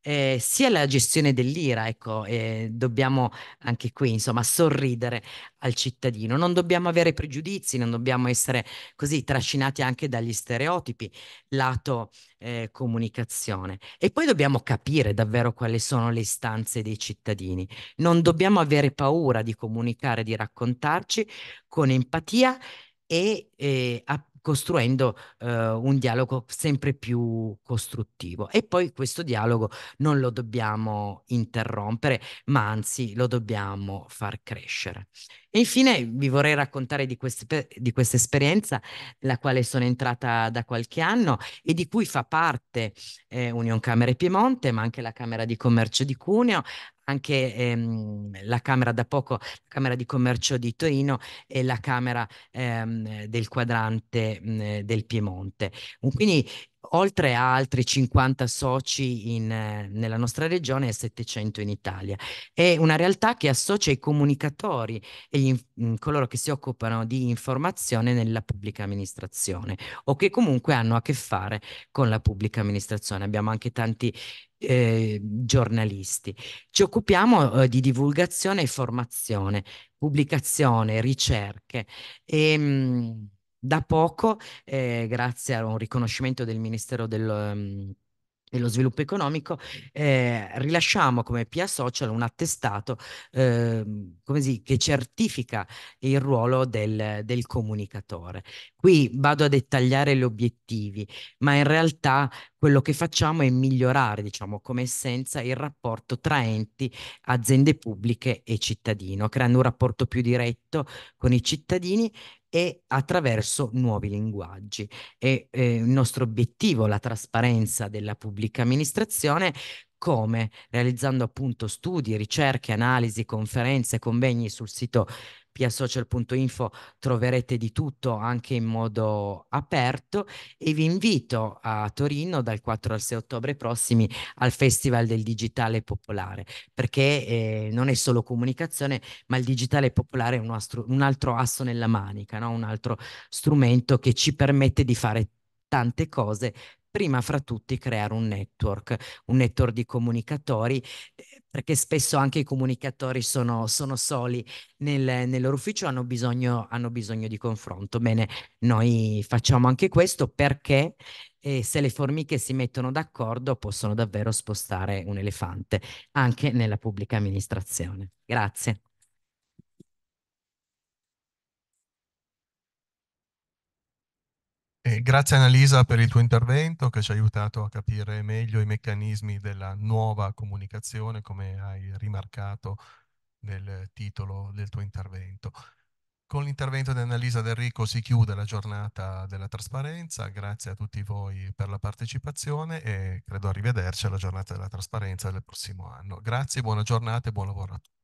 eh, sia la gestione dell'ira, ecco, eh, dobbiamo anche qui, insomma, sorridere al cittadino. Non dobbiamo avere pregiudizi, non dobbiamo essere così trascinati anche dagli stereotipi, lato eh, comunicazione. E poi dobbiamo capire davvero quali sono le istanze dei cittadini. Non dobbiamo avere paura di comunicare, di raccontarci con empatia e eh, app- costruendo eh, un dialogo sempre più costruttivo. E poi questo dialogo non lo dobbiamo interrompere, ma anzi lo dobbiamo far crescere. E infine vi vorrei raccontare di, queste, di questa esperienza, la quale sono entrata da qualche anno e di cui fa parte eh, Union Camere Piemonte, ma anche la Camera di Commercio di Cuneo, anche ehm, la Camera da poco, la Camera di Commercio di Torino e la Camera ehm, del quadrante mh, mm, del Piemonte. Quindi oltre a altri 50 soci in, nella nostra regione e 700 in Italia. È una realtà che associa i comunicatori e gli, coloro che si occupano di informazione nella pubblica amministrazione o che comunque hanno a che fare con la pubblica amministrazione. Abbiamo anche tanti eh, giornalisti. Ci occupiamo eh, di divulgazione e formazione, pubblicazione, ricerche e... Ehm, mh, da poco, eh, grazie a un riconoscimento del Ministero del, mm, dello sviluppo economico, eh, rilasciamo come PIA Social un attestato eh, si, che certifica il ruolo del, del, comunicatore. Qui vado a dettagliare gli obiettivi, ma in realtà quello che facciamo è migliorare, diciamo, come essenza il rapporto tra enti, aziende pubbliche e cittadino, creando un rapporto più diretto con i cittadini e attraverso nuovi linguaggi. E eh, il nostro obiettivo, la trasparenza della pubblica amministrazione, come realizzando appunto studi, ricerche, analisi, conferenze, convegni sul sito piasocial.info troverete di tutto anche in modo aperto e vi invito a Torino dal 4 al 6 ottobre prossimi al Festival del Digitale Popolare, perché eh, non è solo comunicazione, ma il digitale popolare è un, astro, un altro asso nella manica, no? un altro strumento che ci permette di fare tante cose prima fra tutti creare un network, un network di comunicatori, eh, perché spesso anche i comunicatori sono, sono soli nel, nel, loro ufficio, hanno bisogno, hanno bisogno, di confronto. Bene, noi facciamo anche questo perché eh, se le formiche si mettono d'accordo possono davvero spostare un elefante anche nella pubblica amministrazione. Grazie. Eh, grazie Annalisa per il tuo intervento che ci ha aiutato a capire meglio i meccanismi della nuova comunicazione, come hai rimarcato nel titolo del tuo intervento. Con l'intervento di Annalisa Del Rico si chiude la giornata della trasparenza. Grazie a tutti voi per la partecipazione e credo arrivederci alla giornata della trasparenza del prossimo anno. Grazie, buona giornata e buon lavoro a tutti.